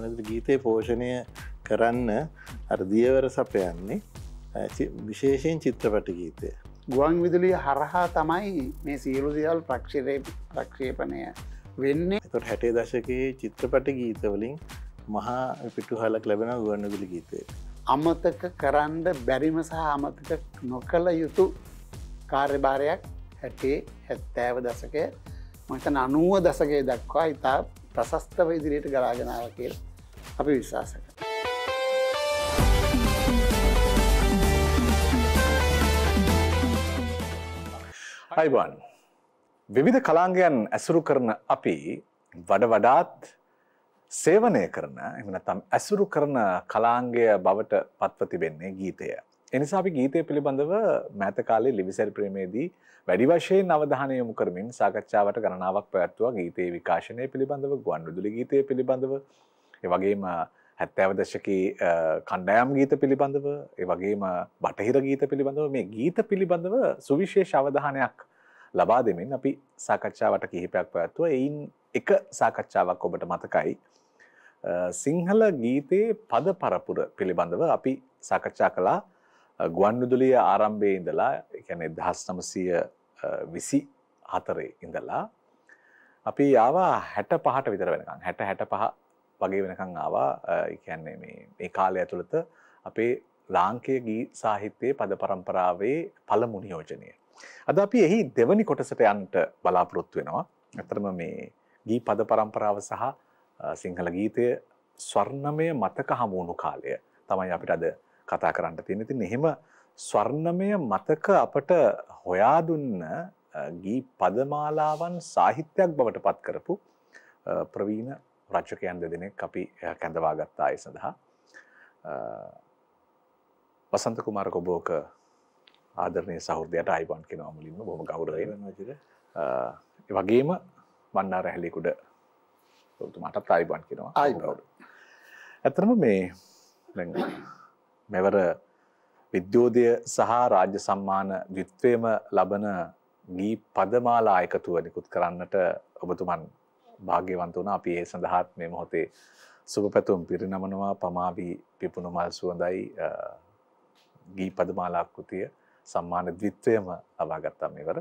මනද ගීතය පෝෂණය කරන්න අර්දියවර සපයන්නේ විශේෂයෙන් චිත්‍රපට ගීතය. ගුවන් විදුලිය හරහා තමයි මේ සියලු සියල් ප්‍රක්ෂරය ප්‍රක්ෂේපනය වෙන්නේ තොට හැටේ දශකයේ චිත්‍රපට ගීතවලින් මහා පිටු හලක් ලැබෙන ගුවන්නගුලි ගීතය. අමතක කරන්න බැරිම සහ අමතක නොකළ යුතු කාර්යභාරයක් හැටේ හැත්තෑව දසක මත අනුව දසකේ දක්වා ඉතා ප්‍රශස්තව ඉදිරියට ගරාගෙනාව කියල අපි විශවාසක. අයිබන් විවිධ කලාංගයන් ඇසුරු කරන අපි වඩ වඩාත් සේවනය කරන එමනතම් ඇසුරු කරන කලාංගය බවට පත්ව තිබෙන්නේ ගීතය. එනිසා අපි ගීතය පිළිබඳව මෑත කාලේ ලිවිසැල් ප්‍රේමයේදී වැඩි වශයෙන් අවධානය යොමු කරමින් සාකච්ඡාවට ගණනාවක් පැවැත්වුවා ගීතයේ විකාශනය පිළිබඳව ගුවන්විදුලි ගීතය පිළිබඳව ඒ වගේම 70 දශකයේ කණ්ඩායම් ගීත පිළිබඳව ඒ වගේම බටහිර ගීත පිළිබඳව මේ ගීත පිළිබඳව සුවිශේෂ අවධානයක් ලබා දෙමින් අපි සාකච්ඡාවට කිහිපයක් පැවැත්වුවා. එයින් එක සාකච්ඡාවක් ඔබට මතකයි. සිංහල ගීතයේ පද පරපුර පිළිබඳව අපි සාකච්ඡා කළා. ගුවන්විදුලිය ආරම්භයේ ඉඳලා එකැනෙ දහස් නමසය විසි හතරේ ඉඳලා අපි ආවා හැට පහට විතර වෙනකම් හැට හැට පහ වගේ වෙනකං ආවා එකන්නේ මේ කාලය ඇතුළත අපේ ලාංකය ගී සාහිත්‍යයේ පද පරම්පරාවේ පළමු නියෝජනය. අද අපි එහි දෙවනි කොටසට යන්ට බලාපොරොත්තු වෙනවා. ඇතරම මේ ගී පද පරම්පරාව සහ සිංහල ගීතය ස්වර්ණමය මතක හමුණු කාලය තමයි අපිට අද කතා කරන්න තියෙන. ඉතින් එහෙම ස්වර්ණමය මතක අපට හොයා දුන්න ගී පදමාලාවන් සාහිත්‍යයක් බවට පත් කරපු ප්‍රවීණ රචකයන් දෙදෙනෙක් අපි කැඳවා ගත්තා ඒ සඳහා. වසන්ත කුමාර ගොබෝක ආදරණය සෞෘදයට අයිබන් කෙනවා මුලින්ම බොම ගෞරවය වගේම මන්නා රැහලිකුඩ තුමාටත් අයිබන් කෙනවා අයි බවඩ ඇතරම මේ මෙවර විද්‍යෝදය සහ රාජ්‍ය සම්මාන ද්විත්වයම ලබන ගී පදමාලා එකතුව නිකුත් කරන්නට ඔබතුමන් භාග්‍යවන්ත වුණා. අපි ඒ සඳහා මේ මොහොතේ සුබ පැතුම් පිරිනමනවා. පමාවී පිපුණු මල් සුවඳයි ගී පදමාලා කෘතිය සම්මාන ද්විත්වයම ලබා ගත්තා මෙවර.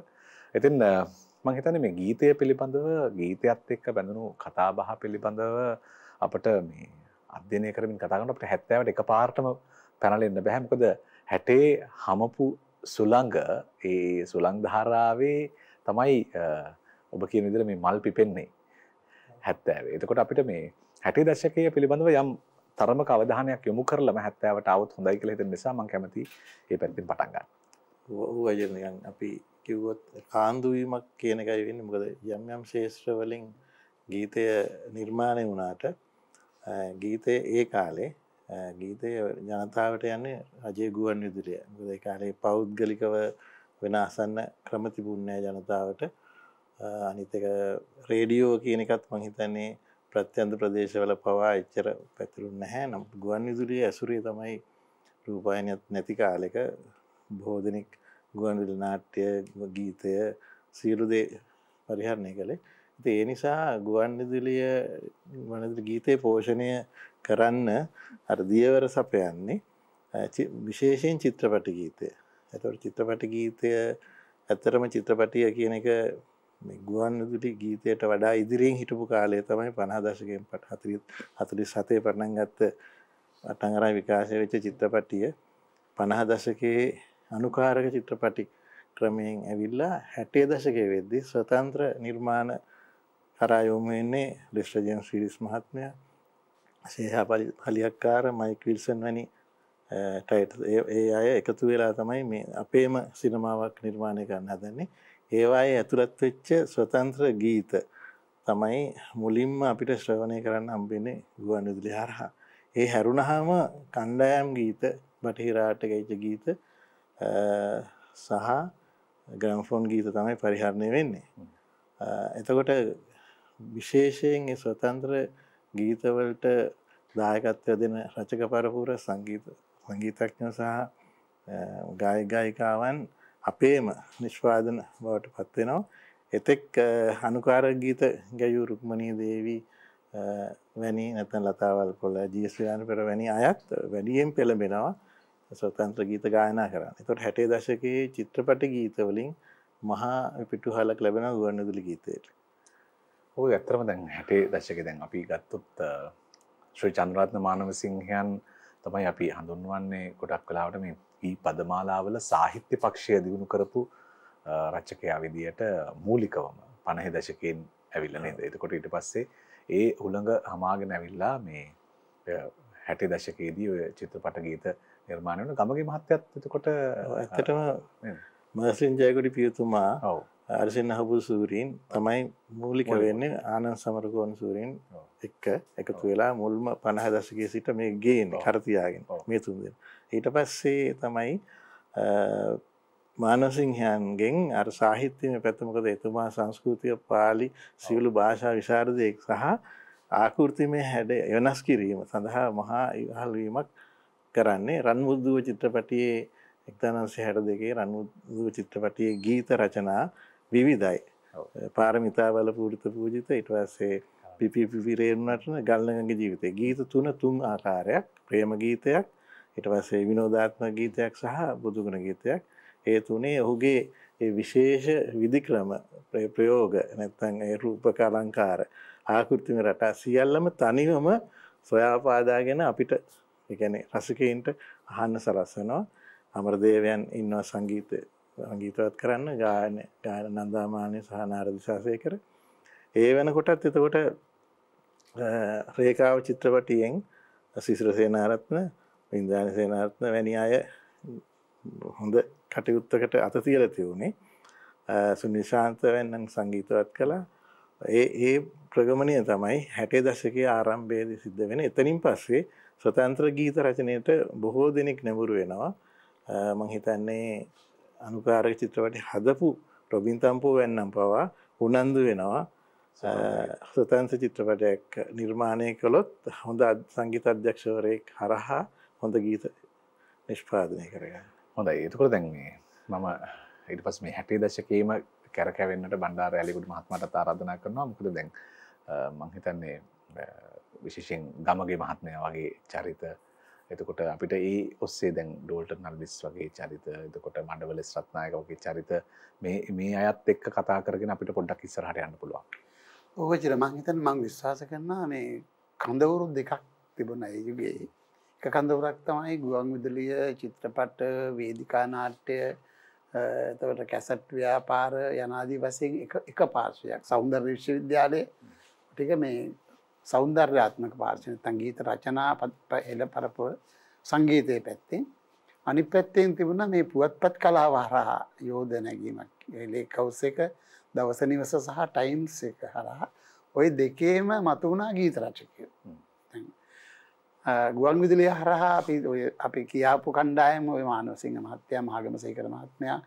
ඉතින් මම හිතන්නේ මේ ගීතය පිළිබඳව ගීතයත් එක්ක බැඳුණු කතාබහ පිළිබඳව අපට මේ අධ්‍යයනය කරමින් කතා කරනකොට අපිට 70ට එකපාරටම පැනලෙන්න බැහැ මොකද හැටේ හමපු සුළඟ ඒ සුළං ධාරාවේ තමයි ඔබ කියන විදිහට මේ මල් පිපෙන්නේ 70. එතකොට අපිට මේ 60 දශකයේ පිළිබඳව යම් තරමක අවධානයක් යොමු කරලම 70ට આવොත් හොඳයි කියලා හිතන නිසා මම කැමතියි මේ පැත්තෙන් පටන් ගන්න. ඔව් අය නිකන් අපි කිව්වොත් කාන්දු වීමක් කියන එකයි වෙන්නේ. මොකද යම් යම් ශේෂ්ත්‍ර වලින් ගීතය නිර්මාණය වුණාට ගීතය ඒ කාලේ ගීතය ජනතාවට යන්නේ රජය ගුවන් විදුරය ගොදයි කාලේ පෞද්ගලිකව වෙන අසන්න ක්‍රමතිබුන්නෑ ජනතාවට අනිතක රේඩියෝ කියන එකත් මහිතන්නේ ප්‍රත්‍යන්ත ප්‍රදේශවල පවා එච්චර පැතිරුන් නැහැ නම් ගුවන් විදුරිය ඇසුරේ තමයි රූපායනත් නැති කාලෙක බෝධනෙක් ගුවන් විල් නාට්‍ය ගීතය සීරුදේ පරිහරණය කළේ ඒ නිසා ගුවන්විදුලිය වනදු ගීතය පෝෂණය කරන්න අර දියවර සපයන්නේ විශේෂයෙන් චිත්‍රපටි ගීතය. ඇතවට චිත්‍රපටි ගීතය ඇත්තරම චිත්‍රපටිය කියන එක ගුවන්දුටි ගීතයට වඩා ඉදිරියෙන් හිටපු කාලය තමයි පණහදශකෙන් පට හතරි හතුරි සතය පටනන් ගත්ත අටඟරයි විකාශය වෙච්ච චිත්‍රපටිය පණහදශකයේ අනුකාරක චිත්‍රපටි ක්‍රමයෙන් ඇවිල්ලා හැටේ දශකය වෙද්දි ස්වතන්ත්‍ර නිර්මාණ හරා යොමු වෙන්නේ ලෙස්ටර් ජේම්ස් වීලිස් මහත්මයා සේහා පලියක්කාර මයික් විල්සන් වැනි ටයිට ඒ අය එකතු වෙලා තමයි මේ අපේම සිනමාවක් නිර්මාණය කරන්න හදන්නේ ඒවායේ ඇතුළත් වෙච්ච ස්වතන්ත්‍ර ගීත තමයි මුලින්ම අපිට ශ්‍රවණය කරන්න අම්බෙන්නේ ගුවන් විදුලි හරහා. ඒ හැරුණහම කණ්ඩායම් ගීත බටහිරාට ගයිච ගීත සහ ග්‍රම්ෆෝන් ගීත තමයි පරිහරණය වෙන්නේ. එතකොට විශේෂයෙන් ස්වතන්ත්‍ර ගීතවලට දායකත්වය දෙන රචක පරපුර සංගීතඥ සහ ගායගායිකාවන් අපේම නිශ්වාදන බවට පත්වෙනවා. එතෙක් හනුකාර ගීත ගැයු රුක්මණී දේවී වැනි නැතන් ලතාවල් කොල ජීස්වයන් පෙර වැනි අයත් වැඩියෙන් පෙළඹෙනවා ස්වතන්ත්‍ර ගීත ගායනා කරන්න තොට හැටේ දශකයේ චිත්‍රපට ගීතවලින් මහා පිටු හලක් ලැබෙන ගුවන්නදුලි ගීතයට ඔ ඇතරම දැන් හැටේ දශක දැන් අපි ගත්තුත් ශ්‍රී චන්ද්‍රාත්න මානව සිංහයන් තමයි අපි හඳුන්වන්නේ ගොඩක් කලාවට මේ ඒ පදමාලාවල සාහිත්‍ය පක්ෂය දියුණු කරපු රචකයා විදියට මූලිකවම පණහි දශකයෙන් ඇවිල්ල නේද එතකොට ඊට පස්සේ ඒ උළඟ හමාගෙන ඇවිල්ලා මේ හැටි දශකයේදී ඔය චිත්‍රපට ගීත නිර්මාණය වන ගමගේ මහත්තයත් එතකොට ඇත්තටම මර්සින් ජයකොඩි පියතුමා අරිසින් අහපු සූරීන් තමයි මූලික වෙන්නේ ආනන් සමරගෝන් සූරීන් එක්ක එකතු වෙලා මුල්ම පණහ දශකයේ සිට මේ ගේන කරතියාගෙන මේ තුන් දෙන. ඊට පස්සේ තමයි මානසිංහයන්ගෙන් අර සාහිත්‍යය පැත්තමකද එතුමා සංස්කෘතිය පාලි සිවලු භාෂා විශාරදයෙක් සහ ආකෘතිමය හැඩ වෙනස් කිරීම සඳහා මහා ඉහල්වීමක් කරන්නේ රන්මුද්දුව චිත්‍රපටියේ එක්තානන්සේ හැට දෙකේ රන්මුදුව චිත්‍රපටියේ ගීත රචනා විවිධයි. පාරමිතාවල පූරිත පූජිත ඉටවස්සේ පිපිපිරේරුණටන ගල්ලඟගේ ජීවිතය ගීත තුන තුන් ආකාරයක් ප්‍රේම ගීතයක් ඉටවස්සේ විනෝධාත්ම ගීතයක් සහ බුදුගුණ ගීතයක් ඒ තුනේ ඔහුගේ විශේෂ විදික්‍රම ප්‍රයෝග නැත්තන් ඒ රූපක අලංකාර ආකෘතිම රටා සියල්ලම තනිවම සොයාපාදාගෙන අපිට එකන රසිකයින්ට අහන්න සලස්සනවා අමරදේවයන් ඉන්නවා සංගීතය සංගීතවත් කරන්න ගායන ගායන නන්දාමානය සහ නාරදිශාසය කර ඒ වෙනකොටත් එතකොට රේකාව චිත්‍රපටියෙන් සිසිර සේනාරත්න ඉන්දාන සේනාර්ත්න වැනි අය හොඳ කටයුත්තකට අත තියල තිවුණේ සුනිශාන්ත වෙන්නන් සංගීතවත් කළා ඒ ඒ ප්‍රගමණය තමයි හැටේ දශක ආරම්භේද සිද්ධ වෙන එතනින් පස්සේ ස්වතන්ත්‍ර ගීත රචනයට බොහෝ දෙනෙක් නැබුරු වෙනවා මංහිතන්නේ අනුකාරක චිත්‍රපටි හදපු රොබින් තම්පෝ වැන්නම් පවා උනන්දු වෙනවා සතන්ස චිත්‍රපටයක් නිර්මාණය කළොත් හොඳ සංගීත අධ්‍යක්ෂවරයෙක් හරහා හොඳ ගීත නිෂ්පාදනය කරගන්න හොඳ ඒතකොට දැන්න්නේ මම ඉට පස් මේ හැටේ දශකීම කැරකැවෙන්න්නට බණ්ඩාර ඇලිකුට මහත්මට ආරාධනා කරනවා මුකද දැන් මංහිතන්නේ විශේෂෙන් ගමගේ මහත්මය වගේ චරිත එතකොට අපිට ඒ ඔස්සේ දැන් ඩෝල්ට නල්විස් වගේ චරිත එතකොට මඩවල ස්්‍රත්නායක වගේ චරිත මේ අයත් එක්ක කතා කරගෙන අපිට පොඩ්ඩක් ඉස්සරහට යන්න පුළුවන් ඕක චිර මංහිතන් මං විශ්වාස කරන්නා මේ කඳවුරු දෙකක් තිබුණ ඒයුගේ එක කඳවුරක් තමයි ගුවන් විදුලිය චිත්‍රපට වේදිකා නාට්‍ය එතවට කැසට් ව්‍යාපාර යනාදී වසයෙන් එක පාර්ශවයක් සෞන්දර් විශ්වවිද්‍යාලය ටික මේ සෞන්දර්යාත්මක පාර්ශව නැත්නම් ගීත රචනා එළ පරපුර සංගීතයේ පැත්තෙන් අනිත් පැත්තෙන් තිබුණා මේ පුවත්පත් කලාව හරහා යෝධ නැගීමක් ලේකවුස් එක දවස නිවස සහ ටයිම්ස් එක හරහා ওই දෙකේම මතු වුණා ගීත රචකයෝ. ගුවන් විදුලිය හරහා අපි ඔය අපි කියාපු කණ්ඩායම ඔය මානවසිංහ මහත්තයා මහාගමසේකර මහත්මයා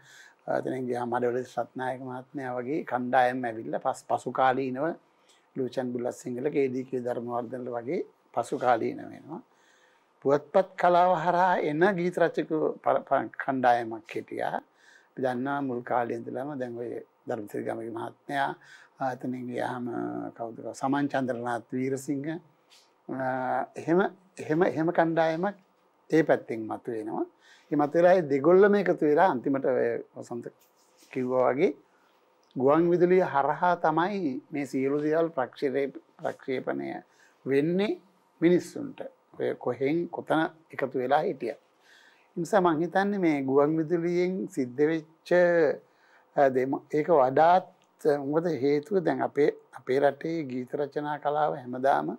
එතනින් ගියා මඩවල සත්නායක මහත්මයා වගේ කණ්ඩායම් ඇවිල්ලා පසු කාලීනව ලූචන් බුලස් සිංහල කේදීකේ ධර්මවර්ධනල වගේ පසු කාලීන වෙනවා. පුවත්පත් කලාව හරහා එන ගීත රචක කණ්ඩායමක් හිටියා. අපි දන්නා මුල් කාලේ ඉඳලම දැන් ඔය ධර්මසිරි ගමගේ මහත්මයා එතනින් ගියාම කවුද සමන් චන්ද්‍රනාත් වීරසිංහ එහෙම එහෙම එහෙම කණ්ඩායමක් ඒ පැත්තෙන් මතුවෙනවා. ඒ මතුවලා ඒ දෙගොල්ලම එකතු වෙලා අන්තිමට ඔය වසන්ත කිව්වා වගේ ගුවන් විදුලිය හරහා තමයි මේ සියලු දේවල් ප්‍රක්ෂේපණය වෙන්නේ මිනිස්සුන්ට. ඔය කොහෙන් කොතන එකතු වෙලා හිටිය. නිසා මං හිතන්නේ මේ ගුවන් විදුලියෙන් සිද්ධ වෙච්ච ඒක වඩාත් මොකද හේතුව දැන් අපේ අපේ රටේ ගීත රචනා කලාව හැමදාම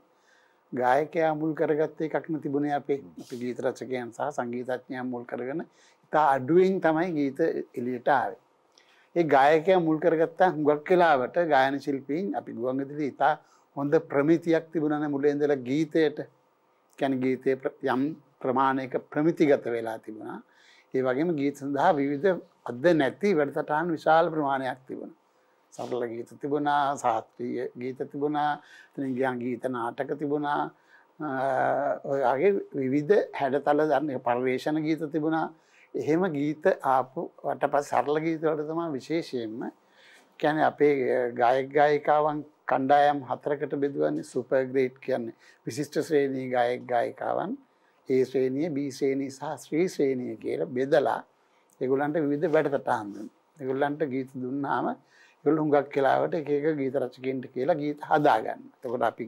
ගායකයා මුල් කරගත්ත එකක් තිබුණේ අපේ අපි ගීත රචකයන් සහ සංගීතඥයන් මුල් කරගෙන ඉතා අඩුවෙන් තමයි ගීත එළියට ආවේ. ඒ ගායකයා මුල් කරගත්තා හුඟක් වෙලාවට ගායන ශිල්පීන් අපි ගුවන්විදුලි ඉතා හොඳ ප්‍රමිතියක් තිබුණානේ මුලින් ඉඳලා ගීතයට. කියන්නේ ගීතයේ යම් ප්‍රමාණයක ප්‍රමිතිගත වෙලා තිබුණා. ඒ වගේම ගීත සඳහා විවිධ අද නැති වැඩසටහන් විශාල ප්‍රමාණයක් තිබුණා. සරල ගීත තිබුණා, සාහිත්‍ය ගීත තිබුණා, ඉතින් ගියන් ගීත නාටක තිබුණා. ඔයගේ විවිධ හැඩතල දන්න පර්යේෂණ ගීත තිබුණා. එහෙම ගීත ආපු වටපස් සරල ගීතවලට තමයි විශේෂයෙන්ම කියන්නේ අපේ ගායක ගායිකාවන් කණ්ඩායම් හතරකට බෙදුවන්නේ සුපර් ග්‍රේඩ් කියන්නේ විශිෂ්ට ශ්‍රේණී ගායක ගායිකාවන් A ශ්‍රේණිය B ශ්‍රේණිය සහ ශ්‍රී ශ්‍රේණිය කියලා බෙදලා ඒගොල්ලන්ට විවිධ වැඩසටහන් දුන්නා. ඒගොල්ලන්ට ගීත දුන්නාම ඒගොල්ලෝ හුඟක් කාලවට එක එක ගීත රචකයින්ට කියලා ගීත හදාගන්න. එතකොට අපි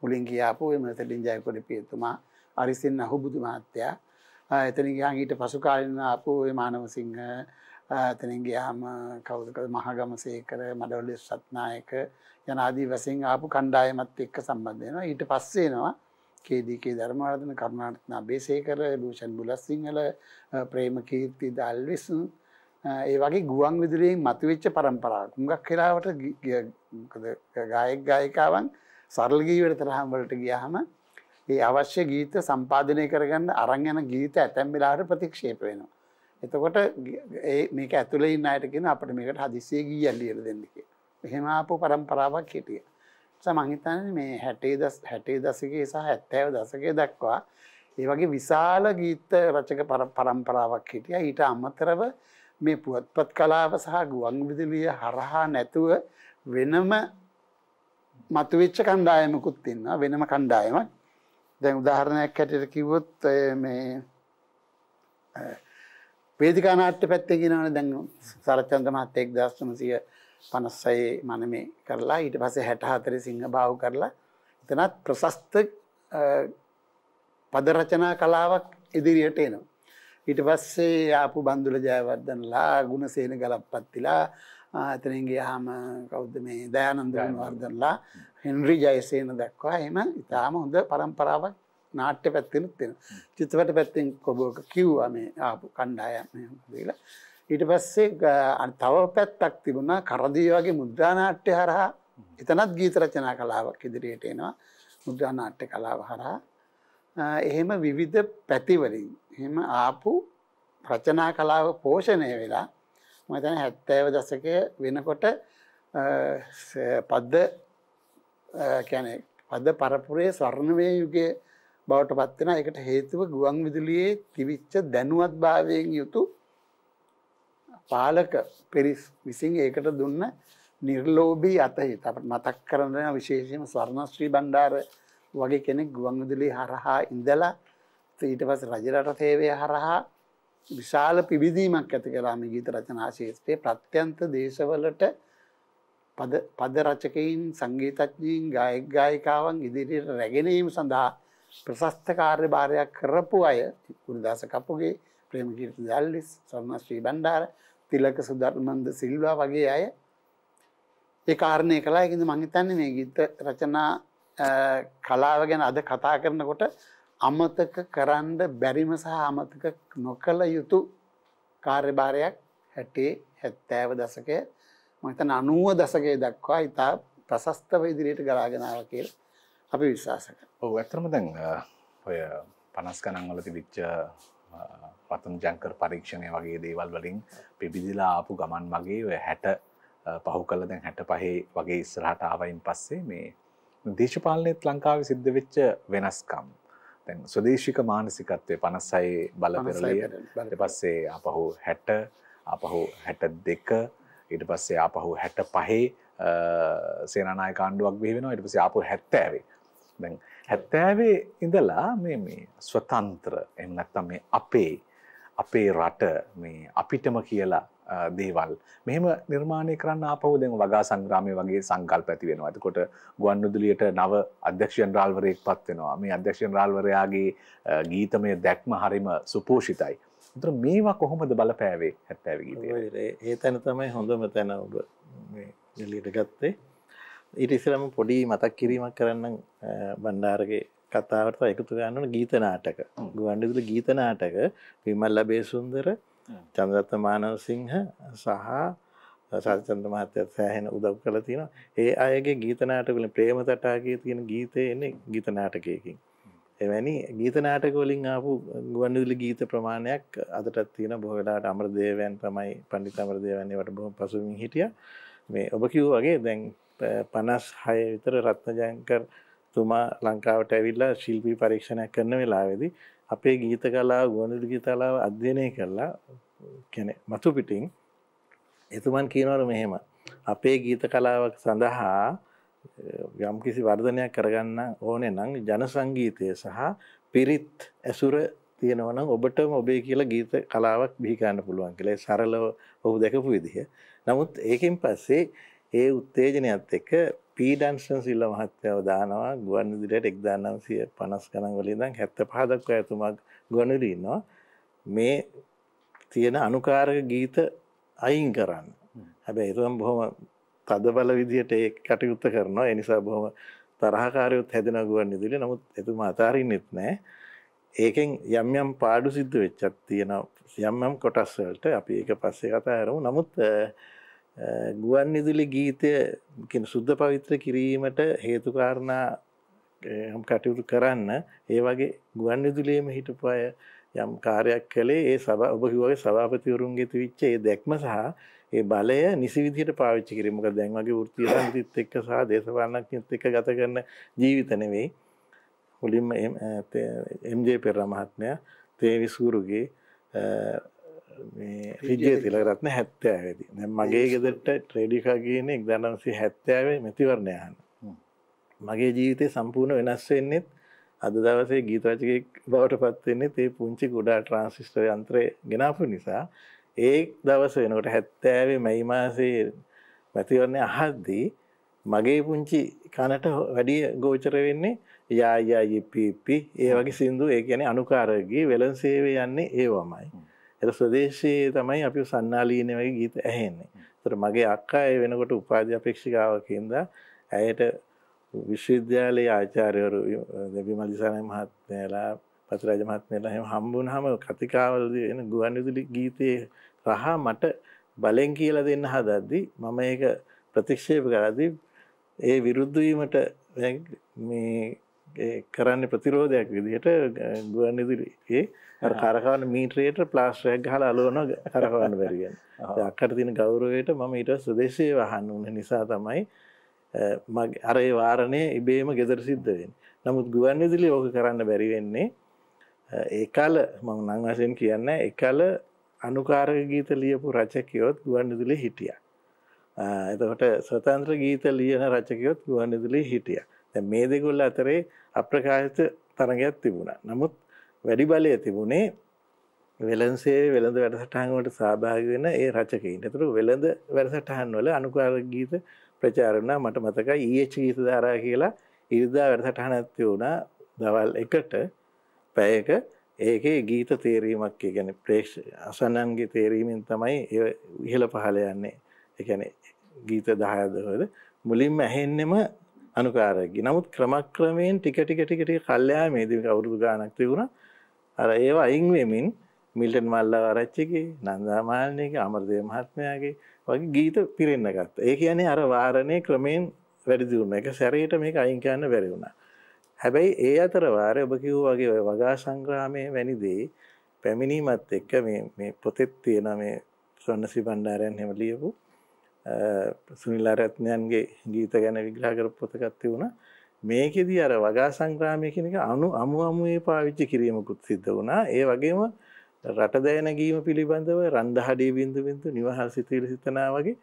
මුලින් කියාපු එමෙතලින් ජයකොඩි පියතුමා අරිසින් අහුබුදු මහත්තයා එතන ගියාන් ඊට පසු කාලෙන්න ආපු ඒ මානවසිංහ එතනින් ගියාම කවුද මහගමසේකර මඩවලි සත්නායක යන ආදී වශයෙන් ආපු කණ්ඩායමත් එක්ක සම්බන්ධ වෙනවා ඊට පස්සේ එනවා කේදීකේ ධර්මවර්ධන කරුණාරත්න අබේසේකර දූෂන් බුලස්සිංහල ප්‍රේමකීර්ති දල්විස් ඒ වගේ ගුවන් විදුලියෙන් මතුවෙච්ච පරම්පරාවක්. මුගක් වෙලාවට ගායක ගායිකාවන් සරල ගීවර තරහම් වලට ගියාම ඒ අවශ්‍ය ගීත සම්පාධනය කරගන්න අරං යන ගීත ඇතැම් වෙලාට ප්‍රතික්ෂේප වෙනවා. එතකොට මේක ඇතුළ ඉන්න අයටගෙන අපට මේකට හදිසේ ගී ඇල්ලියට දෙන්නක. එහෙමපු පරම්පරාවක් හිටිය. සමහිතන මේ හැටේ දස් හැටේ දසකගේ සහ ඇත්තෑව දසකේ දක්වා ඒ වගේ විශාල ගීත රචක පරම්පරාවක් හිටිය ඊට අමතරව මේ පුවත්පත් කලාව සහ ගුවන් විදුලිය හරහා නැතුව වෙනම මතුවෙච්ච කණ්ඩායමකුත් ඉන්නවා වෙනම කණ්ඩායමක් දැන් උදාහරණයක් හැටියට කිව්වොත් මේ වේදිකා නාට්‍ය පැත්තේ කියනවනේ දැන් සරච්චන්ද්‍ර මහත්තයා 1956 මනමේ කරලා ඊට පස්සේ 64 සිංහබාහු කරලා එතනත් ප්‍රශස්ත පද රචනා කලාවක් ඉදිරියට එනවා. ඊට පස්සේ ආපු බන්දුල ජයවර්ධනලා ගුණසේන ගලප්පත්තිලා අතරින් ගියාම කවුද මේ දයානන්ද වර්ධනලා හෙන්රි ජයසේන දක්වා එහෙම ඉතාලම හොඳ පරම්පරාවක් නාට්‍ය පැත්තෙනුත් තියෙනවා. චිත්‍රපට පැත්තෙන් කොබෝක කිව්වා මේ ආපු කණ්ඩායම් මෙහෙම කියලා. ඊට පස්සේ තව පැත්තක් තිබුණා කරදී වගේ මුද්‍රා නාට්‍ය හරහා එතනත් ගීත රචනා කලාවක් ඉදිරියට එනවා මුද්‍රා නාට්‍ය කලාව හරහා එහෙම විවිධ පැතිවලින් එහෙම ආපු රචනා කලාව පෝෂණය වෙලා මතන හැත්තෑව දසකය වෙනකොට පද්ද කැනෙ පද පරපුරේ ස්වර්ණවය යුගේ බවට පත්වෙන එකට හේතුව ගුවන් විදුලියේ තිවිච්ච දැනුවත් භාවයෙන් යුතු පාලක පිරිස් විසින් ඒකට දුන්න නිර්ලෝබී අතහිත අපට මතක් කරන විශේෂයෙන්ම ස්වර්ණශ්‍රී බණ්ඩාර වගේ කෙනෙක් ගුවන් විදුලිය හරහා ඉඳලා ඊට පස්සේ රජරට සේවය හරහා විශාල පිවිදීමක් ඇති කළා මේ ගීත රචනා ශාස්ත්‍රයේ ප්‍රත්‍යන්ත දේශවලට පද පද රචකයින් සංගීතඥයින් ගායක ගායිකාවන් ඉදිරියට රැගෙන යාම සඳහා ප්‍රශස්ත කාර්යභාරයක් කරපු අය ගුණදාස කපුගේ ප්‍රේමකීර්ති දල්ලිස් සර්ණශ්‍රී බණ්ඩාර තිලක සුධර්මන්ද සිල්වා වගේ අය ඒ කාරණය කළා ඒකින්ද මං හිතන්නේ මේ ගීත රචනා කලාව ගැන අද කතා කරනකොට අමතක කරන්න බැරිම සහ අමතක නොකළ යුතු කාර්යභාරයක් හැටේ හැත්තෑව දසකය මතන අනුව දසකය දක්වා ඉතා ප්‍රසස්තව ඉදිරියට ගලාගෙනාව කියල් අපි විශ්වාසක ඔහු ඇතරම දැන් ඔය පනස් ගනන්වලති විච්ච පතන් ජංකර් පරීක්ෂණය වගේ දේවල් වලින් පිබිදිලා ආපු ගමන් වගේ හැට පහු කල දැන් හැට පහේ වගේ ඉස්රහට ආවයින් පස්සේ මේ දේශපාලනයත් ලංකාව සිද්ධ වෙච්ච වෙනස්කම් තැන් ස්වදේශික මානසිකත්වය පණසයි බලපෙරලිය ට පස්සේ අපහු හැට අපහු හැට දෙක ඉට පස්සේ අපහු හැට පහේ සේනනාය කාණ්ඩුවක් බිහිවෙන ඉට පසේ අපපු හැත්තෑවේ දැ හැත්තෑවේ ඉඳලා මේ මේ ස්වතන්ත්‍ර එන්නත්තම් මේ අපේ අපේ රට මේ අපිටම කියලා දේවල්. මෙහෙම නිර්මාණය කරන්න ආපහු දැන් වගා සංග්‍රාමයේ වගේ සංකල්ප ඇති වෙනවා. එතකොට ගුවන්විදුලියට නව අධ්‍යක්ෂ ජනරාල්වරයෙක් පත් වෙනවා. මේ අධ්‍යක්ෂ ජනරාල්වරයාගේ ගීතමය දැක්ම හරිම සුපෝෂිතයි. ඒතර මේවා කොහොමද බලපෑවේ 70 ගීතයේ? ඒ තැන තමයි හොඳම තැන ඔබ මේ එළියට ගත්තේ. ඊට ඉස්සෙල්ලාම පොඩි මතක් කිරීමක් කරන්න බණ්ඩාරගේ කතාවට එකතු ගන්න ඕන ගීත නාටක. ගුවන්විදුලි ගීත නාටක විමල් ලබේසුන්දර චන්දත්ත මානවසිංහ සහ සල්චන්ද මහත්තයත් සෑහෙන උදව් කළ තියෙන ඒ අයගේ ගීතනාටකලින් ප්‍රේම තටාගේ තියෙන ගීතය එන්නේ ගීතනාටකයකින්. එවැනි ගීතනාටකවලින් ආපු ගුවන්විදුලි ගීත ප්‍රමාණයක් අදටත් තියෙන බොහවෙලාට අමරදේවයන් තමයි පණ්ඩිත අමරදේවන්නේ වට බොහොම පසුමින් හිටිය මේ ඔබ කිව් වගේ දැන් පනස් හය විතර රත්නජංකර් තුමා ලංකාවට ඇවිල්ලා ශිල්පී පරීක්ෂණයක් කරන වෙලාවෙදී අපේ ගීත කලා ගුවනිදු ගීතලාව අධ්‍යනය කරලා කැනෙ මතු පිටින් එතුමන් කියනවට මෙහෙම අපේ ගීත කලාවක් සඳහා යම් කිසි වර්ධනයක් කරගන්න ඕනෙ නං ජන සංගීතය සහ පිරිත් ඇසුර තියෙනවන ඔබටම ඔබේ කියලා ගීත කලාවක් බිහිකාන්න පුළුවන් කළේ සරලව ඔහු දැකපු විදිහ. නමුත් ඒකින් පස්සේ ඒ උත්තේජනයත් එක පීඩන්සන් සිල්ල මහත්තයාව දානවා ගුවන් විදිරයට එක්දානම්සිය පනස් කනන් වලින්දන් හැත්ත පහදක්ව ඇතුමක් ගොනරන්නවා මේ තියෙන අනුකාරක ගීත අයින් කරන්න හැබැ එතුම් බොහොම තදබල විදිහට ඒ කටයුත්ත කරනවා එනිසා බොහොම තරහකාරයොත් හැදෙන ගුවන් ඉදිරි නමුත් එතුම අතාරින්නෙත් නෑ ඒකෙන් යම් යම් පාඩු සිද්ධ වෙච්චත් තියෙන යම් යම් කොටස්වලට අපි ඒක පස්සේ කතා ඇරමු නමුත් ගුවන් ඉදිලි ගීතය සුද්ධ පවිත්‍ර කිරීමට හේතුකාරණා කටයුතු කරන්න ඒ වගේ ගුවන් ඉදුලේම හිටපු අය යම් කාරයක් කළේ ඒ සබ ඔබ හිවගේ සභාපතිවරුන්ගේ තිවිච්ච ඒ දැක්ම සහ ඒ බලය නිසිවිදිට පාවිච්චි කිරීමක දැන් වගේ ෘතියන්තිත් එක්ක සහ දේශපාලනක් නිත් එක්ක ගත කරන ජීවිතනෙවෙයි මුලින්ම එම්ජේ පෙර මහත්මය තේවිසූරුගේ විජය තිලරත්න හැත්තෑද මගේ ගෙදට ට්‍රේඩිකා කියන එක් දනන්සේ හැත්තෑවේ මැතිවරණයන් මගේ ජීවිතය සම්පූර්ණ වෙනස්වෙන්නෙත් අද දවසේ ගීතවචකෙක් බවට පත්වෙන්නේ ඒ පුංචි ගොඩා ට්‍රන්සිිස්ට යන්ත්‍රය ගෙනාපු නිසා ඒ දවස වෙනකොට හැත්තෑවේ මැයිමාසේ මැතිවරණය අහද්දී මගේ පුංචි කනට වැඩිය ගෝචර වෙන්නේ යායායිපිපි ඒ වගේ සිින්දු ඒ ගැන අනුකාරගී වෙලන්සේවේ යන්නේ ඒවමයි. එත ස්වදේශයේ තමයි අපි සන්නාලීනය වගේ ගීත ඇහෙන්නේ තර මගේ අක්කා ඇය වෙනකොට උපාධි අපේක්ෂිකාවකින්ද ඇයට විශ්වවිද්‍යාලයේ ආචාරයවරු දෙබි මලිසානය මහත්නයලා පතරජ මහත්නයලා හම හම්බුන් හම කතිකාවල එන ගුවන්විදුලි ගීතය රහා මට බලෙන් කියල දෙන්න හදද්දි මම ඒක ප්‍රතික්ෂේප කරදි ඒ විරුද්ධවීමට මේ කරන්න ප්‍රතිරෝධයක් විදිහට ගුවන් ඉදිරියේ කරකාන මීට්‍රයට ප්ලාස්ටරයක් හල අලුවන කරකවන්න බැරිගෙන් අක්කට තින ගෞරවයට මම ඊට සුදේශය වහන්න වන නිසා තමයි අරේ වාරණය ඉබේම ගෙදර සිද්ධවෙන් නමුත් ගුවන් විදිලි ඕක කරන්න බැරිවෙන්නේ ඒකාල මම නංවසයෙන් කියන්න එකල අනුකාරක ගීත ලියපු රචකයොත් ගුවන්නිදුලි හිටිය. එතකොට ස්වතන්ත්‍ර ගීත ලියන රචකයොත් ගුවන්නිදුලි හිටිය. මේ දෙකුල්ල අතරේ අප්‍රකාශ තරගයක් තිබුණා. නමුත් වැඩි බලය තිබුණේ වෙලන්සේ වෙළඳ වැඩසටහන්වට සහභාගි වෙන ඒ රචකයින්. එතකොට වෙළඳ වැඩසටහන්වල අනුකාරක ගීත ප්‍රචාරණ මට මතකයි ඊයේ e ගීත ධාරා කියලා ඉරිදා වැඩසටහන ඇත්තේ වුණා දවල් එකට පැයක ඒකේ ගීත තේරීමක් ගැන ප්‍රේක්ෂ අසනන්ගේ තේරීමෙන් තමයි ඒ ඉහළ පහළ යන්නේ එකැන ගීත දහයදවද මුලින්ම ඇහෙන්නෙම අනුකාරකි. නමුත් ක්‍රමක්‍රමයෙන් ටික ටික ටික ටික කල්යාමේදී අවුරුදු ගාණක් තිබුණා. අර ඒව අයින් වෙමින් මිල්ටන් මල්ලා ආරච්චිගේ, නන්දාමාලිනීගේ, අමරදේව මහත්මයාගේ වගේ ගීත පිරෙන්න ගත්තා. ඒ කියන්නේ අර වාරණේ ක්‍රමයෙන් වැඩි දියුණුව. ඒක සැරේට මේක අයින් කරන්න බැරි වුණා. හැබැයි ඒ අතර වාරය ඔබ කිව්වා වගේ ඔය වගා සංග්‍රාමයේ වැනි දේ පැමිණීමත් එක්ක මේ මේ පොතෙත් තියෙන මේ සොන්නසි බණ්ඩාරයන් හැම ලියපු සුනිලා රැත්නයන්ගේ ගීත ගැන විග්‍රහ කරපු පොතකත්ති වුණ මේකෙදී අර වගා සංග්‍රාමය කෙනෙක අනු අමු අමුයේ පාවිච්චි කිරීමකුත් සිද්ධ වුණා ඒ වගේම රටදෑන ගීම පිළිබඳව රන්දහඩේ බින්දු බින්දු නිවහල් සිතීල සිතනා වගේ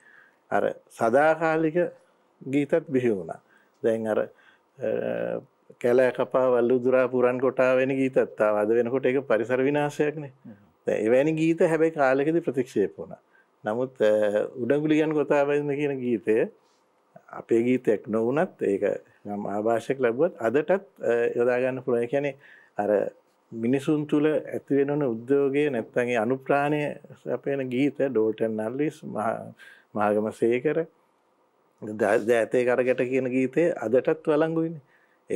අර සදාකාලික ගීතත් බිහි වුණා දැන් අර කැලෑ කපා වල්ලු දුරා පුරන් කොටාවෙන ගීතත්තා අද වෙනකොට එක පරිසර විනාශයක්නේ එවැනි ගීත හැබැයි කාලෙකද ප්‍රතික්ෂේප වුණා නමුත් උඩගුලි ගැන කොතාබන්න කියන ගීතය අපේ ගීතයක් නොවනත් ඒක නම් ආභාෂක ලැබුවත් අදටත් යොදාගන්න පුළොය කියැනෙ අර මිනිසුන් තුළ ඇතිවෙනන උද්‍යෝගය නැත්තගේ අනුප්‍රාණය සපයන ගීත ඩෝටන් නල්ලිස් මාගම සේකර ඇතේ කරගට කියන ගීතය අදටත් වලංගුයින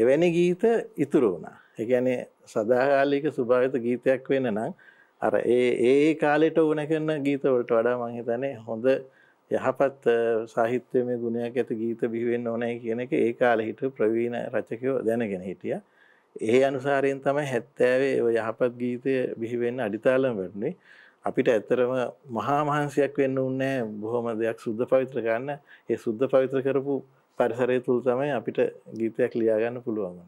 එවැනි ගීත ඉතුරු වුණා එකැනේ සදාකාලික සුභාවිත ගීතයක් වෙන නම් අර ඒ ඒ කාලෙට ඕන කරන ගීතවලට වඩා මංහිතනේ හොඳ යහපත් සාහිත්‍යම ගුණයක් ඇත ගීත බිහිවෙන්න ඕනෑ කියන එක ඒ කාල හිට ප්‍රවීණ රචකයෝ දැනගෙන හිටිය. ඒ අනුසාරයෙන් තමයි හැත්තෑවේ යහපත් ගීතය බිහිවෙන්න අඩිතාලම් වෙන්නේ අපිට ඇත්තරම මහාමහන්සියක් වෙන්න උන්නෑ බොහොම දෙයක් සුද්ධ පවිත්‍ර ගන්න ඒ සුද්ධ පවිත්‍ර කරපු පරිසරය තුළ තමයි අපිට ගීතයක් ලියාගන්න පුළුවන්ගන.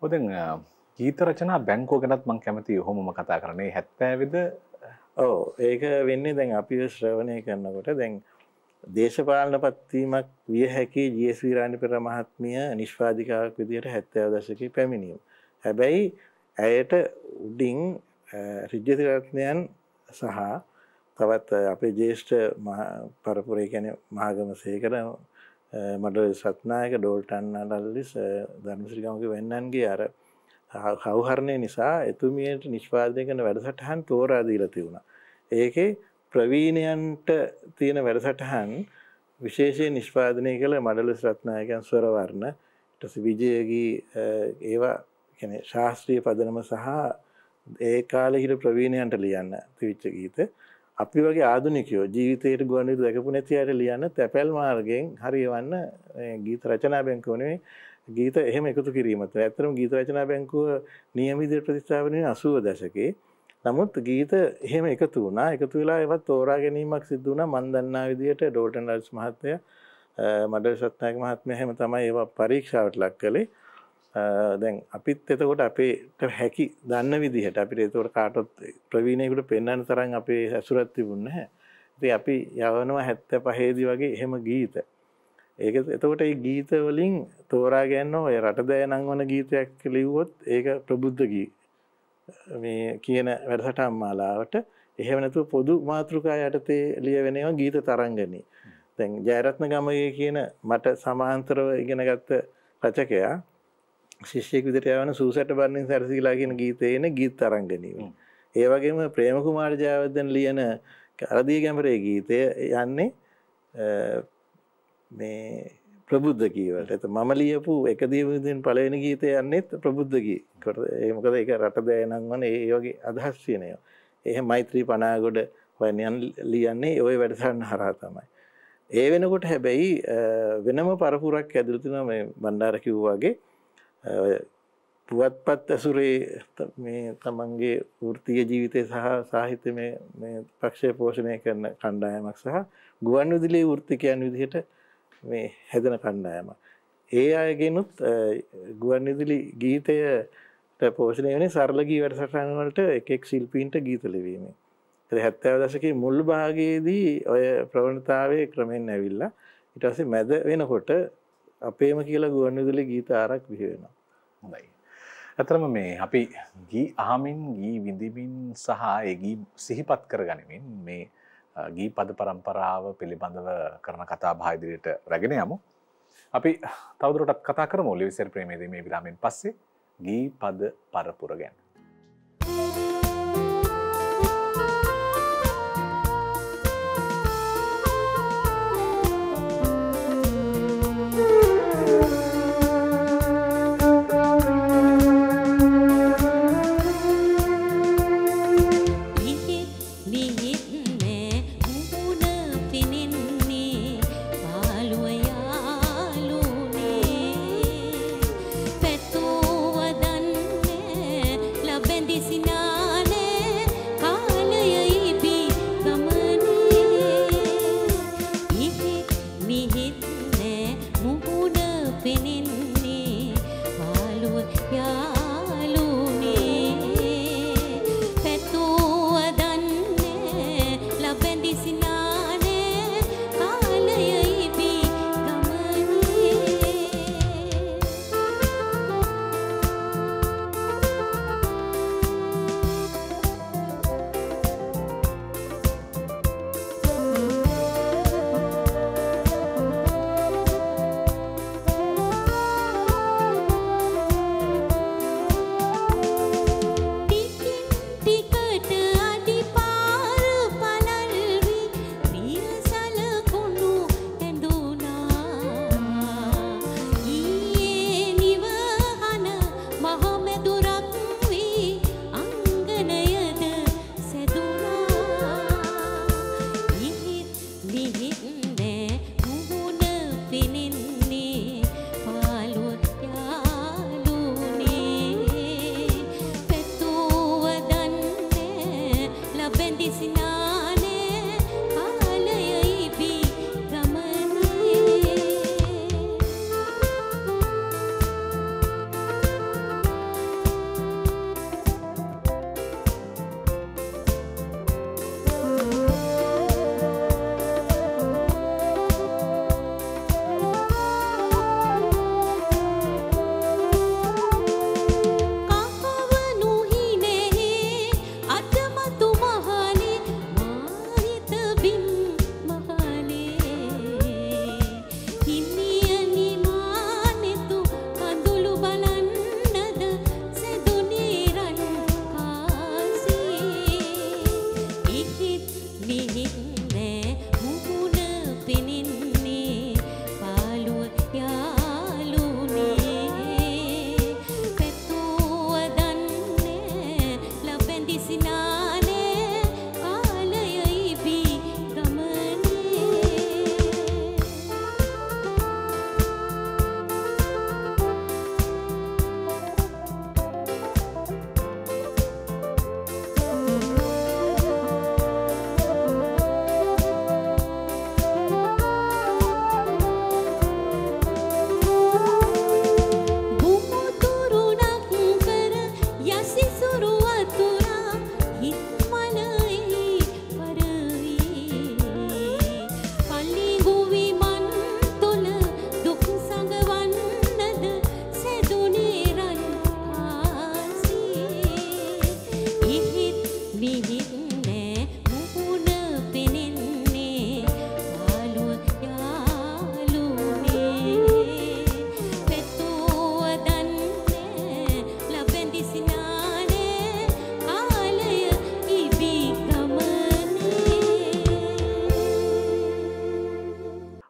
හොදෙන් ගීත රචනා බැංකෝ ගැනත් මං කැමති හොමම කතා කරනේ හැත්තෑවිද ඕ ඒක වෙන්නේ දැන් අපි ශ්‍රවණය කරන්නකොට දැන් දේශපාලන පත්වීමක් විය හැකි ජියස්වීරාණි පෙර මහත්මිය නිෂ්පාධිකාවක් විදියට හැත්තෑ දශක පැමිණීම. හැබැයි ඇයට උඩින් රිජ්ජතිරත්නයන් සහ තවත් අපේ ජේෂ්ඨ පරපුරේ කැන මහගම සේකර මඩ සත්නායක ඩෝල්ටන් අඩල්ලිස් ධර්මශ්‍රිකමක වෙන්නන්ගේ අර කවහරණය නිසා එතුමියට නිශ්පාදය කන වැඩසටහන් තෝරාදීල තිවුණ. ඒකේ ප්‍රවීණයන්ට තියෙන වැඩසටහන් විශේෂය නිෂ්පාදනය කළ මඩල ශ්‍රත්නායකන් ස්වරවර්ණ ටස විජයගේ ඒවා ශාස්ත්‍රීය පදනම සහ ඒ කාල හිට ප්‍රවීණයන්ට ලියන්න තිවිච්ච ගීත අපි වගේ ආදුනිකයෝ ජීවිතයට ගුවනිර දැකපු නැති අයට ලියන්න තැපැල් මාර්ගෙන් හරිවන්න ගීත රචනා බැංකෝනේ ගීත එහෙම එකතු කිරීමත් ඇතරම ගීත රචනා බැංකුව නියමිදිර ප්‍රතිස්ථාවනය අසුව දැසකේ නමුත් ගීත එහෙම එකතු වුණා එකතු වෙලා එවත් තෝරා ගැනීමක් සිද්ධ වුණ මන්දන්නා විදියට ඩෝටන් රල්ස් මහත්තය මඩල් සත්නායක මහත්මය හැම තමයි ඒ පරීක්ෂාවට ලක් කළේ දැන් අපිත් එතකොට අපේට හැකි දන්න විදිහට අපිට එතවට කාටොත් ප්‍රවීණයකුට පෙන්න්න තරන් අපේ හැසුරත් තිබුන්න හැ ති අපි යවනවා හැත්ත පහේදි වගේ එහෙම ගීත ඒක එතකොට ඒ ගීතවලින් තෝරාගන්න ඔය රටදය නංවන ගීතයක් ලිව්වොත් ඒක ප්‍රබුද්ධගී මේ කියන වැඩසටම් මාලාවට එහෙම නැතුව පොදු මාතෘකා යටතේ ලියවෙනවා ගීත තරංගනී දැන් ජයරත්න ගමගේ කියන මට සමාන්තරව ඉගෙනගත්ත රචකයා ශිෂ්‍යයක් විදිට යවන සූසට බරණින් සැරසිලා කියන ගීතයන ගීත තරංගනීම ඒ වගේම ප්‍රේමකුමාර ජයවදන් ලියන අරදී ගැමරේ ගීතය යන්නේ මේ ප්‍රබුද්ධ කීවට ඇත මම ලියපු එක දීවදෙන් පලවෙනි ගීතය යන්නෙත් ප්‍රබුද්ධකී කොට ඒමකද එක රට දෑනම් වන ඒ යෝගේ අදහස්වනය එහ මෛත්‍රී පනාගොඩ වයන් ලියන්නේ ඔය වැඩසන්න හරා තමයි. ඒ වෙනකොට හැබැයි වෙනම පරපුරක් ඇදරතින මේ බණ්ඩාර කිව්වාගේ පුවත්පත් ඇසුරේ මේ තමන්ගේ ෘතිය ජීවිතය සහ සාහිත්‍ය පක්ෂය පෝෂණය කරන කණ්ඩායමක් සහ ගුවන් විදිලේ ෘත්තිකයන් විදිහට මේ හැදන කණ්ඩායම. ඒ අයගෙනුත් ගුවන්විදුලි ගීතය පෝෂණය වනේ සරලගී වැඩසටන්වලට එකෙක් ශිල්පීන්ට ගීත ලෙවීම. හැත්තෑ දශක මුල් භාගයේදී ඔය ප්‍රවණතාවේ ක්‍රමෙන් ඇවිල්ලා ඉටසේ මැද වෙනකොට අපේම කියලා ගුවන්විදුලි ගීත ආරක් විහිවෙනවා. හොඳයි. ඇතරම මේ අපි ගී ආමින් ගී විඳමින් සහ ඒගී සිහිපත් කර ගනිමින් මේ ගී පද පරම්පරාව පිළිබඳව කරන කතා භායිදිරයට රැගෙන යමු. අපි තවදුරටත් කතා කරමු ලිවිසර් ප්‍රේමේදී මේ විරාමෙන් පස්සේ ගී පද පරපුර ගැන.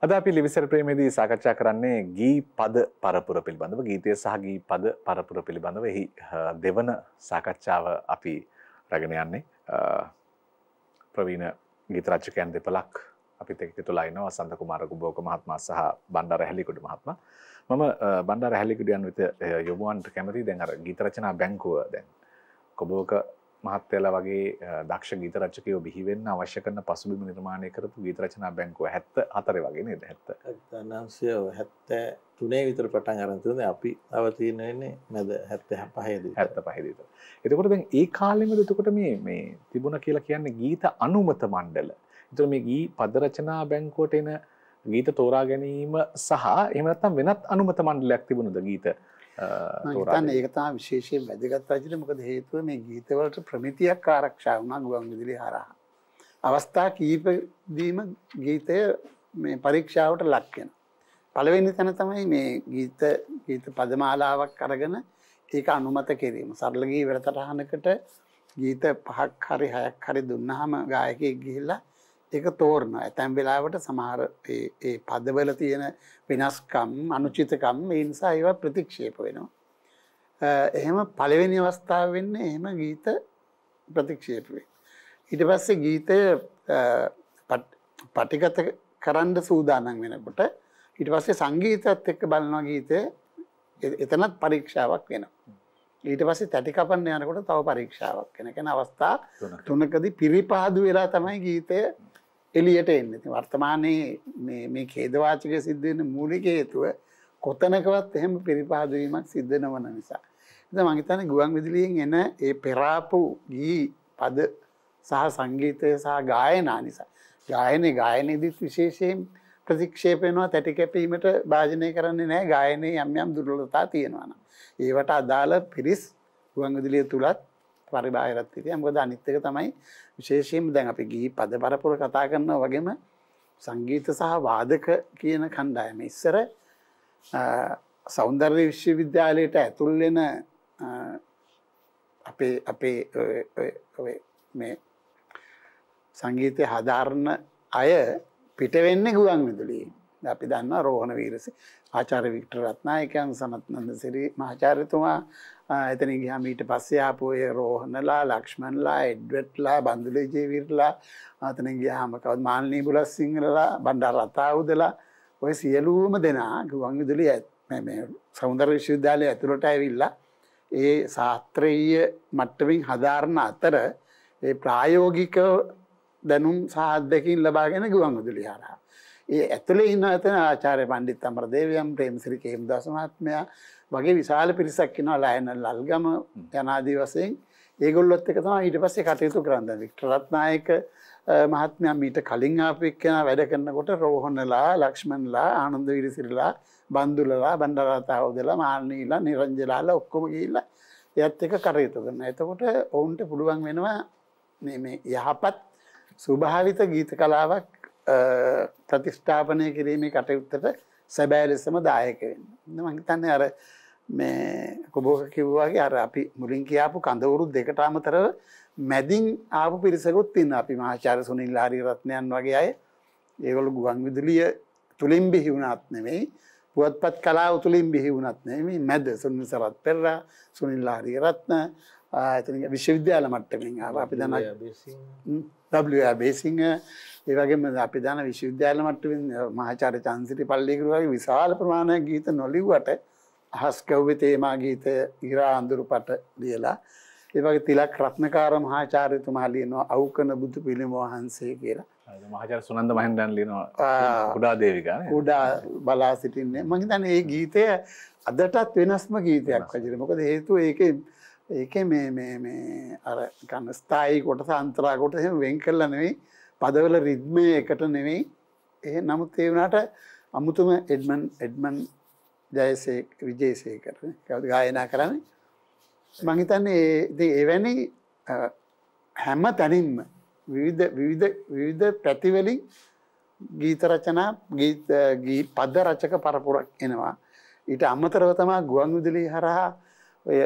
අද අපි ලිවිසර ප්‍රේමේදී සාකච්ඡා කරන්නේ ගී පද පරපුර පිළිබඳව ගීතය සහ ගී පද පරපුර පිළිබඳව එහි දෙවන සාකච්ඡාව අපි රැගෙන යන්නේ ප්‍රවීණ ගීත රචකයන් දෙපළක් අපිත් එක්ක තුලා ඉනවා වසන්ත කුමාර කුඹෝක මහත්මයා සහ බණ්ඩාර හැලිකුඩු මහත්මයා මම බණ්ඩාර හැලිකුඩයන් වෙත යොමුවන්න කැමතියි දැන් අර ගීත රචනා බැංකුව දැන් කුඹෝක මහත්තයලා වගේ දක්ෂ ගීත රචකයෝ බිහිවෙන්න අවශ්‍ය කරන පසුබිම නිර්මාණය කරපු ගීත රචනා බැංකුව 74 වගේ නේද 70 73 විතර පටන් අරන් තියෙනවා අපි තව තියෙන වෙන්නේ මැද 75 දී 75 දී. එතකොට දැන් ඒ කාලෙමද එතකොට මේ මේ තිබුණා කියලා කියන්නේ ගීත අනුමත මණ්ඩල. එතකොට මේ ගී පද රචනා බැංකුවට එන ගීත තෝරා ගැනීම සහ එහෙම නැත්නම් වෙනත් අනුමත මණ්ඩලයක් තිබුණද ගීත තන් ඒකතා විශේෂයෙන් වැදගත් අජිට මොකද හේතුව මේ ගීතවලට ප්‍රමිතියක් ආරක්ෂා වුණා ගුවන් විදුලි හරහා. අවස්ථා කීපදීම ගීතය මේ පරීක්ෂාවට ලක්වෙන. පළවෙනි තැන තමයි මේ ගීත ගීත පදමාලාවක් අරගෙන ඒක අනුමත කිරීම. සරල ගී වෙරතටහනකට ගීත පහක් හරි හයක් හරි දුන්නාම ගායකයෙක් ගිහිල්ලා ඒක තෝරන ඇතැම් වෙලාවට සමහර පදවල තියෙන වෙනස්කම් අනුචිතකම් ඒ නිසා ඒව ප්‍රතික්ෂේප වෙනවා. එහෙම පළවෙනි අවස්ථාව වෙන්න එහෙම ගීත ප්‍රතික්ෂේපවේ. ඉට පස්සේ ගීතය පටිගත කරන්න සූදානන් වෙනකොට ඉට පස්සේ සංගීතත් එක්ක බලනවා ගීතය එතනත් පරීක්ෂාවක් වෙනවා. ඊට පස්සේ තැටි කපන්න යනකොට තව පරීක්ෂාවක් වෙන කෙන අවස්ථා තුනකදී පිරිපාදු වෙලා තමයි ගීතය එලියට එන්න. ඉතින් වර්තමානයේ මේ මේ ඛේදවාචක සිද්ධ වෙන මූලික හේතුව කොතනකවත් එහෙම පිරිපාදු වීමක් සිද්ධ නොවන නිසා. ඉතින් මම හිතන්නේ ගුවන් විදුලියෙන් එන ඒ පෙරාපු ගී පද සහ සංගීතය සහ ගායනා නිසා. ගායනයේ ගායනයේදීත් විශේෂයෙන් ප්‍රතික්ෂේප වෙනවා තැටි කැපීමට භාජනය කරන්නේ නැහැ ගායනයේ යම් යම් දුර්වලතා තියෙනවා නම්. ඒවට අදාළ පිරිස් ගුවන් විදුලිය තුලත් පරිබාහිරත් හිටියා. මොකද අනිත් එක තමයි විශේෂයෙන්ම දැන් අපි ගී පද පරපුර කතා කරනවා වගේම සංගීත සහ වාදක කියන කණ්ඩායම ඉස්සර සෞන්දර්ය විශ්වවිද්‍යාලයට ඇතුල් වෙන අපේ අපේ මේ සංගීතය හදාරණ අය පිට වෙන්නේ ගුවන් විදුලියෙන්. අපි දන්නවා රෝහණ වීරසේ ආචාර්ය වික්ටර් රත්නායකයන් සනත්නන්ද සිරි මහාචාර්යතුමා එතන ගියාම ඊට පස්සේ ආපු ඒ රෝහණලා ලක්ෂ්මන්ලා එඩ්වර්ඩ්ලා බන්දුලේ ජේවිර්ලා අතන ගියාම කවුද මාල්නී බුලස්සිංහලා බණ්ඩාර රතාවුදලා ඔය සියලුම දෙනා ගුවන් විදුලි මේ සෞන්දර්ය විශ්වවිද්‍යාලය ඇතුළට ඇවිල්ලා ඒ ශාස්ත්‍රීය මට්ටමින් හදාරන අතර ඒ ප්‍රායෝගික දැනුම් සහ අත්දැකීම් ලබාගෙන ගුවන් විදුලි හරහා ඒ ඇතුළේ ඉන්න ඇතන ආචාර්ය පණ්ඩිත් අමරදේවයන් ප්‍රේමසිරි කේමදාස මහත්මයා වගේ විශාල පිරිසක් ඉන්නවා ලයන ලල්ගම යන ආදී වශයෙන් ඒගොල්ලොත් එක තමයි ඊට පස්සේ කටයුතු කරන්නේ වික්ටර් රත්නායක මහත්මයා මීට කලින් ආපු එක්කෙනා වැඩ කරනකොට රෝහණලා ලක්ෂ්මන්ලා ආනන්ද විරිසිරිලා බන්දුලලා බණ්ඩාරතාවදලා මාන්නීලා නිරංජලාලා ඔක්කොම ගිහිල්ලා එයත් එක කරයුතු කරනවා. එතකොට ඔවුන්ට පුළුවන් වෙනවා මේ මේ යහපත් ස්වභාවිත ගීත කලාවක් ප්‍රතිෂ්ඨාපනය කිරීමේ කටයුත්තට සැබෑ ලෙසම දායක වෙන්න. මං හිතන්නේ අර මේ කොබෝක කිව්වාගේ අර අපි මුලින් කියාපු කඳවුරු දෙකට අමතරව මැදින් ආපු පිරිසකුත් ඉන්න අපි මහාචාර්ය සුනිල් හරිරත්නයන් වගේ අය ඒගොල්ලෝ ගුවන් විදුලිය තුලින් බිහි වුණාත් නෙමෙයි පුවත්පත් කලාව තුලින් බිහි වුණත් නෙමෙයි මැද සුනිල් සරත් පෙරේරා සුනිල් හරිරත්න එතන විශ්වවිද්‍යාල මට්ටමින් ආවා අපි දන WR බේසිංහ ඒ වගේම අපි දන විශ්වවිද්‍යාල මට්ටමින් මහාචාර්ය චන්සිරි පල්ලේකරු වගේ විශාල ප්‍රමාණයක් ගීත නොලිව්වට අහස් කව්වේ තේමා ගීත ඉරා අඳුරුපට ලියලා ඒ වගේ තිලක් රත්නකාර මහාචාර්යතුමා ලියනවා අවුකන බුදු පිළිම වහන්සේ කියලා මහාචාර්ය සුනන්ද මහෙන්දන් ලියනවා කුඩා දේවිකා නේ කුඩා බලා සිටින්නේ මම හිතන්නේ මේ ගීතය අදටත් වෙනස්ම ගීතයක් වගේ මොකද හේතුව ඒකේ ඒක මේ මේ මේ අර ගන්න ස්ථායි කොටස අන්තරා කොටස එහෙම වෙන් කළා නෙවෙයි පදවල රිද්මය එකට නෙවෙයි ඒ නමුත් ඒ වුණාට අමුතුම එඩ්මන් එඩ්මන් ජයසේක විජේසේකර කවුද ගායනා කරන්නේ මම හිතන්නේ ඉතින් එවැනි හැම තැනින්ම විවිධ විවිධ විවිධ පැතිවලින් ගීත රචනා ගීත පද රචක පරපුරක් එනවා ඊට අමතරව තමයි ගුවන් විදුලි හරහා ඔය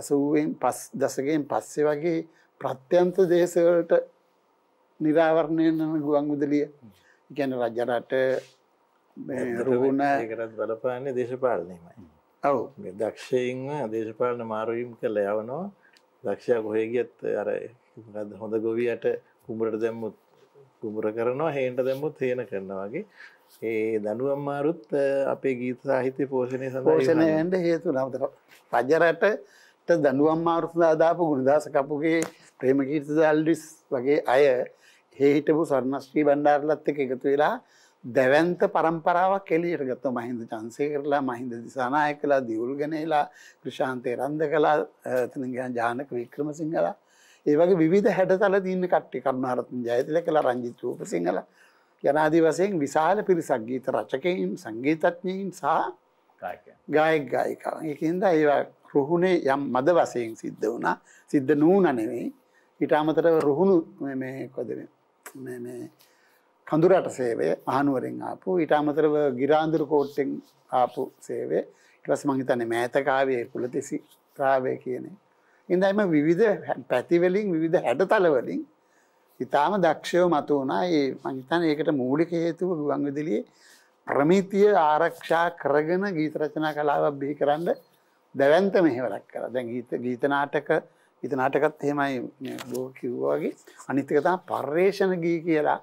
අසුවෙන් පස් දසකෙන් පස්සේ වගේ ප්‍රත්‍යන්ත දේශවලට නිරාවරණය වන ගුවන් විදුලිය ගැන රජරට රුණ ඒකටත් බලපාන්නේ දේශපාලනයමයි. ඔව් දක්ෂයින්ව දේශපාලන මාරුවීම් කළ යවනවා දක්ෂයා කොහේ ගියත් අර හොඳ ගොවියට කුඹරට දැම්මුත් කුඹර කරනවා හේන්ට දැම්මුත් හේන කරනවා වගේ ඒ දනුවම් මාරුත් අපේ ගීත සාහිත්‍ය පෝෂණය සඳෝෂණයට හේතු නමතර රජරටට දනුවම් මාරුසදාදාපු ගුණදාස කපුගේ ප්‍රේම කීර්ති දල්ඩිස් වගේ අය හේහිටපු සර්ණශ්‍රී බණ්ඩාරලත් එක එකතු වෙලා දැවන්ත පරම්පරාවක් එලියට ගත්ත මහින්ද චන්සේ කරලා මහින්ද දිසානාය කලා දියවුල්ගනලා ක්‍රෂාන්තය රන්ද කලා ඇතිනගන් ජානක වික්‍රම සිංහලා ඒවගේ විධ හැඩතල දීන්න කට්ටි කරුණාරතුන් ජයතිල කලා රංජිත්‍රූප සිංහලා යනාදී වසයෙන් විශාල පිරිසක් ගීත රචකයින් සංගීතඥයින් සහ ගායක් ගායිකාව එකහින්ද ඒවා රුහුණේ යම් මද වසයෙන් සිද්ධ වුණා සිද්ධ නූන නෙවෙයි ඊට අමතරව රුහුණු කොදව කඳුරට සේවය ආනුවරෙන් ආපු ඊට අමතරව ගිරාන්දුර කෝට්ටෙන් ආපු සේවේ ඉටස් මහිතන මෑතකාවේ කුලතිසි ත්‍රාවය කියනෙ ඉඳයිම විවිධ පැතිවලින් විවිධ හැඩතලවලින් ඉතාම දක්ෂයෝ මතු වුණා ඒ මහිතන ඒකට මූලික හේතුව ගුවන්විදිලියේ ප්‍රමිතිය ආරක්ෂා කරගෙන ගීත රචනා කලාවක් බිහි කරන්න දැවන්ත මෙහෙවරක් කර දැන් ගීත ගීතනාටක ගීතනාටකත් එහෙමයි බෝ කිව්වාගේ අනිත්‍යකතා පර්යේෂණ ගී කියලා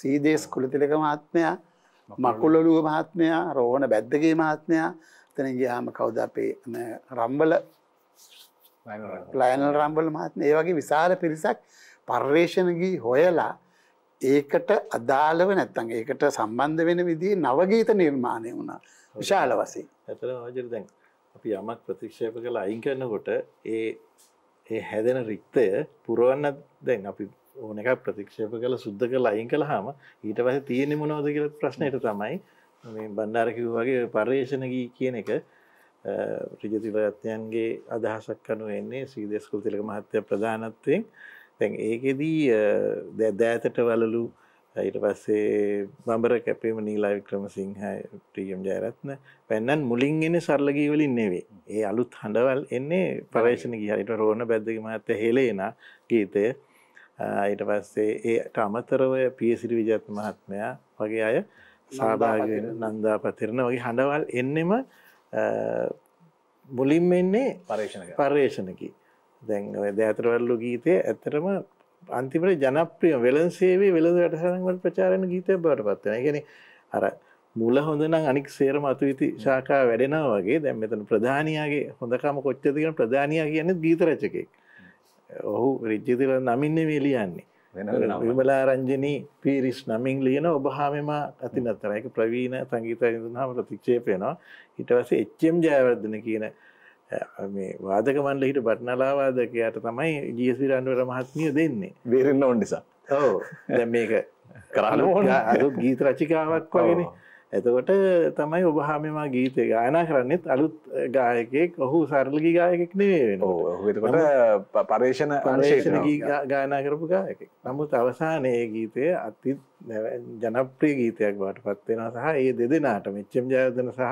සීදේස් කුලතිලක මහත්මයා මකුලලුව මහත්මයා රෝහණ බැද්දගේ මහත්මයා එතන ගියාම කවුද අපේ රම්බල ලයනල් රම්බල මහත්මයා ඒ වගේ විශාල පිරිසක් පර්යේෂණ ගී හොයලා ඒකට අදාළව නැත්තම් ඒකට සම්බන්ධ වෙන විදිහේ නවගීත නිර්මාණය වුණා විශාල වශයෙන්. ඇත්තටම ආජිර දැන් අපි යමක් ප්‍රතික්ෂේප කරලා අයින් කරනකොට ඒ ඒ හැදෙන රික්තය පුරවන්න දැන් අපි ඕන එකක් ප්‍රතික්ෂේප කරලා සුද්ධ කරලා අයින් කළාම ඊට පස්සේ තියෙන්නේ මොනවද කියලා ප්‍රශ්නෙට තමයි මේ බණ්ඩාර කිව්වාගේ පර්යේෂණ ගී කියන එක ඍජු තිලකත්යන්ගේ අදහසක් අනුව එන්නේ සීදේශ කුලතිලක මහත්තයා ප්‍රධානත්වයෙන් තැන් ඒකෙදී දෑතට වලලු ඊට පස්සේ බඹර කැපීම නීලාවි ක්‍රම සිංහය ටම් ජයරත්න පැන්නන් මුලින් එන සරලගී වලින් නෙවේ ඒ අලුත් හඬවල් එන්නේ පර්ේෂණ ගිහරිට රෝණ බැද්දග මත හෙලේන ගීතය ඊට පස්සේ ඒට අමතරව පියසිරි විජත් මහත්මයා වගේ අය සාභාගෙන නන්දා පතිරණ වගේ හඬවල් එන්නෙම මුලින් එන්නේ පර්ේෂණ පර්ේෂණකි දැන් දෑතරවල්ලු ගීතය ඇත්තරම අන්තිපට ජනප්‍රිය වෙලන් සේවේ වෙළද වැටසරන්වට ප්‍රචාරණ ගීතය බවට පත්වන ගැන අර මුල හොඳනම් අනික් සේරම අතුවිති ශාකා වැඩෙනා වගේ දැම් මෙතන ප්‍රධානයාගේ හොඳකම කොච්චතිකන ප්‍රධානයා කියන්න ගීතරචකෙක් ඔහු රිජ්ජිතර නමින්න වෙලියන්නේ විමලා රංජනී පිරිස් නමින් ලියන ඔබහාමම අතිනත්තරයක ප්‍රවීණ සංගීතය දුනාම ප්‍රතික්ෂේපයනවා හිටවස එච්චම් ජයවර්ධන කියන මේ වාදක මන්ල හිට බට්නලාවාදකයට තමයි ජියස්වි රන්ඩුවට මහත්මිය දෙන්නේ බේරෙන්න්න ඔන් නිසා ඕ දැ මේක කරන්න ගීත රචිකාවක් වගෙන එතකොට තමයි ඔබහමවා ගීතය ගායනා කරන්නෙත් අලුත් ගායකෙක් ඔහු සරලගි ගායකෙක් නේවෙන ඕහට පර්ේෂණ පර්ේෂණ ගායනා කරපු ගායකෙක් නමුත් අවසානයේ ගීතය අති ජනප්‍රිය ගීතයක් බට පත්වෙන සහ ඒ දෙදෙනට මෙච්චම් ජයදන සහ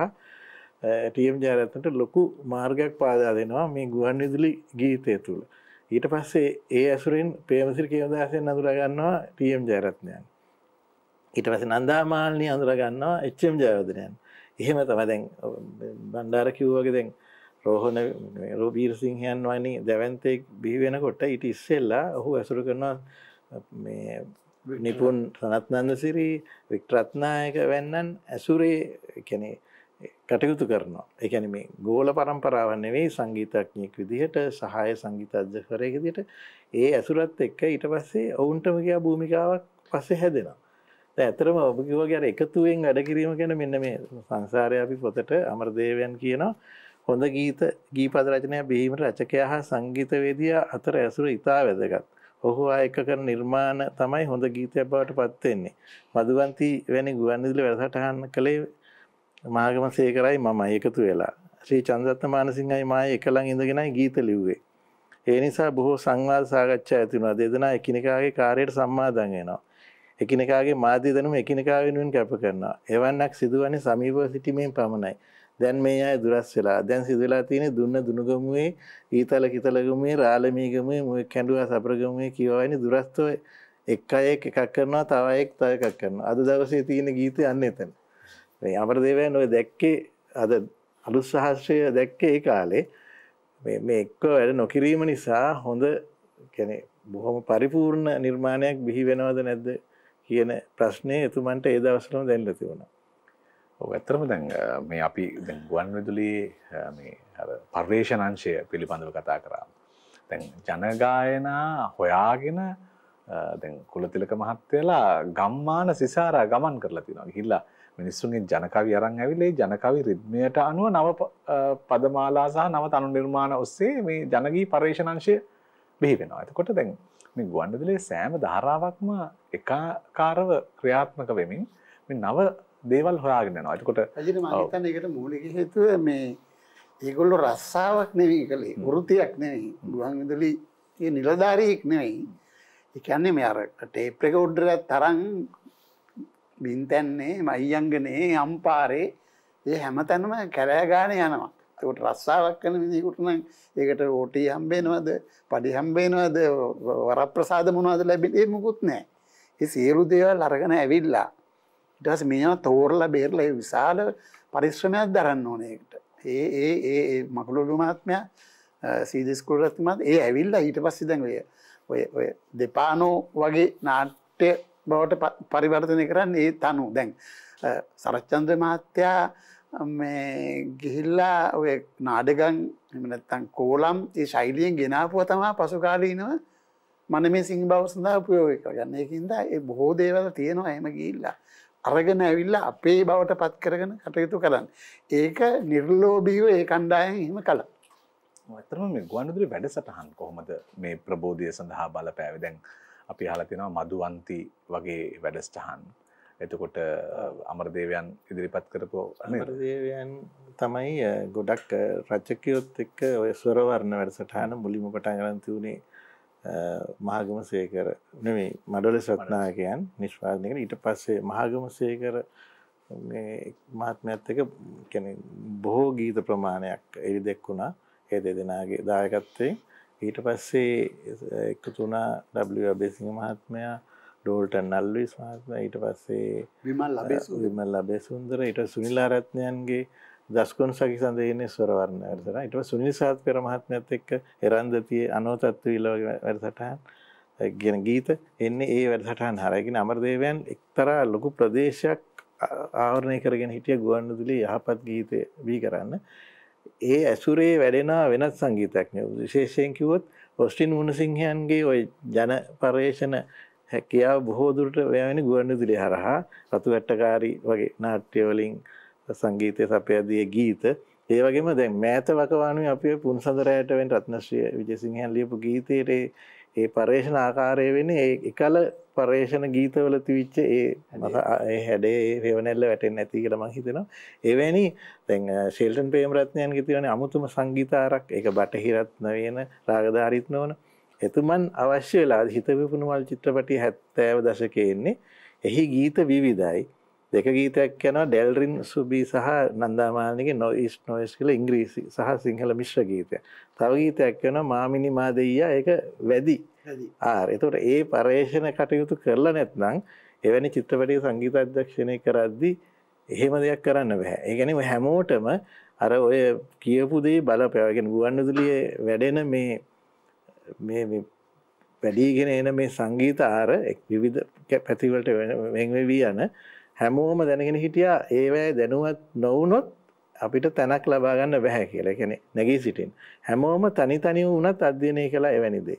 ටම් ජාරත්තට ලොකු මාර්ගයක් පාදා දෙනවා මේ ගුවන් විදුලි ගීතය තුළ. ඊට පස්සේ ඒ ඇසුරෙන් පේමසිරි කියවදාසයෙන් අඳුරගන්නවා ටම් ජයරත්නයන්. ඊට පස නන්දාමාලනී අඳුරගන්නවා එච්චම් ජයවදනයන්. එහෙම තම දැන් බණ්ඩාර කිව්වගේ දැන් රෝහණ රෝබීර සිංහයන් වනි දැවන්තෙක් බිහිවෙනකොට ඉට ඉස්සෙල්ලා ඔහු ඇසුරු කරනවා නිපුන් සනත්නන්ද සිරී වික්ට්‍රත්නායක වැන්නන් ඇසුරේ කැනේ කටයුතු කරනවා එකන මේ ගෝල පරම්පරාවන්නවෙේ සංගීතඥයෙක් විදිහට සහය සංගීතජ්‍යකරයක දිට ඒ ඇසුරත් එක්ක ඊට පස්සේ ඔවුන්ටමකයා භූමිකාවක් පස්සේ හැදෙනවා ඇතරම ඔබකිව ගැර එකතුවෙන් වැඩකිරීම ගැන මෙන්න මේ සංසාරය අපි පොතට අමරදේවයන් කියනවා හොඳ ගීත ගීපද රචනය බීම රචකයා හා සංගීතවේදිය අතර ඇසුර ඉතා වැදගත්. ඔහු අයක කර නිර්මාණ තමයි හොඳ ගීතය බවට පත්වෙන්නේ. මදුවන්ති වැනි ගුවන්දිදිල වැසටහන්න කළේ මාගම සේකරයි මම එකතු වෙලා ශ්‍රී චන්දත්ත මානසිංහයි මා එකළං ඉඳගෙනයි ගීත ලිව්වේ. ඒ නිසා බොහෝ සංවාද සාකච්ඡා ඇති වුණා. දෙදෙනා එකිනෙකාගේ කාර්යයට සම්මාදන් වෙනවා. එකිනෙකාගේ මාධ්‍ය දැනුම එකිනෙකා වෙනුවෙන් කැප කරනවා. එවන්නක් සිදුවන්නේ සමීපව සිටීමෙන් පමණයි. දැන් මේ අය දුරස් වෙලා. දැන් සිදුවලා තියෙන්නේ දුන්න දුනුගමුවේ, ඊතල කිතලගමුවේ, රාළමීගමුවේ, මුවේ කැඬුවා සබරගමුවේ කියවන්නේ දුරස්තව එක අයෙක් එකක් කරනවා, තව අයෙක් තව එකක් කරනවා. අද දවසේ තියෙන ගීතය අන්න එතන. මේ අමරදේවයන් ඔය දැක්කේ අද අලුත් සහස්්‍රය දැක්කේ ඒ කාලේ මේ එක්ක වැඩ නොකිරීම නිසා හොඳ කැනෙ බොහොම පරිපූර්ණ නිර්මාණයක් බිහි වෙනවද නැද්ද කියන ප්‍රශ්නය එතුමන්ට ඒ දවසලම දැන්ල තිවුණ. ඇත්තරම දැන් මේ අපි ගුවන් විදුලි පර්වේෂණංශය පිළිබඳව කතා කරා. තැන් ජනගායනා හොයාගෙන කුලතිලක මහත්තයලා ගම්මාන සිසාරා ගමන් කරලා තිනවා හිල්ලා මිනිස්සුන්ගේ ජනකවි අරන් ඇවිල්ලා ඒ ජනකවි රිද්මයට අනුව නව පදමාලා සහ නව තනු නිර්මාණ ඔස්සේ මේ ජනගී පර්යේෂණ අංශය බිහි වෙනවා. එතකොට දැන් මේ ගුවන්විදුලියේ සෑම ධාරාවක්ම එකාකාරව ක්‍රියාත්මක වෙමින් මේ නව දේවල් හොයාගෙන යනවා. එතකොට අජිත මම හිතන්නේ ඒකට මූලික හේතුව මේ ඒගොල්ලෝ රස්සාවක් නෙවෙයි කළේ. වෘතියක් නෙවෙයි. ගුවන්විදුලි නිලධාරියෙක් නෙවෙයි. ඒ කියන්නේ මේ අර ටේප් රෙකෝඩරයක් තරම් බින්තැන්නේ මහියංගනේ අම්පාරේ ඒ හැමතැනම කැරෑගාන යනවා. එතකොට රස්සාවක් කරන මිනිහෙකුට නම් ඒකට ඕටි හම්බේනවද? පඩි හම්බේනවද? වරප්‍රසාද මොනවද ලැබෙන්නේ? මොකුත් නැහැ. ඒ සියලු දේවල් අරගෙන ඇවිල්ලා ඊට පස්සේ මේවා තෝරලා බේරලා ඒ විශාල පරිශ්‍රමයක් දරන්න ඕනේ ඒකට. ඒ ඒ ඒ ඒ මකුළුළු මහත්මයා සීදිස් කුරුරත් මහත්මයා ඒ ඇවිල්ලා ඊට පස්සේ දැන් ඔය ඔය දෙපානෝ වගේ නාට්‍ය බවට පරිවර්තනය කරන්න ඒ තනු දැන් සරච්චන්ද්‍ර මහත්තයා මේ ගිහිල්ලා ඔය නාඩගන් එමනත්තන් කෝලම් ඒ ශෛලියෙන් ගෙනාපුුව තමා පසුකාලීනව මන මේ සිංහ බව සඳහා උපයෝගක ගන්නයකින්ද ඒ බොහෝ දේවල් තියෙනවා එම ගිල්ලා අරගෙන ඇවිල්ලා අපේ බවට පත් කරගෙන කටයුතු කරන්න. ඒක නිර්ලෝබීව ඒ කණ්ඩායන් එහෙම කළ. ඇතරම මේ ගුවන්දුරි වැඩසටහන් කොහොමද මේ ප්‍රබෝධය සඳහා බලපෑවි දැන්. අපි අහලා තියෙනවා මදුවන්ති වගේ වැඩසටහන්. එතකොට අමරදේවයන් ඉදිරිපත් කරපු අමරදේවයන් තමයි ගොඩක් රචකයොත් එක්ක ඔය ස්වරවර්ණ වැඩසටහන මුලින්ම පටන් ගන්න තිබුණේ මහාගම සේකර නෙමෙයි මඩොල සත්නායකයන් නිෂ්පාදනය කරන ඊට පස්සේ මහාගම සේකර මේ මහත්මයත් එක්ක කියන්නේ බොහෝ ගීත ප්‍රමාණයක් එළි දෙක් වුණා ඒ දෙදෙනාගේ දායකත්වයෙන් ඊට පස්සේ එකතුනා ඩබ්ලබේසිංහ මහත්මයා ඩෝල්ට නල්ලවිස් මහත්ම ඊට පස්සේ විමල් විමල් ලබේ සුන්දර ඊට සුනිලාරත්නයන්ගේ දස්කොන් සකි සඳයන්නේ ස්වරවරණ වැරසර ඉට සුනිසාත් කර මහත්මයත් එක්ක එරන්දතිය අනෝතත්ව විලෝග වැඩසටහන් ගෙන ගීත එන්නේ ඒ වැඩසටහන් හරගෙන අමරදේවයන් එක්තරා ලොකු ප්‍රදේශයක් ආවරණය කරගෙන හිටිය ගුවන්නුදුලි යහපත් ගීතය වී කරන්න ඒ ඇසුරේ වැඩෙන වෙනත් සංගීතක්නය විශේෂයෙන් කිවොත් ඔස්ටින් මුණසිංහයන්ගේ ඔය ජන පර්යේෂණ හැකියාව බොහෝදුරට වැෑවෙන ගුවන්නදිරි හරහා රතු වැට්ටකාරී වගේ නාට්‍යවලින් සංගීතය සපයදිය ගීත ඒවගේම දැන් මෑත වකවානු අප පුන් සඳරයට වෙන් රත්නශ්‍රය විජසිංහන් ලියපු ගීතයටේ ඒ පර්ේෂණ ආකාරය වෙන ඒ එකල පර්ේෂණ ගීතවල තිවිච්ච ඒ හැඩේ රෙවනැල්ල වැටෙන් ඇති කියලම හිතෙනවා එවැනි තැන් ශෙල්ටන් පේම් රත්නයන් ගතිවන අමුතුම සංගීතාරක් එක බටහිරත්න වෙන රාගධාරිත්න වන එතුමන් අවශ්‍ය වෙලා හිතවිපුුණුවල් චිත්‍රපටි හැත්තෑව දශකයෙන්නේ එහි ගීත විවිධයි දෙක ගීතයක් යනවා ඩෙල්රින් සුබී සහ නන්දාමානගේ නොයිස් නොයිස් කළ ඉංග්‍රීසි සහ සිංහල මිශ්‍ර ගීතය තව ගීතයක් යන මාමිනි මා දෙයියා ඒක වැදි ආර එතට ඒ පර්ේෂණ කටයුතු කරලා නැත්නම් එවැනි චිත්‍රපටය සංගීත අධ්‍යක්ෂණය කරද්දි එහෙම දෙයක් කරන්න බැහැ ඒගැනීම හැමෝටම අර ඔය කියපුදේ බලපෑවගෙන ගුවන්නුදුලිය වැඩෙන මේ වැඩීගෙන එන මේ සංගීත ආර එක් විවිධ පැතිවලට වෙන්වවී යන හැමෝම දැනගෙන හිටියා ඒවැයි දැනුවත් නොවුනොත් අපිට තැනක් ලබාගන්න බැහැ කියලා කෙනෙ නැගී සිටින්. හැමෝම තනි තනිව වනත් අධ්‍යනය කලා එවැනිදේ.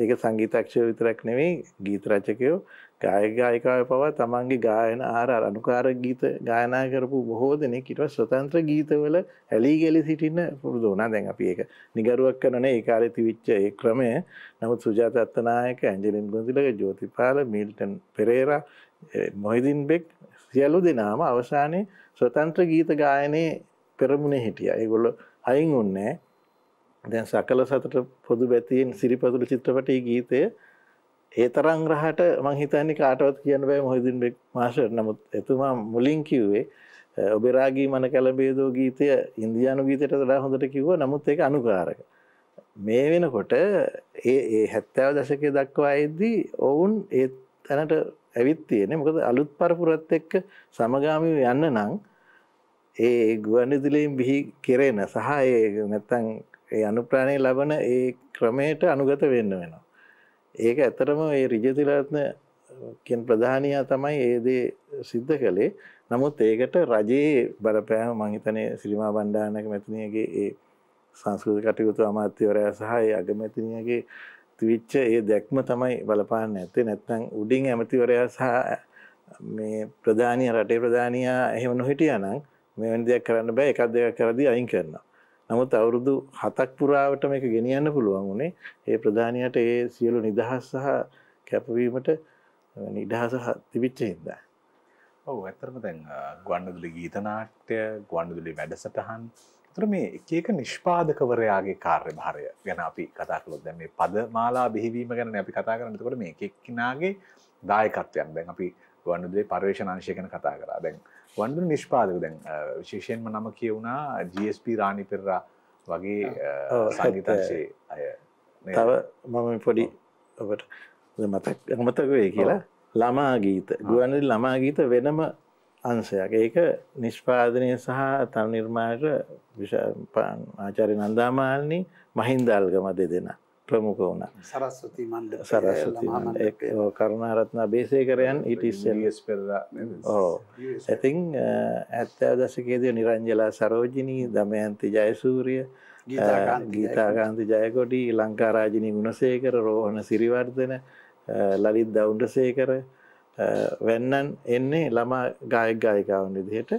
ඒක සංගීතක්ෂය විතරක් නෙවෙයි ගීතරචකයෝ ගායගායිකාව පවා තමන්ගේ ගායන ආර අනුකාර ගීත ගායනා කරපු බොහෝ දෙනෙ කිටව ස්වතන්ත්‍ර ගීතවල හැලිගෙලි සිටින්න පුරුදු වනා දැන් අපි ඒක නිගරුවක් කනන ඒ කාලෙති විච්ච ඒ ක්‍රමය නමුත් සුජාතත්වනායක ඇජලින් ගොඳලක ජෝතිපාල මිල්ටන් පෙරේරා මොහිදින් බෙක් සියලු දෙනාම අවසානයේ ස්වතන්ත්‍ර ගීත ගායනයේ පෙරමුණේ හිටිය ඒගොල්ල අයින් උන්නෑ දැන් සකල සතට පොදු බැතියෙන් සිරිපතුළු චිත්‍රපටයේ ගීතය ඒ තරං රහට මංහිතන්නේ කාටවත් කියන බෑ මොහහිදින් බෙක් මාශර් නමුත් එතුමා මුලින් කිව්වේ ඔබෙරාගී මන කැලබේදෝ ගීතය ඉන්දියානු ගීතයට දඩා හොඳට කිව්ව නමුත් ඒක අනුකාරක මේ වෙනකොට ඒ හැත්තෑව දශකය දක්වා එද්දී ඔවුන් ඒ තැනට ඇවිත් තියෙන්නේ මොකද අලුත් පරපුරත් එක්ක සමගාමීව යන්න නම් ඒ ගුවන්විදුලියෙන් බිහි කෙරෙන සහ ඒ නැත්තම් ඒ අනුප්‍රාණය ලබන ඒ ක්‍රමයට අනුගත වෙන්න වෙනවා. ඒක ඇත්තටම ඒ රිජතිරත්න කියන ප්‍රධානියා තමයි ඒ දේ සිද්ධ කළේ. නමුත් ඒකට රජයේ බලපෑම මං හිතන්නේ සිරිමා බණ්ඩාරනායක මැතිණියගේ ඒ සංස්කෘතික කටයුතු අමාත්‍යවරයා සහ ඒ අගමැතිණියගේ ඇතිවිච්ච ඒ දැක්ම තමයි බලපාන්න ඇත්තේ නැත්නම් උඩින් ඇමතිවරයා සහ මේ ප්‍රධානී රටේ ප්‍රධානියා එහෙම නොහිටියා නම් මෙවැනි දෙයක් කරන්න බෑ එකක් දෙකක් කරදී අයින් කරනවා. නමුත් අවුරුදු 7ක් පුරාවට මේක ගෙනියන්න පුළුවන් උනේ ඒ ප්‍රධානියට ඒ සියලු නිදහස් සහ කැපවීමට නිදහස තිබිච්ච හින්දා. ඔව් ඇත්තටම දැන් ගුවන්විදුලි ගීත නාට්‍ය ගුවන්විදුලි වැඩසටහන් තොර මේ එක එක නිෂ්පාදකවරයාගේ කාර්ය භාරය ගැන අපි කතා කළොත් දැන් මේ පද මාලා බිහිවීම ගැන අපි කතා කරන්නේ. එතකොට මේ එක එක්කිනාගේ දායකත්වයන් දැන් අපි වන්දුදේ පරිවේෂණ අංශය ගැන කතා කරා. දැන් වන්දුන නිෂ්පාදක දැන් විශේෂයෙන්ම නම කියුණා GSP රාණි පෙරරා වගේ සංගීතංශයේ අය. තව මම පොඩි ඔබට මතක් මතක වෙයි කියලා ළමා ගීත ගුවන්විදුලි ළමා ගීත වෙනම අංශයක් ඒක නිෂ්පාදනය සහ තම නිර්මාණයට ආචරි නන්දාමාලනී මහින්දල්ගම දෙදෙන ප්‍රමුඛ වුණ සරස්වති මන්ඩ සරස්වති කරුණාරත්න බේසේකරයන් ඉටිස් ඕ ඇතින් ඇත්තෑ දසකේදය නිරංජලා සරෝජිනී දමයන්ති ජයසූරිය ගීතාකාන්ති ජයකොටී ලංකාරාජිනී ගුණසේකර රෝහණ සිරිවර්ධන uh, ලලිත් දෞන්ඩසේකර වෙන්නන් එන්නේ ළමා ගායක් ගායකාවන් විදිහට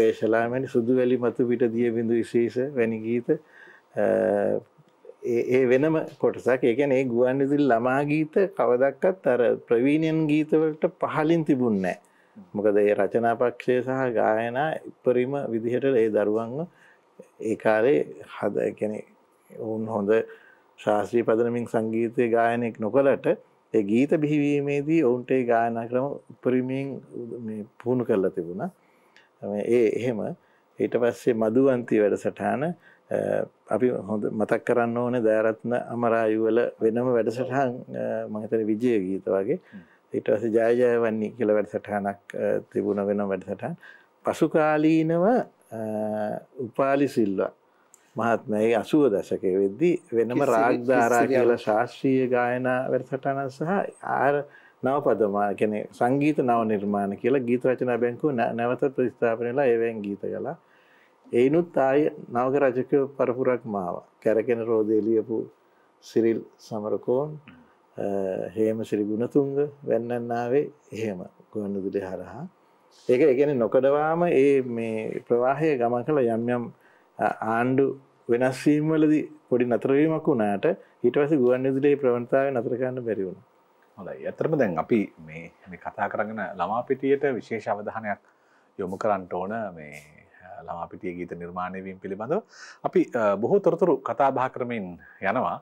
පේශලාමනි සුදු වැලි මතු පිට දිය බිඳු විශේෂ වැනි ගීත ඒ වෙනම කොටසක් ඒකැන ඒ ගුවන් ඉදිල් ළමා ගීත කවදක්කත් අර ප්‍රවීණයන් ගීතවලට පහලින් තිබුන්නෑ. මොකද ඒ රචනාපක්ෂය සහ ගායනා ඉපරිම විදිහට ඒ දරුවන්ව ඒකාලේ හදැන ඔවුන් හොඳ ශාස්ත්‍රී පදනමින් සංගීතය ගායනෙක් නොකලට ඒ ගීත බිහිවීමේදී ඔවුන්ට ඒ ගායනා ක්‍රම උපරිමයෙන් පුහුණු කරලා තිබුණා. ඒ එහෙම ඊට පස්සේ මදුවන්ති වැඩසටහන අපි හොඳ මතක් කරන්න ඕන දෑරත්න අමරායුවල වෙනම වැඩසටහන් මහිතන විජය ගීත වගේ ඊටවස ජයජය වන්නේ කියල වැඩසටහනක් තිබුණ වෙන වැඩසටහන් පසුකාලීනව උපාලි සිල්වා මහත්මයි අසුව දශකය වෙද්දී වෙනම රාග්ධාරා කියලා ශාස්ත්‍රීය ගායනා වැඩසටාන සහ ආර නවපදමා කෙනෙ සංගීත නව නිර්මාණ කියලා ගීත රචනා බැංකුව නැවත ප්‍රස්ථාපනලා ඒවැන් ගීත කලා එයිනුත් ආය නවක රජකය පරපුරක් මාව කැරකෙන රෝදේලියපු සිරිල් සමරකෝන් හේම සිරිගුණතුන්ග වැන්නන්නාවේ එහෙම ගොන්නදුඩ හරහා ඒක එකන නොකඩවාම ඒ මේ ප්‍රවාහය ගමන් කළ යම් යම් ආණ්ඩු වෙනස්වීම්වලදි පොඩි නතරවීමක් වුණාට හිටවස ගුවන් විදුලේ ප්‍රවණතාව නතරකන්න බැරිවුණ හොඳයි ඇතරම දැන් අපි මේ කතා කරගෙන ළමාපිටියට විශේෂ අවධානයක් යොමු කරන්නට ඕන මේ ළමාපිටිය ගීත නිර්මාණයවීම් පිළිබඳව අපි බොහෝ තොරතුරු කතාබා කරමින් යනවා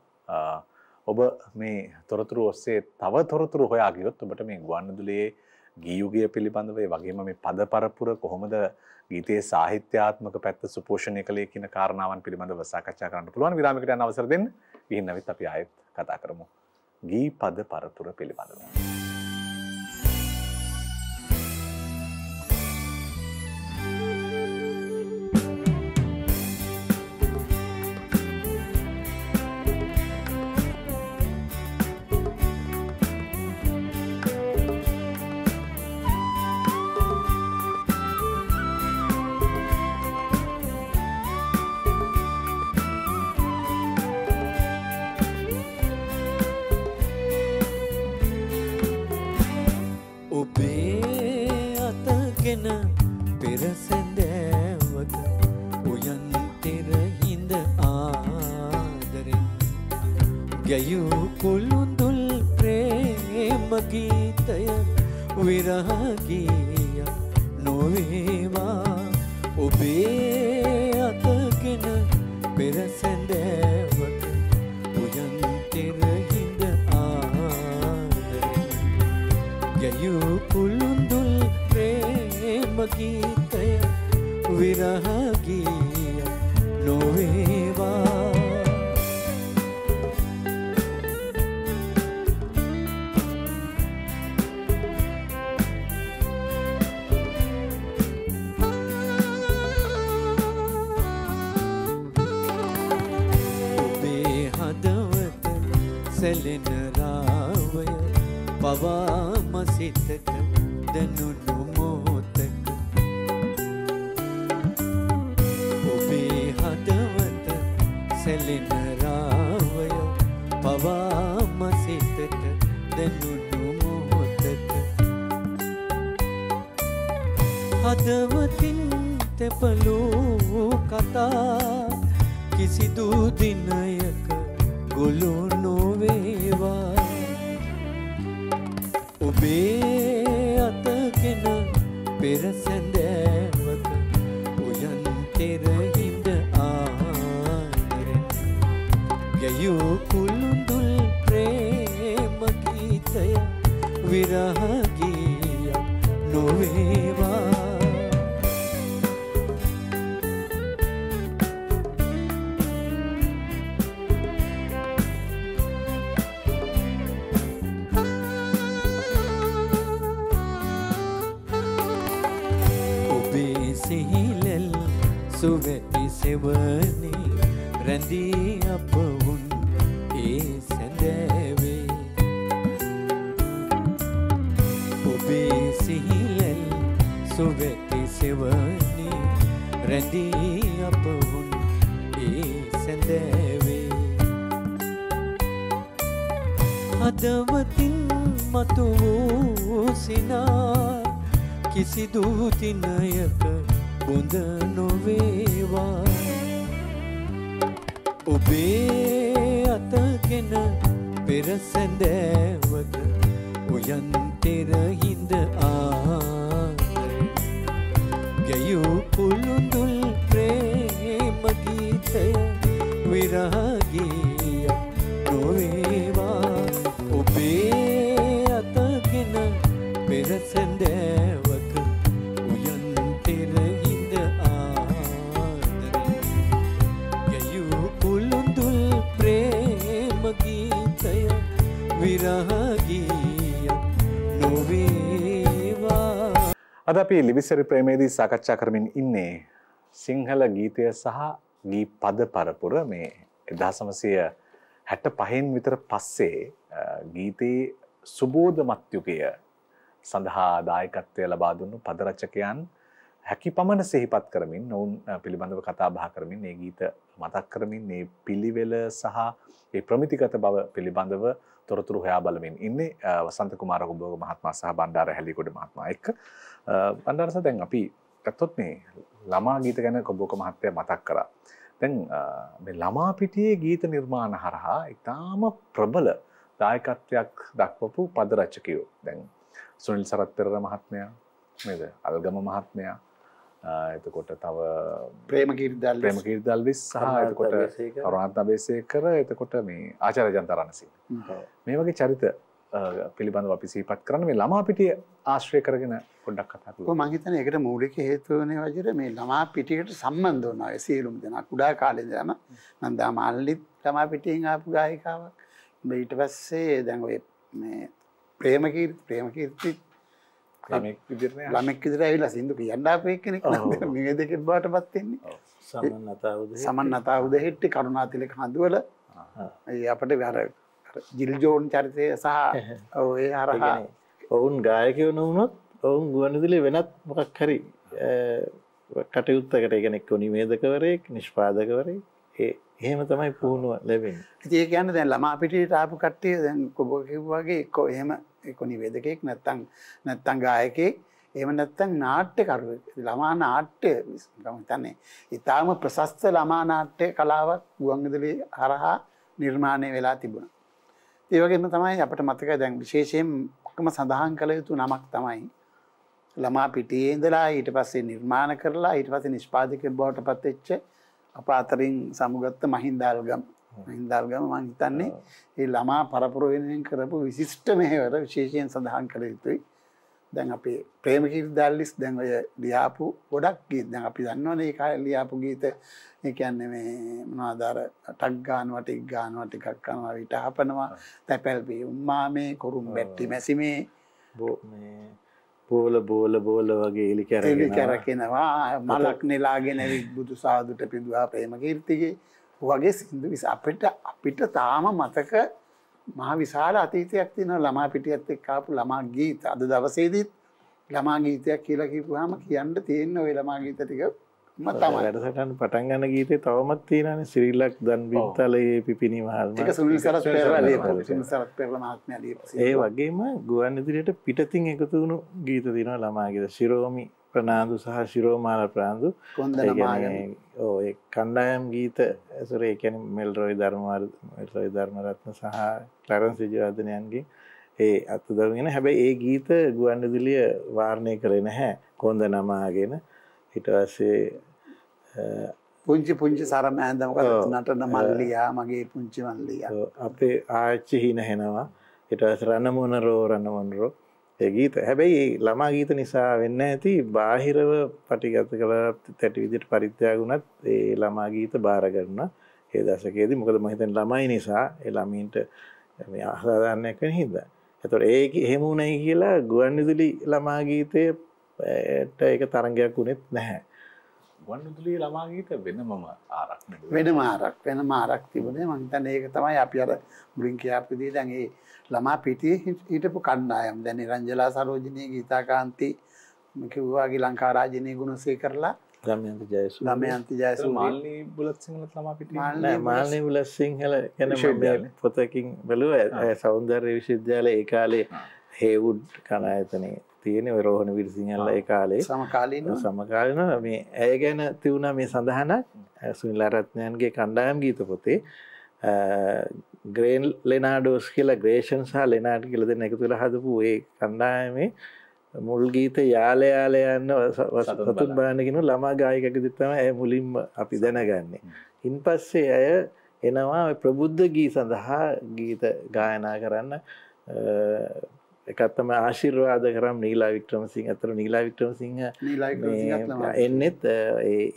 ඔබ මේ තොරතුරු ඔස්සේ තව තොරතුරු හොයාගියොත් ඔබට මේ ගුවන්නදුලේ ගීයුගය පිළිබඳව වගේම මේ පද පරපුර කොහොමද ගීතයේ සාහිත්‍යාත්මක පැත්ත සුපෝෂණය කළේ කියන කාරණාවන් පිළිබඳව සාකච්ඡා කරන්න පුළුවන් විරාමයකට යන අවසර දෙන්න. ඉහින් නැවිත් අපි ආයෙත් කතා කරමු. ගී පද පරපුර පිළිබඳව. සිහිලෙල් සුවැති සෙවනේ රැඳී අප වුන් ඒ සැඳෑවේ ඔබේ සිහිලෙල් සුවැති සෙවනේ රැඳී අප වුන් ඒ සැඳෑවේ හදවතින් මතු වූ සිනා කිසිදු දිනයක බොඳ නොවේවා ඔබේ අතගෙන පෙරසැඳෑවක ඔයන් තෙරහිඳ ආ ගැයූ පුළුඳුල් ප්‍රේම ගීතය විරාගේ අද අපි ලිවිසරි ප්‍රේමේදී සාකච්ඡා කරමින් ඉන්නේ සිංහල ගීතය සහ ගී පද පරපුර මේ එදහසමසය හැට පහෙන් විතර පස්සේ ගීතයේ සුබෝධමත්යුකය සඳහා දායකත්වය ලබා දුන්නු පදරචකයන් හැකි පමණ සෙහිපත් කරමින් නොවුන් පිළිබඳව කතා බහ කරමින් ඒ ගීත මතක් කරමින් ඒ පිළිවෙල සහ ඒ ප්‍රමිතිගත බව පිළිබඳව තොරතුරු හොයා බලමින් ඉන්නේ වසන්ත කුමාර ගුබෝග මහත්මයා සහ බණ්ඩාර හැලිකොඩ මහත්මයා එක්ක අන්ඩරස දැන් අපි ගත්තොත් මේ ළමා ගීත ගැන කොබෝක මහත්තය මතක් කරා. දැන් ළමාපිටියේ ගීත නිර්මාණ හරහා ඉතාම ප්‍රබල දායකත්වයක් දක්වපු පදරච්චකයෝ දැන් සුනිල් සරත්තරර මහත්මයා මෙද අල්ගම මහත්මයා එතකොට තව ප්‍රේමකිරිදල් ප්‍රේමකිරිදල් විස් සහ එතකොට කරුණාත් අබේසය කර එතකොට මේ ආචාර ජන්තරණසි මේ වගේ චරිත පිළිබඳව අපි සීපත් කරන මේ ළමාපිටිය ආශ්‍රය කරගෙන පොඩක් කතා කරමු. මම හිතන්නේ ඒකට මූලික හේතුව වෙන වජිර මේ ළමා පිටියකට සම්බන්ධ වුණා ඒ සියලුම දෙනා කුඩා කාලේ ඉඳලම මම දා මල්ලිත් ළමා පිටියෙන් ආපු ගායිකාවක්. ඊට පස්සේ දැන් ඔය මේ ප්‍රේමකීර්ති ප්‍රේමකීර්තිත් ළමෙක් විදිහට ඇවිල්ලා සින්දු කියන්න අපේ කෙනෙක් මේ දෙකෙන් බාටපත් වෙන්නේ. සමන් නතාවුද සමන් නතාවුද හෙට්ටි කරුණාතිලක හඳුවල ඒ අපිට අර ජිල් ජෝන් චරිතය සහ ඔය හරහා ඔවුන් ගායකයෝ නොවුනොත් ඔවුන් ගුවනදිලි වෙනත් මොකක් හරි කටයුත්තකට එකනෙක් නිවේදකවරයෙක් නිෂ්පාදකවරේ ඒ එහෙම තමයි පුහුණුව ලැබෙන ඒ ගැන දැන් ළමා පිටිට ආපු කට්ටිය දැන් කොබෝකිව්වාගේ එක්කෝ එහෙම එක්ක නිවේදකයෙක් නැත්තං නැත්තං ගායකයෙක් එහෙම නැත්තං නාට්‍යකරුවෙක් ළමා නාට්‍ය මම හිතන්නේ ඊටාම ප්‍රශස්ත ළමා නාට්‍ය කලාවක් ගුවන්විදුලි හරහා නිර්මාණය වෙලා තිබුණා ඒ වගේම තමයි අපිට මතකයි දැන් විශේෂයෙන් ඔක්කොම සඳහන් කළ යුතු නමක් තමයි ළමා පිටියේ ඉඳලා ඊට පස්සේ නිර්මාණ කරලා ඊට පස්සේ නිෂ්පාදකයෙක් බවට පත් වෙච්ච අප අතරින් සමුගත්ත මහින්දාල්ගම මහින්දාල්ගම මම හිතන්නේ ඒ ළමා පරපුර වෙනුවෙන් කරපු විශිෂ්ට මෙහෙවර විශේෂයෙන් සඳහන් කළ යුතුයි. දැන් අපේ ප්‍රේම කිරිදාල්ලිස් දැන් ඔය ලියාපු ගොඩක් ගීත දැන් අපි දන්නවනේ ඒ කාලේ ලියාපු ගීත ඒ කියන්නේ මේ මොනවාද අර ටක් ගන්නවා ටික ගන්නවා ටිකක් කරනවා විට හපනවා තැපැල් බිම්මා මේ කුරුම් බැට්ටි මැසි මේ මේ බෝල බෝල බෝල වගේ එලි කැරලි කැරකෙනවා මලක් නෙලාගෙන බුදු සාදුට පිදුවා ප්‍රේම කීර්තිගේ වගේ සිදු විස අපිට අපිට තාම මතක මහ විශාල අතීතයක් තියෙන ළමා පිටියත් එක්ක ආපු ළමා ගීත අද දවසේදීත් ළමා ගීතයක් කියලා කිව්වහම කියන්න තියෙන ওই ළමා ගීත ටික වැඩසටන් පටන් ගන්න ගීතේ තවමත් තියෙනන සිරිල්ලක් දන් විත්තලයේ පිපිනිවාල් ඒ වගේම ගුවන් ඉදිරියට පිටතින් එකතු වුණු ගීත තිනවා ළමාගේද ශිරෝමි ප්‍රනාාදු සහ ශිරෝමාල ප්‍රාන්දු කොඳ ඕය කණ්ඩායම් ගීත ඇසර එකැන මෙල්රොයි ධර්මවාර් රොයි ධර්මරත්න සහ කලරන් සිජවාදනයන්ගේ ඒ අත්තුදරගෙන හැබැයි ඒ ගීත ගුවන්ඩදිලිය වාර්ණය කරෙන හැ කොන්ද නමාගෙන හිටවස්සේ පුංචි පුංචි සරම ඇඳමක නටන මල්ලියා මගේ පුංචි මල්ලිය අපේ ආච්චි හින හෙනවා එටස් රණමුණරෝ රණමන්රෝ ගීත හැබැයි ළමා ගීත නිසා වෙන්න ඇති බාහිරව පටිගත කළ තැටි විදිට පරිත්‍යයාගුණත් ඒ ළමා ගීත භාරගරන්න ඒ දසකේද මොකද මහිතන් ළමයි නිසා එළමීන්ට අහසාධාරණයක් වෙන හිද. ඇතොට ඒක එහෙමුණයි කියලා ගුවන් විදුලි ළමා ගීතය එක තරගයක් වුණෙත් නැහැ. ගුවන්ුතුලේ ළමාගේත වෙනමම ආරක් වෙන මාරක් වෙන මාරක් තිබුණේ මංතන් ඒක තමයි අපි අර මුලින් කියාපදී දැන්ගේ ළමා පිටිය හිටපු කණ්ඩායම් දැන රංජලා සරෝජනය ගීතාකාන්ති කිව්වාගේ ලංකාරාජනය ගුණසේ කරලා ගමයන්ත ජයස ළමයන්ති ජයස මාල්ලී බුලත් සිංහල තමා පිට මාල්ලී බුලත් සිංහල ගැන පොතකින් බැලුව සෞන්දර්ය විශ්වවිද්‍යාල ඒ කාලේ හේවුඩ් කනායතනයේ තියෙන රෝහණ විරසිංහල්ල කාලේ සමකාලීන සමකාලන මේ ඇය ගැන තිවුණ මේ සඳහනක් ඇසුල්ලාරත්නයන්ගේ කණ්ඩායම් ගීත පොතේ ග්‍රේන් ලෙනාඩෝස් කියලා ග්‍රේෂන් සහ ලෙනාට කියල දෙන එක තුළ හදපු ඒ කණ්ඩායමේ මුල් ගීත යාල යාල යන්න සතුන් බානගෙන ළමා ගායකක දිත්තම ඇය මුලින්ම අපි දැනගන්නේ. ඉන් පස්සේ ඇය එනවා ප්‍රබුද්ධ ගී සඳහා ගීත ගායනා කරන්න එකත්තම ආශිර්වාද කරම් නීලා වික්‍රම සිංහ අතර නීලා වික්‍රම සිංහ එන්නෙත්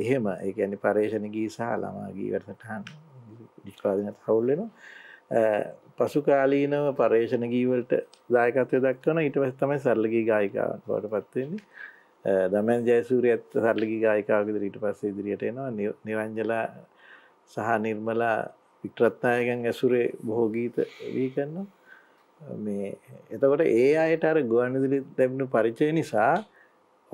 එහෙම ඒඇනි පර්ේෂණ ගී සහ ළමාගී වැටටහන් නිෂ්පාදනත් හවුල්ලෙන පසු කාලීනව පර්ේෂණ ගීවලට දායකත්වය දක්වන ඉටවස් තමයි සල්ලගී ගායිකාවට පත්වවෙන්නේ දමැන් ජයසූරිය ඇත් සල්ලි ගායිකාවකද ඊට පස්ස ඉදිරියට එනවා නිරංජලා සහ නිර්මලා වික්‍රත්නායකන් ඇසුරේ බොහෝ ගීත වී කන්නවා මේ එතකොට ඒ අයට අර ගුවන්විදුලි ලැබුණු පරිචය නිසා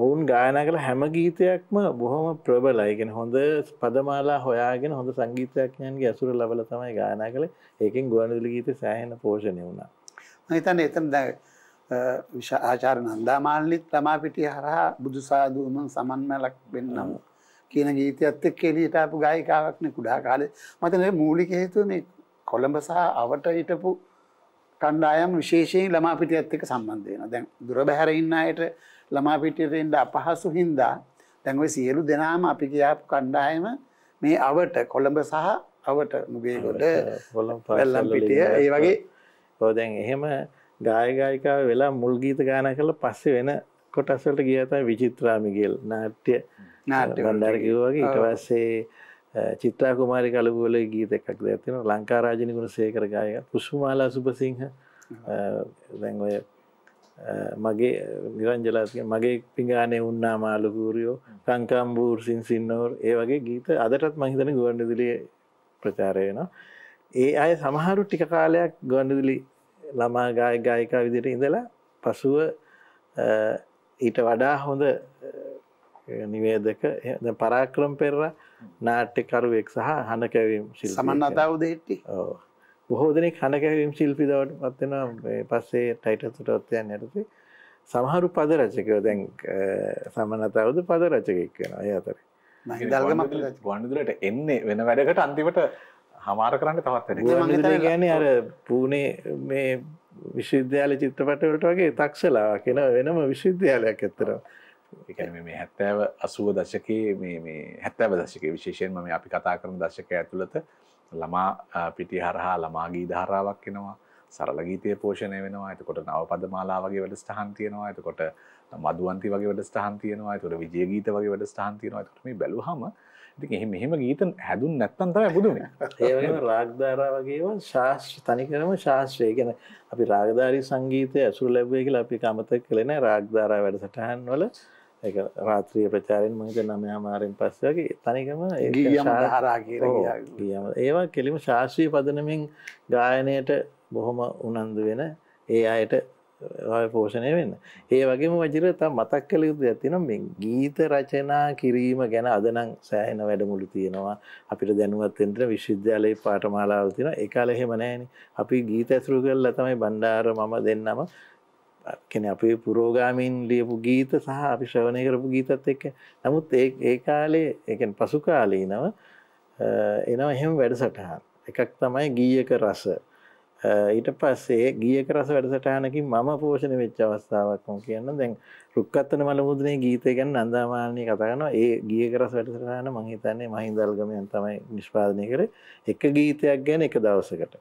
ඔවුන් ගායනා කළ හැම ගීතයක්ම බොහොම ප්‍රබලයිගෙන හොඳ පදමාලා හොයාගෙන හොඳ සංගීතයක්ඥයන්ගේ ඇසුර ලබල තමයි ගායනා කළ ඒකෙන් ගුවන්විදුලි ගීත සෑහෙන පෝෂණය වුණා හිතන්න එතන දැ ආචාර නන්දාමාල්ලිත් තමාපිටිය හරහා බුදුසාදුවමන් සමන්මැලක් වෙන්නම් කියන ගීතයත් කෙලියට අපපු ගායිකාවක්න කුඩා කාලේ මතන මූලික හේතුව මේ කොළඹ සහ අවට හිටපු කණ්ඩායම් විශේෂයෙන් ළමා පිටියත් එක්ක සම්බන්ධ වෙනවා. දැන් දුර බැහැර ඉන්න අයට ළමා පිටියට එන්න අපහසු හින්දා දැන් ওই සියලු දෙනාම අපි කියාපු කණ්ඩායම මේ අවට කොළඹ සහ අවට මුගේගොඩ කොළඹ පිටිය ඒ වගේ ඔව් දැන් එහෙම ගායගායිකාව වෙලා මුල් ගීත ගාන කරලා පස්සේ වෙන කොටස්වලට ගියා තමයි විචිත්‍රා මිගෙල් නාට්‍ය නාට්‍ය වන්දර කිව්වා වගේ ඊට පස්සේ චිත්‍රා කුමාරි කලපුල ගීත එකක් ඇතින ලංකාරාජනි ගුණ සේකරගාය පුෂුමාලා සුපසිංහ දැන් ඔය මගේ නිරංජලාසික මගේ පිගානේ උන්නා මාලුකූරියෝ කංකම්බූර් සින්සින්නෝර් ඒ වගේ ගීත අදටත් මහිතන ගුවන්ඩදිලිය ප්‍රචාරයන ඒ අය සමහරු ටික කාලයක් ගොන්ඩදිලි ළමා ගාය ගායිකා විදිට ඉඳලා පසුව ඊට වඩා හොඳ නිවේදක පරාක්‍රම් පෙරලා නාට්‍යකරුවෙක් සහ හනකැවීම් සමන් අතාවදේට්ටි බොහෝ දෙනෙක් හනකැවීම් ශිල්පිදවට පත්වෙන පස්සේ ටයිටතුටොත්යන් ඇරති සමහරු පද රචකයෝ දැන් සමනතාවද පද රචකෙක් වෙන අය අතර ගොඩදුරට එන්නේ වෙන වැඩකට අන්තිමට හමාර කරන්න තවත් ගැන අර පූනේ මේ විශ්විද්‍යාල චිත්‍රපටවලට වගේ තක්ෂලා කියෙන වෙනම විශ්විද්‍යාලයක් ඇත්තරවා එකන මේ හැත්තෑව අසුව දශකයේ මේ හැත්තෑව දශක විශේෂයෙන් මම අපි කතා කරන දශක ඇතුළත ළමා පිටි හරහා ළමාගී ධාරාවක් එෙනවා සරලගීතය පෝෂණය වෙනවා එතකොට නවපද මාලා වගේ වැඩ ස්ටහන් තියෙනවා එතකොට මදුවන්ති වගේ වැඩ ස්ටහන් තියෙනවා එතකොට විජයගීත වගේ වැඩ ස්ටහන් තියෙනවා එතකොට මේ බැලුවහම ඉතින් එහෙම එහෙම ගීත හැදුන් නැත්තම් තමයි බුදුනේ ඒ වගේම රාගධාරා වගේම ශාස්ත්‍ර තනිකරම ශාස්ත්‍රය කියන අපි රාගධාරී සංගීතය ඇසුර ලැබුවේ කියලා අපි කමතක කළේ නැහැ රාගධාරා වැඩසටහන් වල එක රාත්‍රිය ප්‍රචාරෙන් මහිත නමය මාරෙන් පස්සගේ තනිකම හරාකිය ඒවා කෙලිම ශාස්ත්‍රී පදනමින් ගායනයට බොහොම උනන්දු වෙන ඒ අයට පෝෂණය වෙන්න ඒ වගේම වජිර තා මතක් කළ යුතු ඇතිනම් මෙ ගීත රචනා කිරීම ගැන අදනම් සෑහෙන වැඩමුළු තියෙනවා අපිට දැනුවත්තෙන්ට විශ්විද්‍යාලයේ පාටමාලාව තින එකල එහෙම නෑන අපි ගීත ඇසුරු කරල තමයි බණ්ඩාර මම දෙන්නම කෙන අපේ පුරෝගාමීන් ලියපු ගීත සහ අපි ශ්‍රවණය කරපු ගීතත් එක්ක නමුත් ඒ කාලේ එකෙන් පසු කාලී නව එනවා එහෙම වැඩසටහන් එකක් තමයි ගීයක රස ඊට පස්සේ ගීයක රස වැඩසටහනකින් මම පෝෂණ වෙච්ච අවස්ථාවක් ම කියන්න දැන් රුක්කත්තන මළමුදනේ ගීතය ගැන අන්දාමානය කතාගන ඒ ගිය කරස් වැඩසටහන මහිතන්නේ මහින්දල්ගමයන් තමයි නිෂ්පාදනය කර එක ගීතයක් ගැන එක දවසකට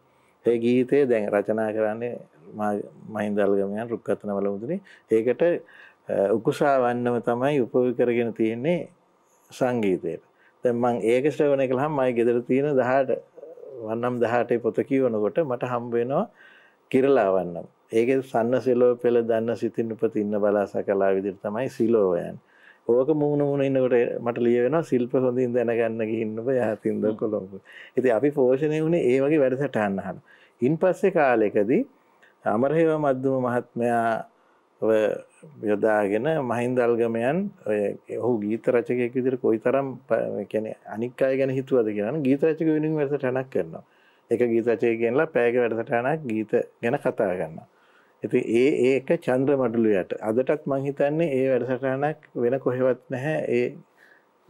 ඒ ගීතය දැන් රචනා කරන්නේ මහින්දල්ගමයන් රුක්කත්තන වලමුදුනේ ඒකට උකුසා වන්නම තමයි උපවි කරගෙන තියෙන්නේ සංගීතයට තැම්මං ඒක ශ්‍රවණය කළහම් මයි ගෙදර තියෙන දහට වන්නම් දහටේ පොත කියවනකොට මට හම්බෙනවා කිරලා වන්නම් ඒක සන්න සිලෝ පෙළ දන්න සිතින් උපති ඉන්න බලාසා කලා විදිර තමයි සිලෝයන් ඕක මුහුණ මුණ ඉන්නකොට මට ලියවෙන ශිල්ප හොඳින් දැනගන්න ගිහින්නබ යහතින්ද කොළොඹ. ඉතින් අපි පෝෂණය වුණේ ඒ වගේ වැඩසටහන් අහන. ඉන් පස්සේ කාලෙකදී අමරහිව මධ්‍යම මහත්මයා යොදාගෙන මහින්දල්ගමයන් ඔහු ගීත රචකයක් විදිර කොයි තරම් කැන අනික් අය ගැන හිතුවද කියෙන ගීත රචක වෙනින් වැස ටැනක් කරනවා එක ගීතචය කියනලා පෑක වැඩසටනක් ගීත ගැන කතා ගන්න. ඇති ඒ ඒක චන්ද්‍ර මඩලු යට අදටත් මංහිතන්නේ ඒ වැඩසටනක් වෙන කොහෙවත් නැහැ ඒ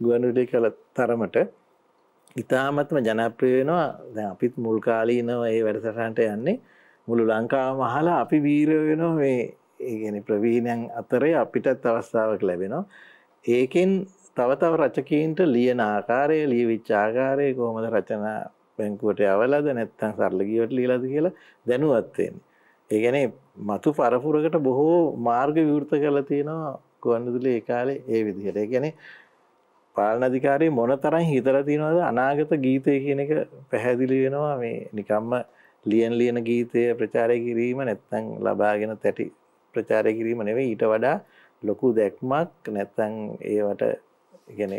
ගුවනුඩි කළ තරමට ඉතාමත්ම ජනප්‍රිය වෙනවා අපිත් මුල්කාලී නව ඒ වැඩසටන්ට යන්නේ මුළු ලංකාව මහලා අපි වීර වෙන මේ ඒගැන ප්‍රවීණයන් අතරේ අපිටත් අවස්ථාවක් ලැබෙනවා. ඒකෙන් තවතව රචකීන්ට ලියන ආකාරය ලිය විච්චාකාරය කෝමද රචනා පැංකුවට අවලද නැත්තන් සරලගිවට ලීලද කියලා දැනුවත්වෙන්. ඒගැන මතු පරපුරකට බොහෝ මාර්ග විවෘත කල තියෙනවා කොන්ඩදුලේ ඒකාලේ ඒ විදිහට ගැන පාලනධිකාරයේ මොන තරන් හිතර තියෙනවද අනාගත ගීතය කියන එක පැහැදිලි වෙනවා මේ නිකම්ම ලියන් ලියන ගීතය ප්‍රචාරය කිරීම නැත්තං ලබාගෙන තැටි ප්‍රචාරය කිරීම නෙවේ ඊට වඩා ලොකු දැක්මක් නැත්තං ඒවට ගැන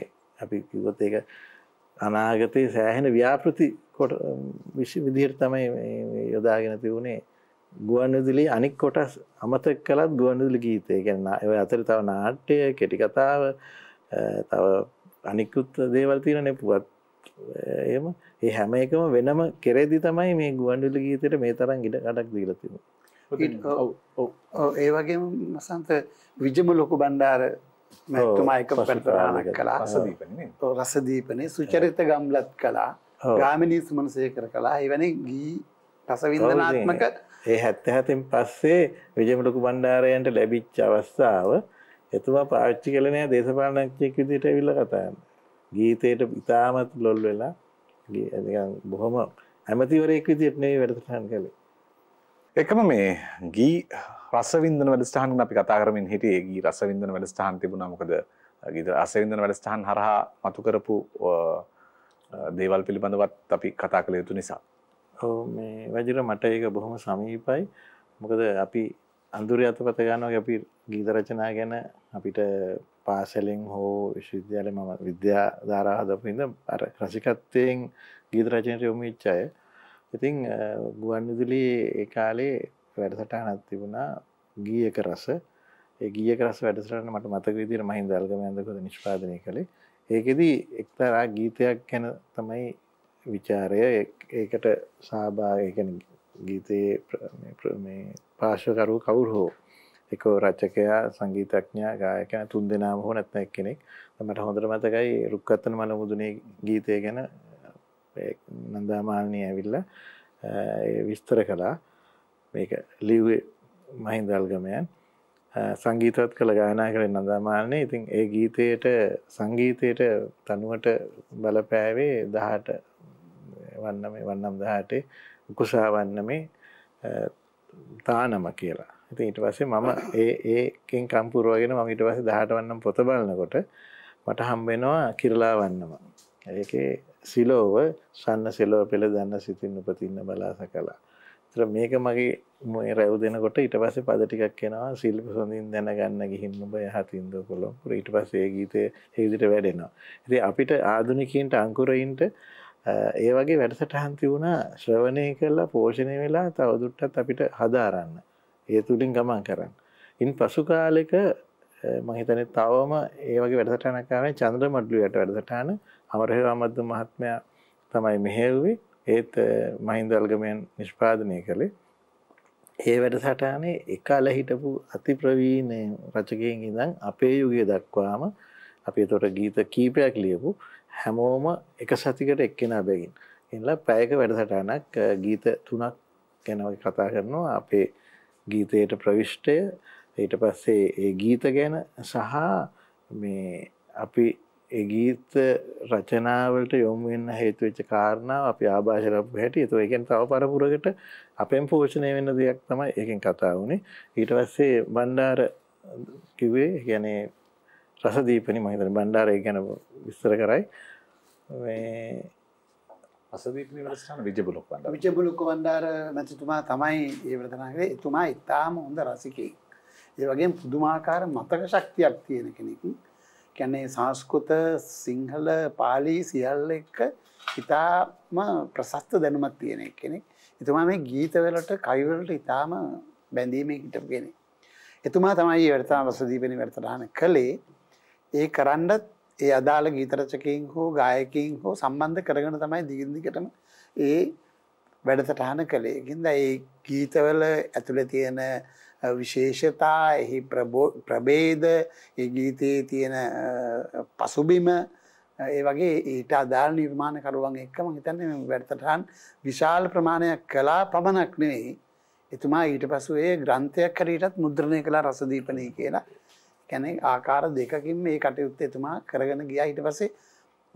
අපි කිවොත් ඒක අනාගතයේ සෑහෙන ව්‍යාපෘති කොට විශ්ි විදිහයට තමයි යොදාගෙන තිවුණේ ගුවන්විදුලි අනික් කොටස් අමතක් කළත් ගුවන්විදුලි ගීතය ගැන්න ඔය අතර තව නාට්‍යය කෙටිකතාව තව අනිකුත් දේවල් තියෙන නෙපුුවත් එම ඒ හැම එකම වෙනම කෙරෙදි තමයි මේ ගුවන්ඩුල ගීතයට මේ තරන් ගිට කඩක් දීලතිම ඒ වගේ මසන්ත විජම ලොකු බණ්ඩාර මැතුමායක පරතරාණ කලා රසදීපනේ සුචරිත ගම්ලත් කලා ගාමිනී සුමනසය කර කලා එවැනි ගී රසවින්දනාත්මක ඒ හැත්ත හැතින් පස්සේ විජමලොකු බණ්ඩාරයන්ට ලැබිච් අවස්ථාව එතුමා පාච්චි කලනය දේශපාලනක්්චයක් විදිට විල්ල කතාන්න ගීතයට ඉතාමත් ලොල් වෙලා බොහොම ඇමතිවරයෙක් විදිටනේ වැඩසටහන් කළේ. එකම මේ ගී රසවින්ද වැඩස්ටහන් අපි කතාරමින් හිටේ ගී රසවින්දන වැඩස්ටහන් තිබුණනමකද ගීත රසවින්දන වැඩස්ටහන් හරහා මතු කරපු දේවල් පිළිබඳවත් අපි කතා කළ යුතු නිසා. ඔව මේ වැජර මට ඒක බොහොම සමීපයි මොකද අපි අඳුර අතපත ගනෝ අපි ගීත රචනා ගැන අපිට පාසලෙන් හෝ විශ්විද්‍යාල මම විද්‍යා ධාරාහදපුහිද අර රසිකත්වයෙන් ගීත රචනයට යොමිච්චාය ඉතිං ගුවන්විදුලි ඒකාලේ වැඩසටා නත්තිබුණා ගීයක රස ගීයක රස වැඩසරන්න මට මතක විදිර මහින් දල්ගමයන්දකොද නිෂ්පාදනය කළේ ඒකෙදී එක්තරා ගීතයක් ගැන තමයි විචාරය ඒකට සාභාගකන ගීතයේ පාශකරු කවුරු හෝ එක රචකයා සංගීතඥා ගායක තුන් දෙනාම හෝ නැත්නම් එක්කෙනෙක්. මට හොඳට මතකයි රුක්කත්තන මලමුදුනේ ගීතය ගැන නන්දාමාලනී ඇවිල්ලා විස්තර කළා. මේක ලිව්වේ මහින්ද අල්ගමයන්. සංගීතවත් කළ ගායනා කරේ නන්දාමාලනී. ඉතින් ඒ ගීතයට සංගීතයට තනුවට බලපෑවේ 18 වන්නමේ වන්නම් 18 කුසාවන්නමේ තානම කියලා. ඉතින් ඊට පස්සේ මම ඒ ඒකෙන් කම් පුරවගෙන මම ඊට පස්සේ 18 වන්නම් පොත බලනකොට මට හම්බ වෙනවා කිරලා වන්නම. ඒකේ සිලෝව සන්න සෙලෝ පෙළ දන්න සිතින් උපතින්න බලාසකලා. ඒතර මේක මගේ මේ රැව් දෙනකොට ඊට පස්සේ පද ටිකක් එනවා සිල්ප සොඳින් දැනගන්න ගිහින් ඔබ යහතින්ද කොළඹ. ඊට පස්සේ ඒ ගීතය ඒ විදිහට වැඩෙනවා. ඉතින් අපිට ආධුනිකයින්ට අංකුරයින්ට ඒ වගේ වැඩසටහන් තිබුණා ශ්‍රවණය කළා පෝෂණය වෙලා තවදුරටත් අපිට හදාරන්න. ඒ තුළින් ගමන් කරන්න. ඉන් පසු කාලෙක මහිතන තවම ඒවගේ වැඩසටානකාරය චන්ද්‍ර මඩ්ලියට වැඩසටාන අමරහ අමද්ද මහත්මයා තමයි මෙහෙල්වේ ඒත් මහින්දල්ගමයන් නිෂ්පාදනය කළේ ඒ වැඩසටානේ එකල හිටපු අති ප්‍රවීණය රචකයෙන් ඉඳන් අපේ යුගය දක්වාම අපි තොට ගීත කීපයක් ලියපු හැමෝම එක සතිකට එක්කෙනා බැගින් එල්ලා පැයක වැඩසටානක් ගීත තුනක් ගැනව කතා කරනවා අපේ ගීතයට ප්‍රවිෂ්ටය ඊට පස්සේ ඒ ගීත ගැන සහ මේ අපි ගීත රචනාවලට යොම් වෙන්න හේතුවෙච්ච කාරණාව අපි ආභාෂරපු හැටි තු එකෙන් තව පරපුරකට අපෙන් පෝෂණය වෙන්න දෙයක් තමයි ඒකෙන් කතා වුණේ ඊට පස්සේ බණ්ඩාර කිවේ ගැනේ රසදීපනි මහිතන බණ්ඩාරය ගැන විස්තර කරයි අසදීපනි වැඩසටහන විජයබුලොක් වන්දාර විජයබුලොක් වන්දාර මැතිතුමා තමයි ඒ වැඩසටහන කරේ එතුමා ඉතාම හොඳ රසිකයෙක්. ඒ වගේම පුදුමාකාර මතක ශක්තියක් තියෙන කෙනෙක්. කියන්නේ සංස්කෘත සිංහල පාලි සියල්ල එක ඉතාම ප්‍රසස්ත දැනුමක් තියෙන කෙනෙක්. එතුමා මේ ගීත වලට කවි වලට ඉතාම බැඳීමේ හිටපු කෙනෙක්. එතුමා තමයි මේ වැඩසටහන රසදීපනි වැඩසටහන කළේ. ඒ කරන්නත් ඒ අදාළ ගීතරචකින් හෝ ගායකින් හෝ සම්බන්ධ කරගෙන තමයි දිගින්දිකටම ඒ වැඩසටහන කළේ. ගින්ද ඒ ගීතවල ඇතුළේ තියෙන විශේෂතා, එහි ප්‍රභේද, ඒ ගීතයේ තියෙන පසුබිම ඒ වගේ ඊට අදාළ නිර්මාණකරුවන් එක්ක මම හිතන්නේ මේ වැඩසටහන් විශාල ප්‍රමාණයක් කළා පමණක් නෙවෙයි. එතුමා ඊට පසු ඒ ග්‍රන්ථයක් හරියටත් මුද්‍රණය කළා රසදීපනී කියලා. කැනෙ ආකාර දෙකකින් මේ කටයුත්ත එතුමා කරගෙන ගියා ඊට පස්සේ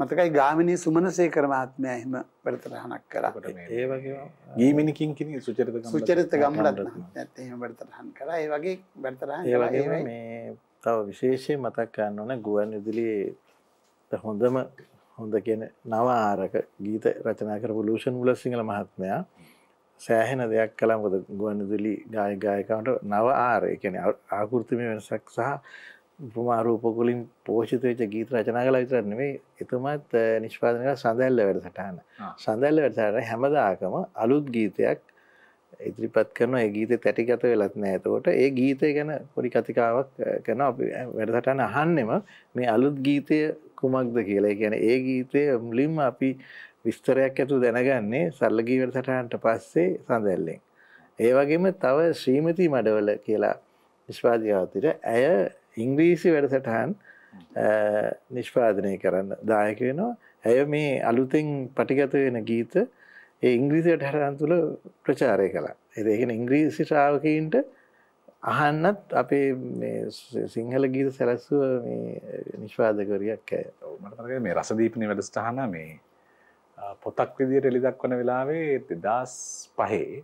මතකයි ගාමිණී සුමනසේකර මහත්මයා එහෙම වැඩසටහනක් කළා. ඒ වගේ ගීමිනිකින් කිනි සුචරිත ගම්මලත් සුචරිත ගම්මලත් නැත් එහෙම වැඩසටහන් කළා. ඒ වගේ වැඩසටහන් ඒ වගේ මේ තව විශේෂයෙන් මතක් ගන්න ඕන ගුවන් විදුලියේ හොඳම හොඳ කියන නව ආරක ගීත රචනා කරපු ලූෂන් මුලසිංහල මහත්මයා සෑහෙන දෙයක් කලා මොද ගුවන්විදුලි ගාය ගායකවට නව ආර එකන ආකෘතිමය වෙනසක් සහ උපමාරූපකුලින් පෝෂිතවෙච ගීත රචනා කලා විතරන්න මේ එතුමත් නිෂ්පාදනක සඳැල්ල වැඩසටහන සඳැල්ල වැඩසට හැමදාකම අලුත් ගීතයක් ඉදිරිපත් කරන ගීත තැටිගත වෙලත් නෑතකොට ඒ ගීතය ගැන පොඩි කතිකාවක් කරන අපි වැඩසටන අහන්නෙම මේ අලුත් ගීතය කුමක්ද කියලා ගැන ඒ ගීතය මුලින්ම අපි විස්තරයක් ඇතු දැනගන්නේ සල්ලගීවට සටහන්ට පස්සේ සඳැල්ලෙන්. ඒ වගේම තව ශ්‍රීමති මඩවල කියලා නිෂ්පාධිකාවතිට ඇය ඉංග්‍රීසි වැඩසටහන් නිෂ්පාදනය කරන්න දායක වෙනවා ඇය මේ අලුතෙන් පටිගත වෙන ගීත ඉංග්‍රීසියට හටන් තුළ ප්‍රචාරය කලා එදගෙන ඉංග්‍රීසි ශ්‍රාවකීන්ට අහන්නත් අපේ සිංහල ගීත සැලැස්සුව නිෂ්පාදකරයක් ඇය මටගේ මේ රසදීපනි වැඩස්ටහන මේ පොතක් විදියට එලිදක්වන වෙලාවේ දෙදස් පහේ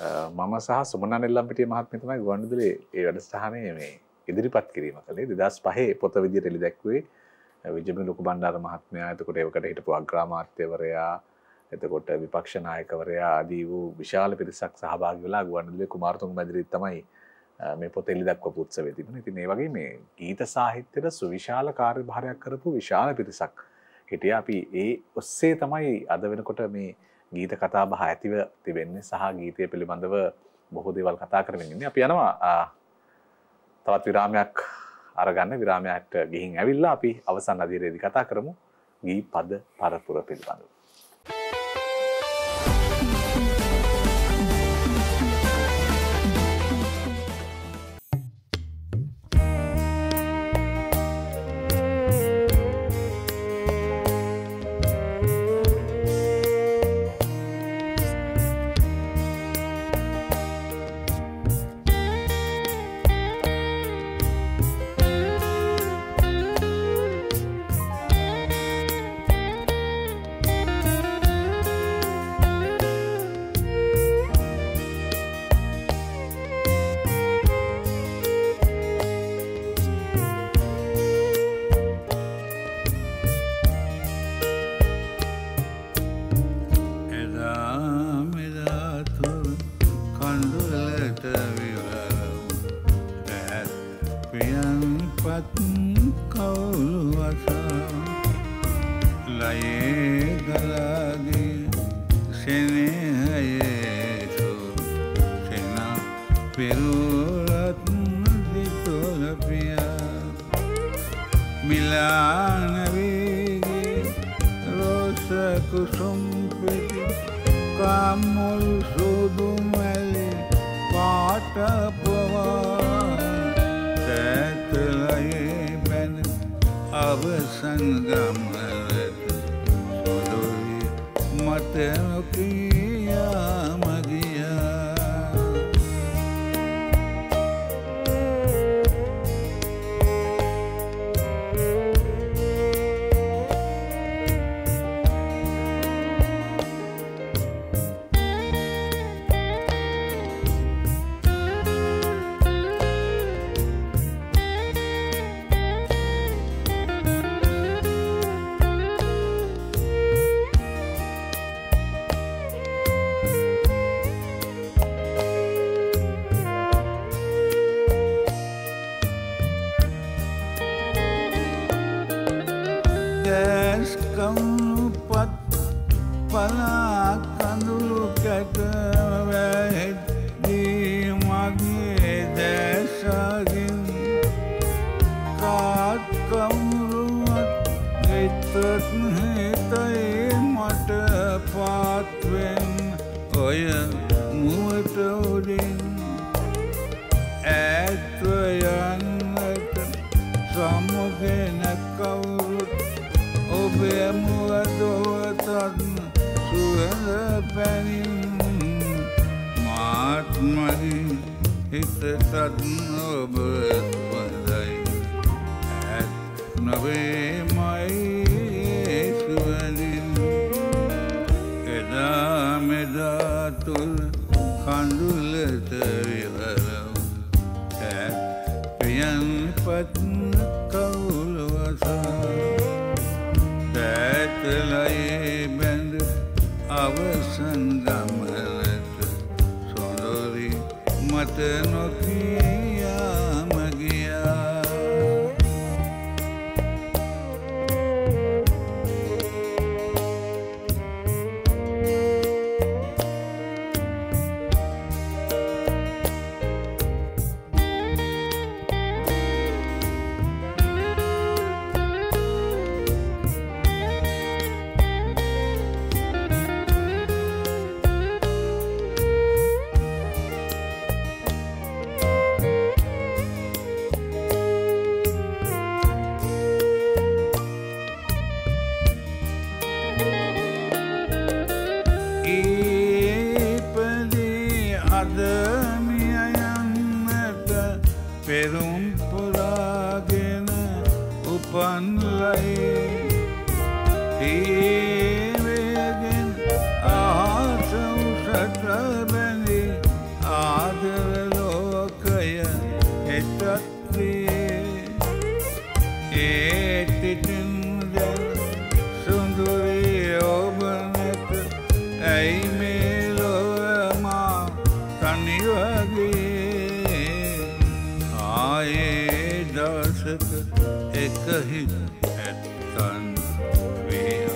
මම සහ සුමනන් එල්ලම්පිටිය මහත්මිය තමයි ගුවන්විදුලියේ ඒ වැඩසටහනේ මේ ඉදිරිපත් කිරීම කළේ 2005 පොත විදියට එලි දැක්වේ විජයබිඳු ලොකු බණ්ඩාර මහත්මයා එතකොට ඒකට හිටපු අග්‍රාමාත්‍යවරයා එතකොට විපක්ෂ නායකවරයා ආදී වූ විශාල පිරිසක් සහභාගී වෙලා ගුවන්විදුලියේ කුමාරතුංග මැදිරිය තමයි මේ පොත එලි දක්වපු උත්සවය තිබුණේ. ඉතින් ඒ වගේ මේ ගීත සාහිත්‍යයට සුවිශාල කාර්යභාරයක් කරපු විශාල පිරිසක් හිටිය අපි ඒ ඔස්සේ තමයි අද වෙනකොට මේ ගීත කතා බහ ඇතිව තිබෙන්නේ සහ ගීතය පිළිබඳව බොහෝ දේවල් කතා කරමින්න්නේ අපි යනවා තවත් විරාමයක් අරගන්න විරාමයට ගිහින් ඇවිල්ලා අපි අවසන් අධීරේදි කතා කරමු ගී පද පරපුර පිළිබඳව.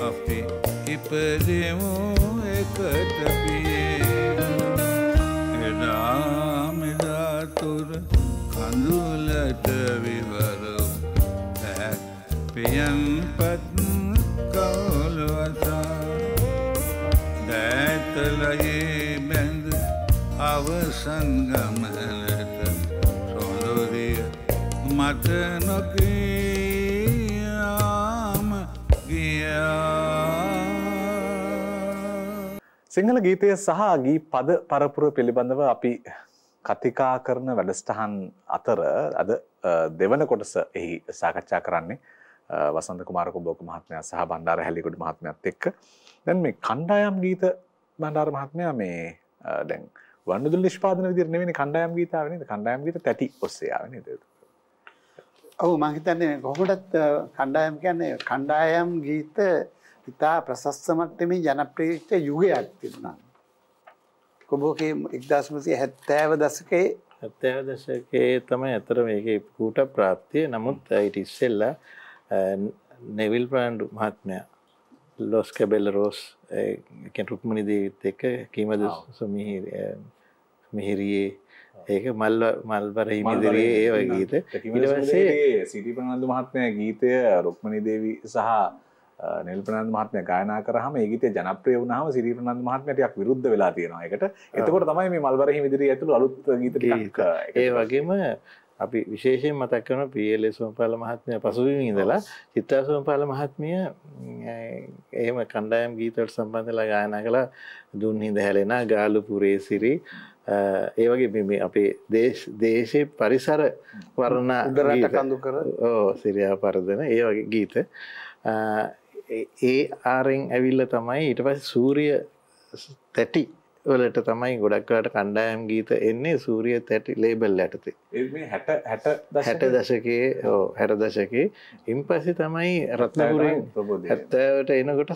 අපි ඉපදෙමු එකට පියේ එදා මෙදා තුර කඳුලට විවරු පැත් පියම්පත් කවුලවතා දැතලයේ බැඳ අවසන් ගමනට සොඳුරිය මට නොකී සිංහල ගීතය සහ ගී පද පරපුර පිළිබඳව අපි කතිකා කරන වැඩස්ටහන් අතර අද දෙවන කොටස එහි සාකච්ඡා කරන්නේ වසන්ද කුමාරක බෝක මහත්මය සහ බණ්ඩාර හැලිකුඩ මහත්මයත් එක්ක දැන් මේ කණ්ඩායම් ගීත බණ්ඩාර මහත්මයා මේ දැන් වන්නදුල් නිෂ්පාදන විදිහට නෙවෙයි කණ්ඩායම් ගීතාව නේද කණ්ඩායම් ගීත තැටි ඔස්සේ ආවේ නේද ඔව් මම හිතන්නේ කොහොමදත් කණ්ඩායම් කියන්නේ කණ්ඩායම් ගීත ඉතා ප්‍රශස්සමට්ටමින් ජනප්‍රේච්ච යුගයක් තිබුණා. කොබෝකේ එක්දශමසි හැත්තෑව දසකේ හැත්තෑව දශකේ තම ඇතර මේගේ කූට ප්‍රාප්තිය නමුත් අයිට ඉස්සෙල්ල නෙවිල් ප්‍රාන්්ඩු මහත්මයා ලොස් කැබෙල්ල රෝස් රුක්මණි දේවිත් එක කීමද මිහිරයේ ඒක මල් මල්බර හිමිදිරේ ඒ වගේ ගීත ඉටවසේ සිටි ප්‍රනන්දු මහත්මය ගීතය රුක්මණි දේවී සහ නිල්පනන්ද මහත්මය ගායනා කරහම ඒ ගීතය ජනප්‍රිය වුණාම සිරිපනන්ද මහත්මයටයක් විරුද්ධ වෙලා තියෙනවා. ඒකට එතකොට තමයි මේ මල්වරහි මිදිරිය ඇතුළු අලුත් ගීත ටිකක් ඒ වගේම අපි විශේෂයෙන් මතක් කරන පීඑල්ඒ සෝමපාල මහත්මය පසුවිමින් ඉඳලා චිත්තා සෝමපාල මහත්මිය එහෙම කණ්ඩායම් ගීතවට සම්බන්ධලා ගායනා කළ දුන්හිද හැලෙන ගාලු පුරේ සිරි ඒ වගේ මේ අපේ දේශය පරිසර වරණ උදරට කඳු කර ඕ සිරියා පරදන ඒ වගේ ගීත ඒ ආරෙන් ඇවිල්ල තමයි ඊට පස් සූරිය තැටි වලට තමයි ගොඩක්වට කණ්ඩායම් ගීත එන්නේ සූරිය තැටි ලේබල් ඇටති හැට දශකයේ හෝ හැට දශකේ ඉම් පසි තමයි රත්නපුරෙන් ඇත්තවට එනකොට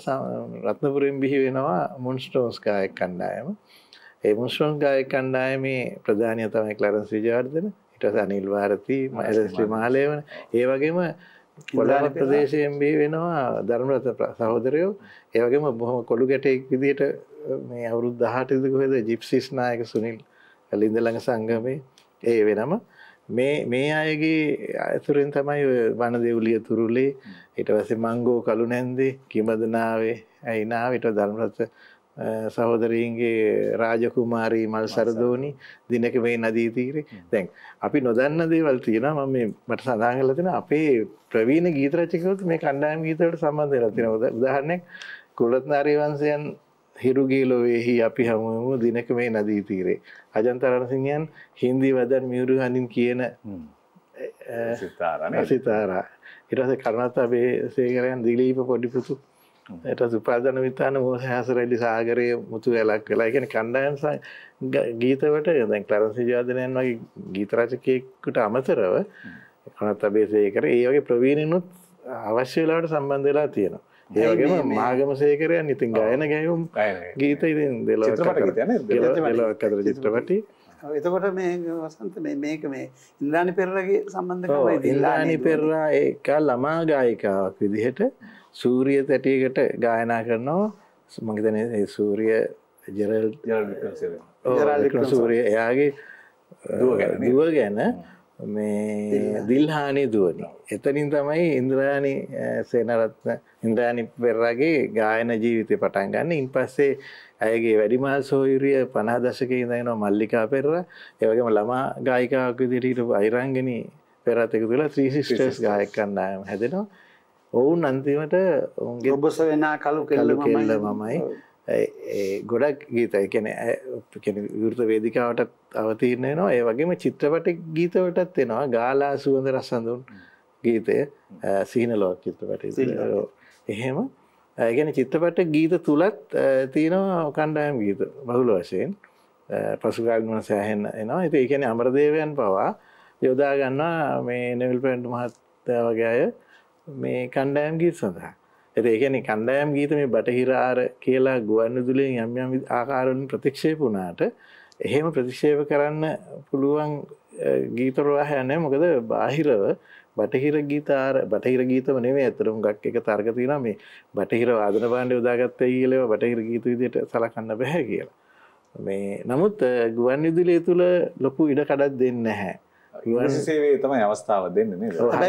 රත්නපුරෙන් බිහි වෙනවා මුන්ස්ටෝස්කායක් කණ්ඩායම ඒ මුස්ටෝන් ගාය කණ්ඩායමේ ප්‍රධානය තමයි කලරන් සිජාර්දන ඉටස අනිල්වාරති මඇලස්ලි මාලය වන ඒ වගේම කොලාන ප්‍රදේශයෙන් බී වෙනවා ධර්මරත සහෝදරයෝ ඒවගේම බොහොම කොළු ගැටෙක් විදිට මේ අවුරුද් දහටදකොහෙද ජිප්සිස් නායක සුනිල් ලින්දළඟ සංගමේ ඒ වෙනම මේ මේ අයගේ ඇතුරෙන් තමයි වන දෙවුලිය තුරුලේ ඉට වසේ මංගෝ කළු නැන්දේ කිමදනාවේ ඇයිනාවට ධර්මරත Eh, සහෝදරීන්ගේ රාජකුමාරී මල් සරදෝනි දිනක මේ නදී තීරේ දැන් අපි නොදන්න දේවල් තියෙන ම මේ මට සඳහගල තින අපේ ප්‍රවීණ ගීතරචකවත් මේ කණ්ඩායම් ගීතවට සම්බන්ධ තින උදහරණයක් කුලත්නාරීවන්සයන් හිරුගීලොවේහි අපි හමුවමු දිනක මේ නදී තීරේ අජන්තරණසිංයන් හින්දී වදන් මියුරු හඳින් කියන සිතාරණ සිතාරා ඉරස කරනත් අපේ සේකරයන් දිලීප පොඩිපුතු එට සුපාදන විතාන මෝස හැසරැඩි සාගරය මුතු වෙලක් වෙලා ගැන කණ්ඩායන් ගීතවට දැන් කලරන්සි ජාදනයන් වගේ ගීතරාචකයෙකුට අමතරව කනත් අබේසය කර ඒ වගේ ප්‍රවීණනුත් අවශ්‍ය වෙලාට සම්බන්ධ වෙලා තියෙනවා ඒවගේම මාගම සේකරයන් ඉතින් ගයන ගැයුම් ගීත ඉතින් දෙලවට කතර චිත්‍රපටි එතකොට මේ වසන්ත මේක මේ ඉල්ලානි පෙරරගේ සම්බන්ධ ඉල්ලානි පෙරලා එක ළමා ගායිකාවක් විදිහට සූරිය තැටියකට ගායනා කරනවා මගතන සූරිය ජෙරල් සූරිය එයාගේ දුව ගැන මේ දිල්හානි දුවන. එතනින් තමයි ඉන්ද්‍රාණි සේනරත්න ඉන්ද්‍රාණි පෙරරගේ ගායන ජීවිතය පටන් ගන්න ඉන් පස්සේ ඇයගේ වැඩිමා සෝයුරිය පනා දශක ඉඳන මල්ලිකා පෙරර ඒවගේම ළමා ගායිකාකදිරීට අයිරංගෙන පෙරත් එක තුළ ත්‍රීසිිස්ටස් ගායක් කන්නයම හැදෙනවා ඔවුන් අන්තිමට ඔුන්ගේ ඔබස වෙනා කලු කෙල්ල කෙල්ල මමයි ගොඩක් ගීතයි කෙන කෙන විෘත වේදිකාවටත් අවතීරණය නවා ඒ වගේම චිත්‍රපට ගීතවටත් එෙනවා ගාලා සුවඳ රස්සඳුන් ගීතය සීන ලෝක චිත්‍රපට එහෙම ගැන චිත්තපට ගීත තුළත් තියෙනවා කණ්ඩායම් ගීත බහුල වශයෙන් පසුකාල්ම සෑහෙන් එනවා ඇති එකන අමරදේවයන් පවා යොදා ගන්නා මේ නෙවල් පැන්ඩු මහත්තය වගේ අය මේ කණ්ඩායම් ගීත සඳහා ඇති එකන කණ්ඩායම් ගීත මේ බටහිරාර කියලා ගුවන්න තුළින් යම්යම් ආකාරුන් ප්‍රතික්ෂේපුනාට එහෙම ප්‍රතික්ෂේප කරන්න පුළුවන් ගීතරවා හැනෑ මොකද බාහිරව බටහිර ගීතාර බටහිර ගීතම නෙවේ ඇතරම් ගක් එක තර්ගතින මේ බටහිර ආදන බාණ්ඩ යොදාගත්ත කියලව බටහිර ගීත විදියට සලකන්න බැහැ කියලා මේ නමුත් ගුවන් විදුලිය තුළ ලොකු ඉඩ කඩක් දෙන්න නැහැ සේවේ තමයි අවස්ථාව දෙන්න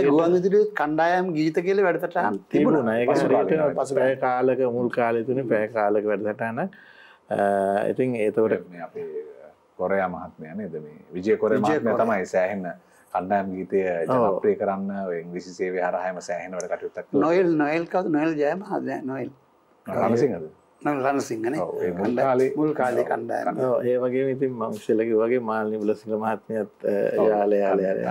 ගුවන්දිරි කණ්ඩායම් ගීත කියල වැඩතට තිබුණු නය පස පැය කාලක මුල් කාලතුන පැය කාලක වැඩටන ඉතින් ඒතවට කොරයා මහත්මයන එදම විජය කොර තමයි සෑහෙන්න කණ්ඩායම් ගීතය ජනප්‍රිය කරන්න ඉංග්‍රීසි සේවය හරහාම සෑහෙනවට කටයුත්තක් නොයල් නොයල් කවුද නොයල් ජයම හද නොයල් රණසිංහද රණසිංහන මුල්කාලේ මුල් කාලේ කණ්ඩායම ඒ වගේ ඉතින් මංශලගේ වගේ මාල්නි බලසිංහ මහත්මයත් යාල යාල යාල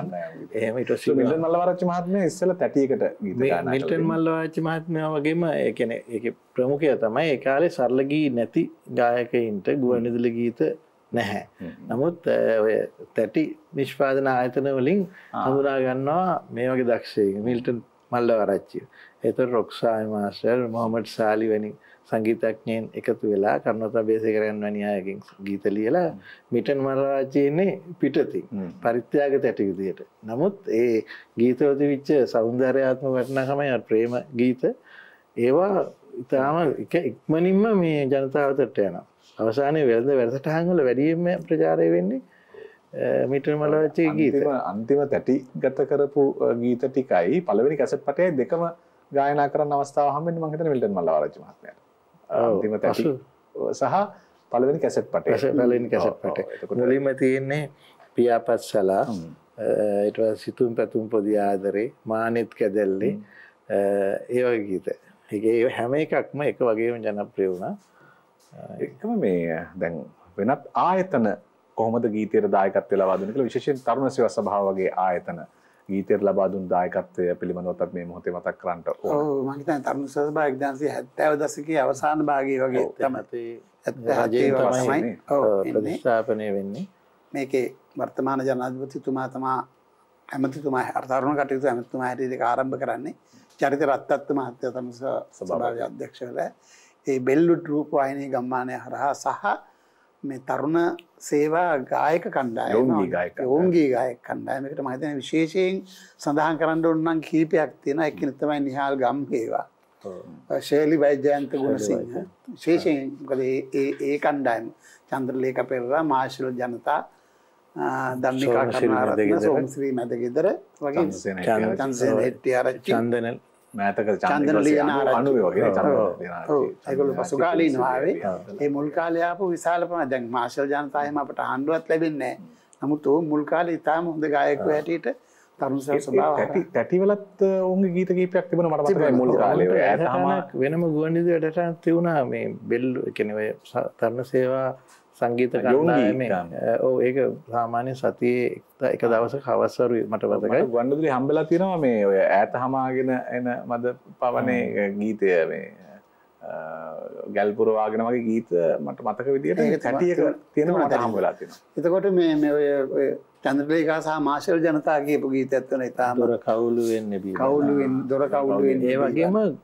එහෙම ඊට පස්සේ මිල්ටන් මල්ලවරච්චි මහත්මයා ඉස්සෙල්ලා තැටියකට ගීත ගාන මිල්ටන් මල්ලවරච්චි මහත්මයා වගේම ඒ කියන්නේ ඒකේ ප්‍රමුඛය තමයි ඒ කාලේ සරල ගී නැති ගායකයින්ට ගුවන්විදුලි ගීත නැහැ. නමුත් ඔය තැටි නිෂ්පාදන ආයතන වලින් හඳුනා ගන්නවා මේ වගේ දක්ෂය මිල්ටන් මල්ල වරච්චිය. එත රොක්සාය මාස්ටර් මොහමඩ් සාලි වැනි සංගීතඥයෙන් එකතු වෙලා කරුණතා බේසය කරන්න වැනි අයකින් ගීත ලියලා මිටන් මල්ලරාජ්‍යයන්නේ පිටතින් පරිත්‍යාග තැටි විදියට. නමුත් ඒ ගීතවති විච්ච සෞන්දර්යාත්ම වටනාකමයි ප්‍රේම ගීත ඒවා ඉතාම ඉක්මනින්ම මේ ජනතාවතට යනවා. අවසානය වෙරද වැරසටහන්ගල වැඩීම ප්‍රචාරය වෙන්නේ මිටර් මලවච්චේ ගීත අන්තිම තැටි ගත කරපු ගීත ටිකයි පළවෙනි කැසට් පටේ දෙකම ගායන කරන්න අවස්ථාව හමෙන් මහිතන විල්ටන් මල්ලවරජ මහත්මයට අන්තිම තැටි සහ පළවෙනි කැසට් පටේ පලවෙනි කැසට් පට මුලින්ම තියෙන්නේ පියාපත් සලා එට සිතුම් පැතුම් පොදි ආදරේ මානෙත් කැදැල්ලේ ඒවගේ ගීත ඒ හැම එකක්ම එක වගේම ජනප්‍රිය වුණා එකම මේ දැන් වෙනත් ආයතන කොහොමද ගීතයට දායකත්වය ලබා දුන්නේ කියලා විශේෂයෙන් තරුණ සේවා සභාව වගේ ආයතන ගීතයට ලබා දුන් දායකත්වය පිළිබඳව අපි මේ මොහොතේ මතක් කරන්නට ඕන. ඔව් මම හිතන්නේ තරුණ සේවා සභාව 1970 දශකයේ අවසාන භාගයේ වගේ තමයි 77 තමයි ප්‍රතිස්ථාපනය වෙන්නේ. මේකේ වර්තමාන ජනාධිපතිතුමා තමා ඇමතිතුමා අර්ථාරණ කටයුතු ඇමතිතුමා හැටියට ආරම්භ කරන්නේ චරිත රත්නත්තු මහත්තයා තරුණ සභාවේ අධ්‍යක්ෂවරයා. ඒ බෙල්ලුට් රූපවාහිනී ගම්මානය හරහා සහ මේ තරුණ සේවා ගායක කණ්ඩාය ඔවුන්ගේ ගායක කණ්ඩායමකට මහිතන විශේෂයෙන් සඳහන් කරන්න ඔන්නන් කීපයක් තියෙන එක නතමයි නිහාල් ගම්පේවා ශේලි වෛජයන්ත ගුණසිංහ විශේෂයෙන් ඒ කණ්ඩායම චන්ද්‍රලේක පෙරලා මාශල ජනතා දම්නිකා කරනාර සෝම් ශ්‍රී මැද ගෙදර වගේ චන්දන හෙට්ටිය ආරච්චි චන්දනල් මෑතක චන්දනලියන අනු ඇකුළු පසුකාලීන් වාවේ ඒ මුල්කාලයාපු විශාලපම දැන් මාශල් ජනතායම අපට ආණ්ඩුවත් ලැබෙන්නේ නමුත් ඔහු මුල්කාල ඉතාම හොඳ ගායකු හැටියට තැටිවලත් ඔුන්ගේ ගීත කීපයක් තිබන මට මුල් ඇතමක් වෙනම ගුවන්ඩිදටට තිවුණා මේ බෙල්ලු එකනවය තරණ සේවා සංගීත ගන්නාමේ ඕ ඒක සාමාන්‍ය සතියේ එක දවස කවස්සර මට වදකයි වඩදුරි හම්බලා තිනවා මේ ඔය ඇත හමාගෙන එන මද පවනේ ගීතය මේ ගැල්පුරවාගෙන වගේ ගීත මට මතක විදිට තැටියක තියෙනවා මට හම්බලා තින එතකොට මේ මේ ඔය චන්ද්‍රලේකා සහ මාශල් ජනතාගේපු ගීත ඇත්වන ඉතා දොර කවුලුවෙන් කවුලුවෙන් දොර කවුලුවෙන් ඒවගේම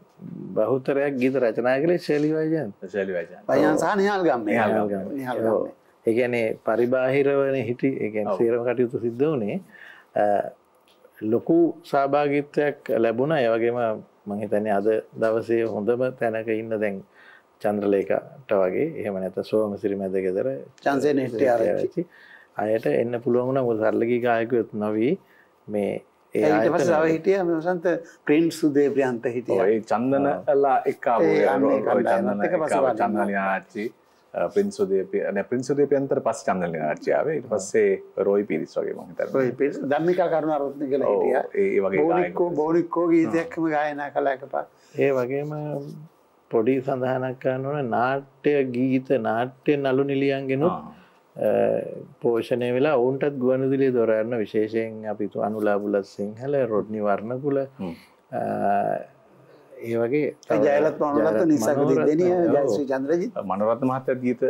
බහුතරයක් ගීත රචනා කළේ ශෙලිවජන් පයන් සහ නිහල් ගම් එකනේ පරිබාහිරවන හිටි සේරම කටයුතු සිද්ධ වනේ ලොකු සභාගිත්වයක් ලැබුණ ඒවගේම මහිතන්නේ අද දවසේ හොඳම තැනක ඉන්න දැන් චන්ද්‍රලේකට වගේ එහම නැත සෝම සිරි මැද ගෙදර චන්සේ නිට්ටි ආරචි අයට එන්න පුළුවමුණ මුදරලගී ගායකුත් නොවී මේ ඒ පසාව හිටිය මසන්ත ප්‍රින් සුදේ ප්‍රියන්ත හිටිය චන්දන කල්ලා එක්කා චන්දනයාච්චි පින්සුදේන පින්සුදේ පයන්තර පස් චන්දන ආච්චාව ඉට පස්සේ රෝයි පිරිස් වගේ මහිත දම්මිකා කරුණ අරුත්න කළ හිටිය ඒ වගේ ෝනික්කෝ බෝනික්කෝ ගීතයක්ම ගායනා කලාකපා ඒ වගේම පොඩි සඳහනක් කරන්නන නාට්‍ය ගීත නාට්‍ය නලු නිලියන්ගෙනවා පෝෂණය වෙලා ඔවුන්ටත් ගුවනදිලේ දොරන්න විශේෂයෙන් අපිතු අනුලාබුලත් සිංහල රොඩ්නි වර්ණකුල ඒ වගේ ජයලත් මනරත් නිසා චන්ද්‍රජි මනරත් මහත ගීත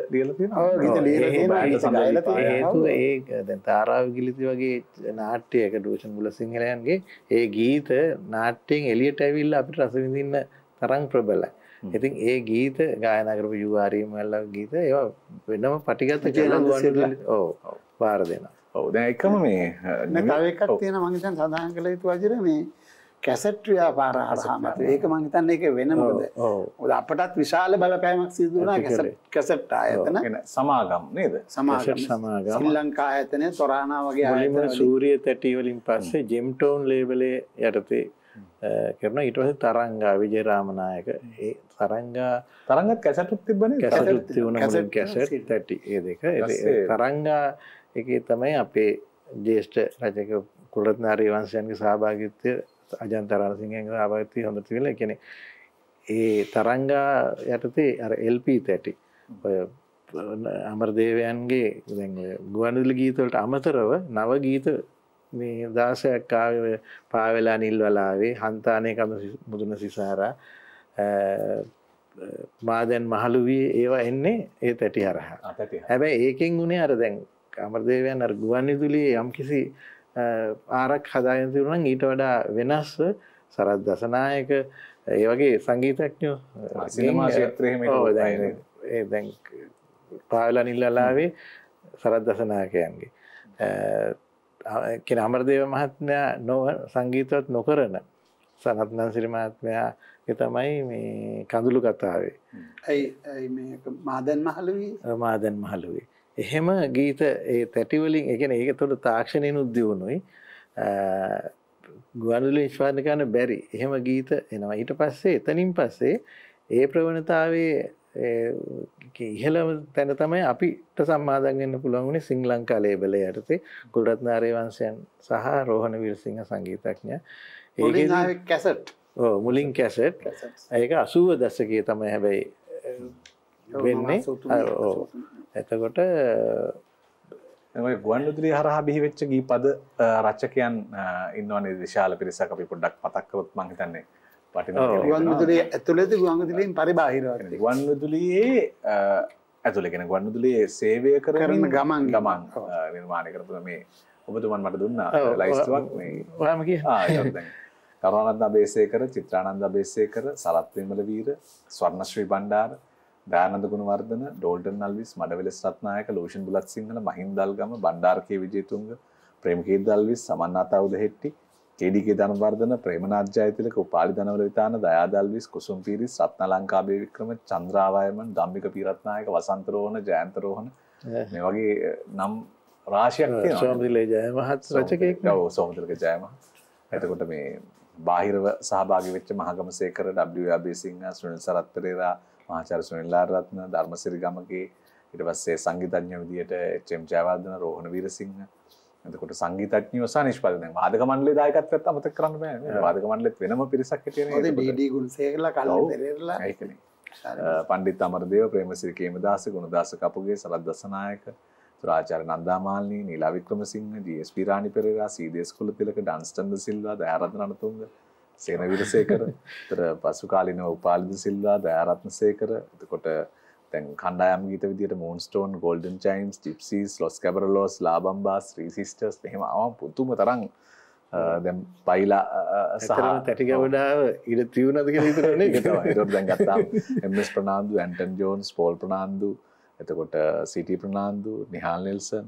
හේතු ඒ තාරාව ගිලිති වගේ නාට්‍යයක දූෂන් බුල සිංහලයන්ගේ ඒ ගීත නාට්‍යයෙන් එලියට ඇවිල්ල අපිට රසවිඳන්න තරං ප්‍රබලයි ඉතින් ඒ ගීත ගායනකරපු යුවාරීම ඇල්ල ගීත ඒ වෙනම පටිගත කියන ඕ පාර දෙෙන ඔවුද එකම මේ තවකක් තියෙන මංහිතන් සඳහන් කළ යුතු වජර මේ කැසට්‍රියා පාර හසාමත ඒක මංහිතන්න එක වෙනමද ඔද අපටත් විශාල බලපෑමක් සිදුනා කැසට් ආයතන සමාගම් නේද සමාගම් සමාගම් ලංකා ඇතනය තොරානා වගේ අලම සූරිය තැටිවලින් පස්සේ ජෙම්ටෝන් ලේබලේ යටතේ කරන ඉටවස තරංගා විජයරාමනායක ඒ තරංග තරඟ කැසටුත් තිබන කැසටුත් තිබුණ කැසට තැටි ඒ දෙක තරංගා එක තමයි අපේ ජේෂ්ඨ රජක කුලත් නාරී වංශයන්ගේ සහභාගිත්වය අජන් තරණසිංහෙන් සභාගත්වය හොඳ තිවෙල කෙනෙ ඒ තරංගා යටතේ අර එල්පී තැටි ඔය අමරදේවයන්ගේ ගුවනදල ගීතවලට අමතරව නව ගීත මේ දාසයක් කාව පාවෙලා නිල් වලාවේ හන්තානය කඳු මුදුන සිසාරා මාදැන් මහළු වී ඒවා එන්නේ ඒ තැටි හරහා හැබැ ඒකෙන් වුණේ අර දැන් අමරදේවයන් අර ගුවන්න තුළේ යම් කිසි ආරක් හදායතිරුණන් ඊට වඩා වෙනස් සරත් දසනායක ඒ වගේ සංගීතඥෝ දැන් පාල නිල්ලලාවේ සරත් දසනායකයන්ගේ කෙන අමරදේව මහත්මයා නොව සංගීතවත් නොකරන සනත්නන් සිරිමහත්මයා තමයි මේ කඳුළු කතාවේ. ඇයි මාදැන් මහලුවී මාදැන් මහලුවේ. එහෙම ගීත ඒ තැටිවලින් එකන ඒක තොට තාක්ෂණයෙන් උද්දියුණුයි ගුවනුල නිශ්වාධකන්න බැරි එහෙම ගීත එනවා ඊට පස්සේ එතනින් පස්සේ ඒ ප්‍රවණතාවේ ඉහලම තැන තමයි අපිට සම්මාදන්ගන්න පුළුවන්ුණේ සිංලංකා ලේබල යටතේ ගුල්රත්නාරේවන්සයන් සහ රෝහණ විල්සිංහ සංගීතඥ ඒ කැසට් මුලින් කැසට් ඒක අසුව දසකේ තමයි හැබැයි වෙන්නේ එතකොට ගුවන්ුදුරි හරහා බිහිවෙච්ච ගී පද රච්චකයන් ඉන්නවනේ විශාල පිරිසක් අපි පොඩ්ඩක් මතක් කරොත් මං හිතන්නේ ගුවන්විදුලිය ඇතුළත ගුවන්විදුලියෙන් පරිබාහිර ගුවන්විදුලියේ ඇතුළගෙන ගුවන්විදුලියේ සේවය කරන ගමන් ගමන් නිර්මාණය කරපු මේ ඔබතුමන් මට දුන්නා ලයිස්ට්වක් මේ ඔයාම කියන්න කරුණානන්ද අබේසේකර, චිත්‍රානන්ද අබේසේකර, සරත් විමලවීර, ස්වර්ණශ්‍රී බණ්ඩාර, දයානන්ද ගුණවර්ධන, ඩෝල්ටන් අල්විස්, මඩවිලස් රත්නායක, ලෝෂන් බුලත්සිංහල, මහින්දල්ගම, බණ්ඩාර කේ විජේතුංග, ප්‍රේමකීර්ති අල්විස්, සමන්නාත උදහෙට්ටි, කේඩීකේ ධනවර්ධන, ප්‍රේමනාත් ජයතිලක, උපාලි ධනවලවිතාන, දයාද අල්විස්, කුසුම් පීරිස්, රත්නලංකා බේවික්‍රම, චන්ද්‍රාවයමන්, ධම්මික පීරත්නායක, වසන්ත රෝහණ, ජයන්ත රෝහණ මේ වගේ නම් රාශියක් තියෙනවා. සෝමතිලේ ජයමහත් රචකයෙක්. ඔව් සෝමතිලක ජයමහත්. එතකොට මේ බාහිරව සහභාගි වෙච්ච මහගමසේකර ඩබ්ලිව් අබේසිංහ සුනිල් සරත් පෙරේරා මහාචාර්ය සුනිල් ලාරත්න ධර්මසිරි ගමගේ ඊට පස්සේ සංගීතඥ විදියට එච් එම් ජයවර්ධන රෝහණ වීරසිංහ එතකොට සංගීතඥයෝ සහ නිෂ්පාදකයන් වාදක මණ්ඩලයේ දායකත්වයත් අමතක කරන්න බෑ මේ වාදක මණ්ඩලෙත් වෙනම පිරිසක් හිටියනේ ඔය ඩීඩී ගුණසේකරලා කල්ලි පෙරේරලා ඒකනේ පණ්ඩිත් අමරදේව ප්‍රේමසිරි කේමදාස ගුණදාස කපුගේ සරත් දසනායක ආචාර්ය නන්දාමාලිනී, නීලා වික්‍රමසිංහ, ජී.එස්.පී. රාණි පෙරේරා, සීදේස් කුලතිලක, ඩන්ස්ටන් ද සිල්වා, දයාරත්න රණතුංග, සේනවිරසේකර, ඒතර පසු කාලීනව උපාලි ද සිල්වා, දයාරත්න සේකර, එතකොට දැන් කණ්ඩායම් ගීත විදිහට Moonstone, Golden Chimes, Gypsies, Los Caballeros, La Bambas, Three Sisters මෙහෙම ආවම පුදුම තරම් දැම් පයිලා සහරන තැටිගවඩාව ඉඩ තිවුණද කියලා හිතන්නේ දැන් ගත්තා එම්ස් ප්‍රනාාන්දු ඇන්ටන් ජෝන්ස් පෝල් ප්‍රනාාන්දු එතකොට සිටි uh, ප්‍රනාාන්දු නිහාල් නිල්සන්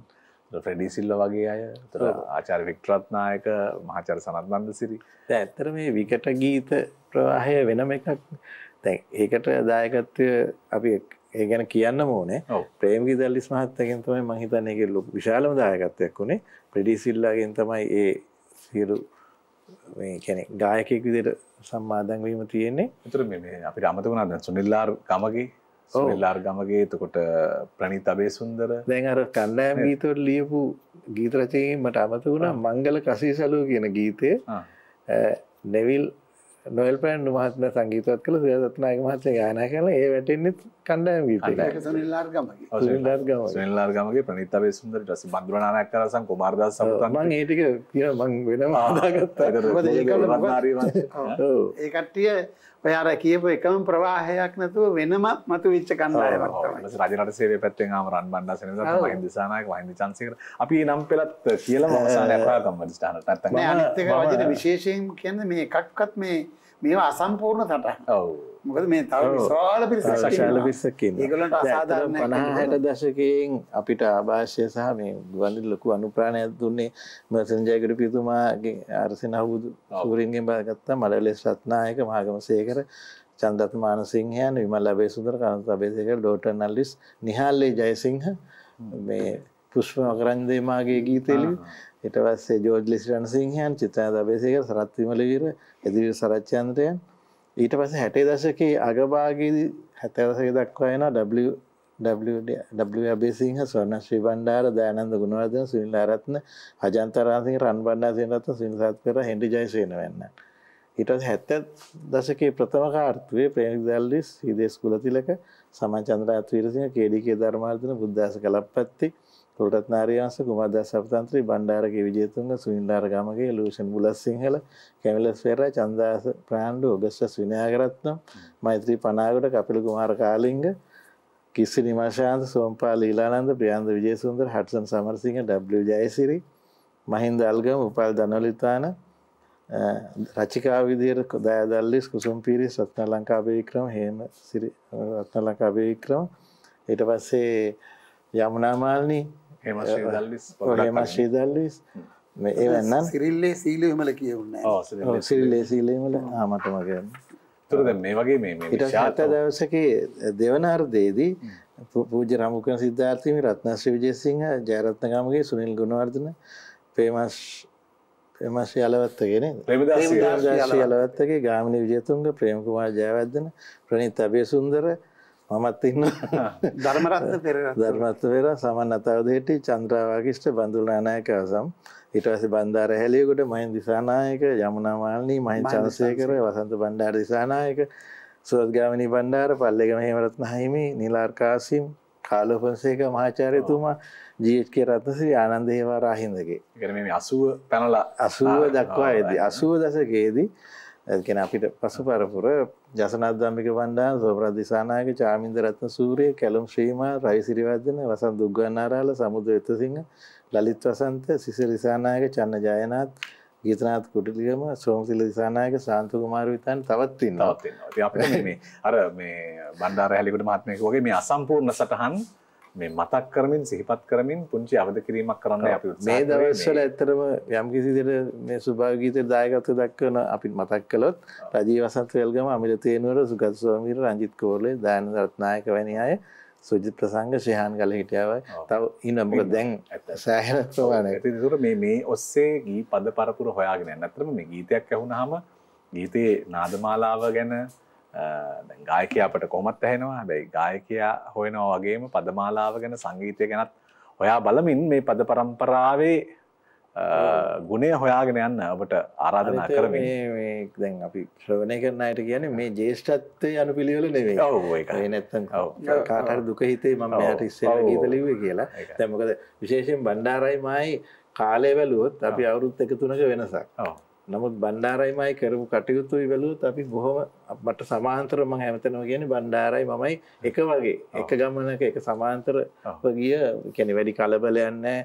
ෆ්‍රෙඩි සිල්ල වගේ අය තර ආචාර වික්ටරත්නායක මහාචර සනත්බන්ධ සිරි ඇත්තර මේ විකට ගීත ප්‍රවාහය වෙනම එකක් තැන් ඒකට දායකත්වය අපි ඒ ගැන කියන්න මෝනේ ප්‍රේමි දල්ලිස් මහත්තකෙන් තමයි මහිතන එක ලොක් විශාලම දායකත්වයක් වුණේ ප්‍රඩිසිල්ලාගෙන් තමයි ඒ සියලු කැනෙ ගායකෙක් විදිට සම්මාධන්වීම තියෙන්නේ එතර මේ අපිට අමත වුණාද සුනිල්ලාර කමගේ ල්ලාර්ගමගේ තකොට ප්‍රනිත් අබේ සුන්දර දැන් අර කන්නෑ ගීතවට ලියපු ගීතරචයෙන් මට අමත වුණා මංගල කසී සලූ කියන ගීතය නෙවිල් නොල් පෑන් මහත්න සංගීතවත් කළ සයදත්නායක මහත්සේ ගාන කල ඒ වැටෙන්නෙත් කණ්ඩෑම් ගීත ල්ලාර්ගමගේ ප්‍රනිත් අබේ සුන්දර ටස බදුරනායක් කරසන් කුමාර්ද සමන් ඒටික කිය මං වෙන ආදාගත්ත ඒකට්ටිය ඔයාර කියපු එකම ප්‍රවාහයක් නැතුව වෙනම මතු විච්ච කන්නායමක් රජරට සේවේ පැත්වෙන් ම රන් බන්න සන හිදසානයක වහින්ද චන්සකර අපි නම් පෙළත් කියල මසාන ඇරාගම් ස්ටානට ඇත්ත රජන විශේෂයෙන් කියන්න මේ එකක්කත් මේ මේවා අසම්පූර්ණ තට ඔවු මොකද මේ තව විශාල පිරිසක් විශාල පිරිසක් ඉන්නවා ඒගොල්ලන්ට අසාධාරණ 50 දශකයෙන් අපිට ආభాෂය සහ මේ ගුවන්විදුලි ලොකු අනුප්‍රාණයක් දුන්නේ මර්සන්ජයගඩ පියතුමාගේ අරසෙන අවුදු සූරින්ගෙන් බාගත්තා මලලෙස් රත්නායක මහාගමසේකර චන්දත් මානසිංහයන් විමල් අබේසුන්දර කනත් අබේසේකර ඩෝටර් නල්ලිස් නිහාල්ලේ ජයසිංහ මේ පුෂ්ප මකරන්දේමාගේ ගීතෙලි ඊට පස්සේ ජෝර්ජ් ලිස් රණසිංහයන් චිත්‍රනාද අබේසේකර සරත් විමලවීර එදිරි සරච්චන්ද්‍රයන් ඊට පස හැටේ දශකේ අගභාගදී හැතදසක දක්වා එන අබේසිංහ ස්වර්ණ ශ්‍රී බණ්ඩාර දෑනන්ද ගුණවර්ධන සුනිල්ලාරත්න අජන්තරාසිංහ රන්බණ්ඩාසිනරත්න සිනිසත් පෙර හෙඩි ජයසයන වෙන්න. ඊට හැත්ත දශකේ ප්‍රථම කාර්තුවේ ප්‍රේණික් දැල්ලිස් හිදේස් කුලතිලක සමචන්ද්‍රාත්වීරසිංහ කේඩිකේ ධර්මාර්ධන බුද්ධාස කලප්පත්ති තොටත් නාරයාස කුමදා සපතන්ත්‍රී බණ්ඩාරගේ විජේතුන්ග සුනින්ඩාරගමගේ ලූෂන් බුලස් සිංහල කැමිලස් පෙර චන්දාස ප්‍රාණ්ඩු ඔගස්ටස් විනාගරත්නම් මෛත්‍රී පනාගට කපිල කුමාර කාලිංග කිස්සි නිමාශාන්ත සෝම්පාල ඊලානන්ද ප්‍රියන්ද විජේසුන්දර හටසන් සමරසිංහ ඩ ජයසිරි මහින්ද අල්ගම උපල් දනොලිතාන රචිකා විදියට කොදෑදල්ලිස් කුසුම් පිරි සත්න ලංකාභයක්‍රම හේම රත්න ලංකාභයක්‍රම ඊට පස්සේ යමුනාමාල්නී හෙම ශ්‍රීදල්විස් ඒවන්න සිරිල්ලේ සීලයමල කියවන්න සිරිල්ලේ සීලේමල ආමටමගන්න තුරද මේ වගේ මේ ශාත දවසක දෙවන අර්දයේදී පූජ රමුකන සිද්ධාර්ථීම රත්නශ්‍රී විජයසිංහ ජයරත්නකාමගේ සුනිල් ගුණවර්ධන පේමස් ප්‍රමශ යලවත්තගෙන ප්‍රමදාශී යලවත්තගේ ගාමිණී විජයතුන්ග ප්‍රේමකුමාර ජයවර්ධන ප්‍රනිත් අබේ සුන්දර මමත් ඉන්න ධර්මරත්න පෙර ධර්මත්ව වෙර සමන් අතාවදයට චන්ද්‍රවාකිෂ්ට බඳුල අනායක අවසම් ඉටවස බන්ධාර හැලියකුට මහින් දිසානායක යමුණමාලනී මහින් චන්සයකර වසන්ත බණ්ඩාර දිසානායක සුවත්ගාමනී බණ්ඩාර පල්ලෙගම හෙමරත්න හහිමි නිලාර්කාසිම් කාලෝපන්සේක මහාචාරයතුමා ජීච්කේ රත්නසි ආනන්දේවා රාහින්දගේ කරම අසුව පැනලා අසුව දක්වා ඇති අසුව දසකේදී ඇැන අපිට පසු පරපුර ජසනත්ධම්මික වණ්ඩාන් සෝප්‍රධිසානායක චාමින්ද රත්න සූරය කැලුම් ශ්‍රීම රයිසිරිවර්ධන වසන් දුගන්නාරාල සමුද එත්තසිංහ ලලිත් වසන්ත සිසරිසානායක චන්න ජයනත් ගීතනාත් කුටිලියම සෝමසිල දිසානායක සාන්තකුමාර විතන් තවත් ඉන්නවා. තවත් ඉන්නවා. ඉතින් අපිට මේ අර මේ බණ්ඩාර හැලිකුඩ මහත්මයෙක් වගේ මේ අසම්පූර්ණ සටහන් මේ මතක් කරමින් සිහිපත් කරමින් පුංචි අවධ කිරීමක් කරන්න අපි මේ දවස්සල ඇත්තරම යම් කිසිදට මේ සුභාගීත දායගත දක්වන අපි මතක් කළොත් රජීවසත් වල්ගම අමිල තේනුවර සුගත්ස්වාමීර රංජිත් කෝලේ දායන රත්නායක වැනි අය සුජිත් ප්‍රසංග ශ්‍රහන් කල හිටියාව තව ඉනම්ක දැන් සෑහන ප්‍රවාණ ඇතිතුර මේ ඔස්සේ ගී පද පරපුර හොයාගෙන ඇතරම මේ ගීතයක් ඇහුුණහම ගීතයේ නාදමාලාව ගැන ගායකය අපට කොමත් ඇහෙනවා හැබැයි ගායකයා හොයනවා වගේම පදමාලාව ගැන සංගීතය ගැනත් ඔයා බලමින් මේ පද පරම්පරාවේ ගුණේ හොයාගෙන යන්න ඔබට ආරාධනා කරමින් දැන් අපි ශ්‍රවණය කරන අයට කියන්නේ මේ ජේෂ්ඨත්වය යන පිළිවෙල නෙවෙයි. ඔව් ඒක. ඒ නැත්තම් කාට හරි දුක හිතේ මම මෙයාට ඉස්සෙල්ලා ගීත ලිව්වේ කියලා. දැන් මොකද විශේෂයෙන් බණ්ඩාරයි මායි කාලය බැලුවොත් අපි අවුරුද්ද එක තුනක වෙනසක්. ඔව්. නමුත් බණ්ඩාරයිමයි කරපු කටයුතුයි බැලූත් අපි බොහොම මට සමාන්තර මං ඇමතනව කියන බණ්ඩාරයි මමයි එක වගේ එක ගමනක එක සමාන්තර ගිය කැනෙ වැඩි කලබලයන්නෑ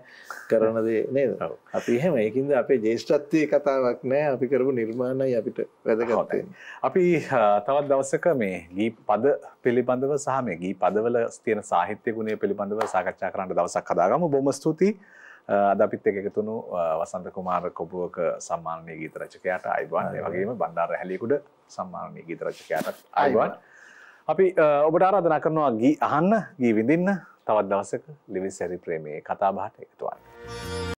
කරනදේ නේද අපි එහෙම ඒකින්ද අපේ ජේෂ්ටත්වය කතාවක් නෑ අපි කරපු නිර්මාණයි අපිට වැදගත්තේ අපි තවත් දවසක මේ ගී පද පිළිබඳව සහමගී පදවල ස්තියන සාහිත්‍ය ගුණය පිළිබඳව සාකච්ඡා කරන්න දවසක් කදාගම බොම ස්තුතියි අද අපිත් එක එකතුණු වසන්ත කුමාර කොබුවක සම්මානීය ගීත රචකයාට අයිබුවන් ඒ වගේම බණ්ඩාර හැලියකුඩ සම්මානීය ගීත රචකයාට අයිබුවන් අපි ඔබට ආරාධනා කරනවා ගී අහන්න ගී විඳින්න තවත් දවසක ලිවිස් හැරි ප්‍රේමයේ කතා බහට එකතු වෙන්න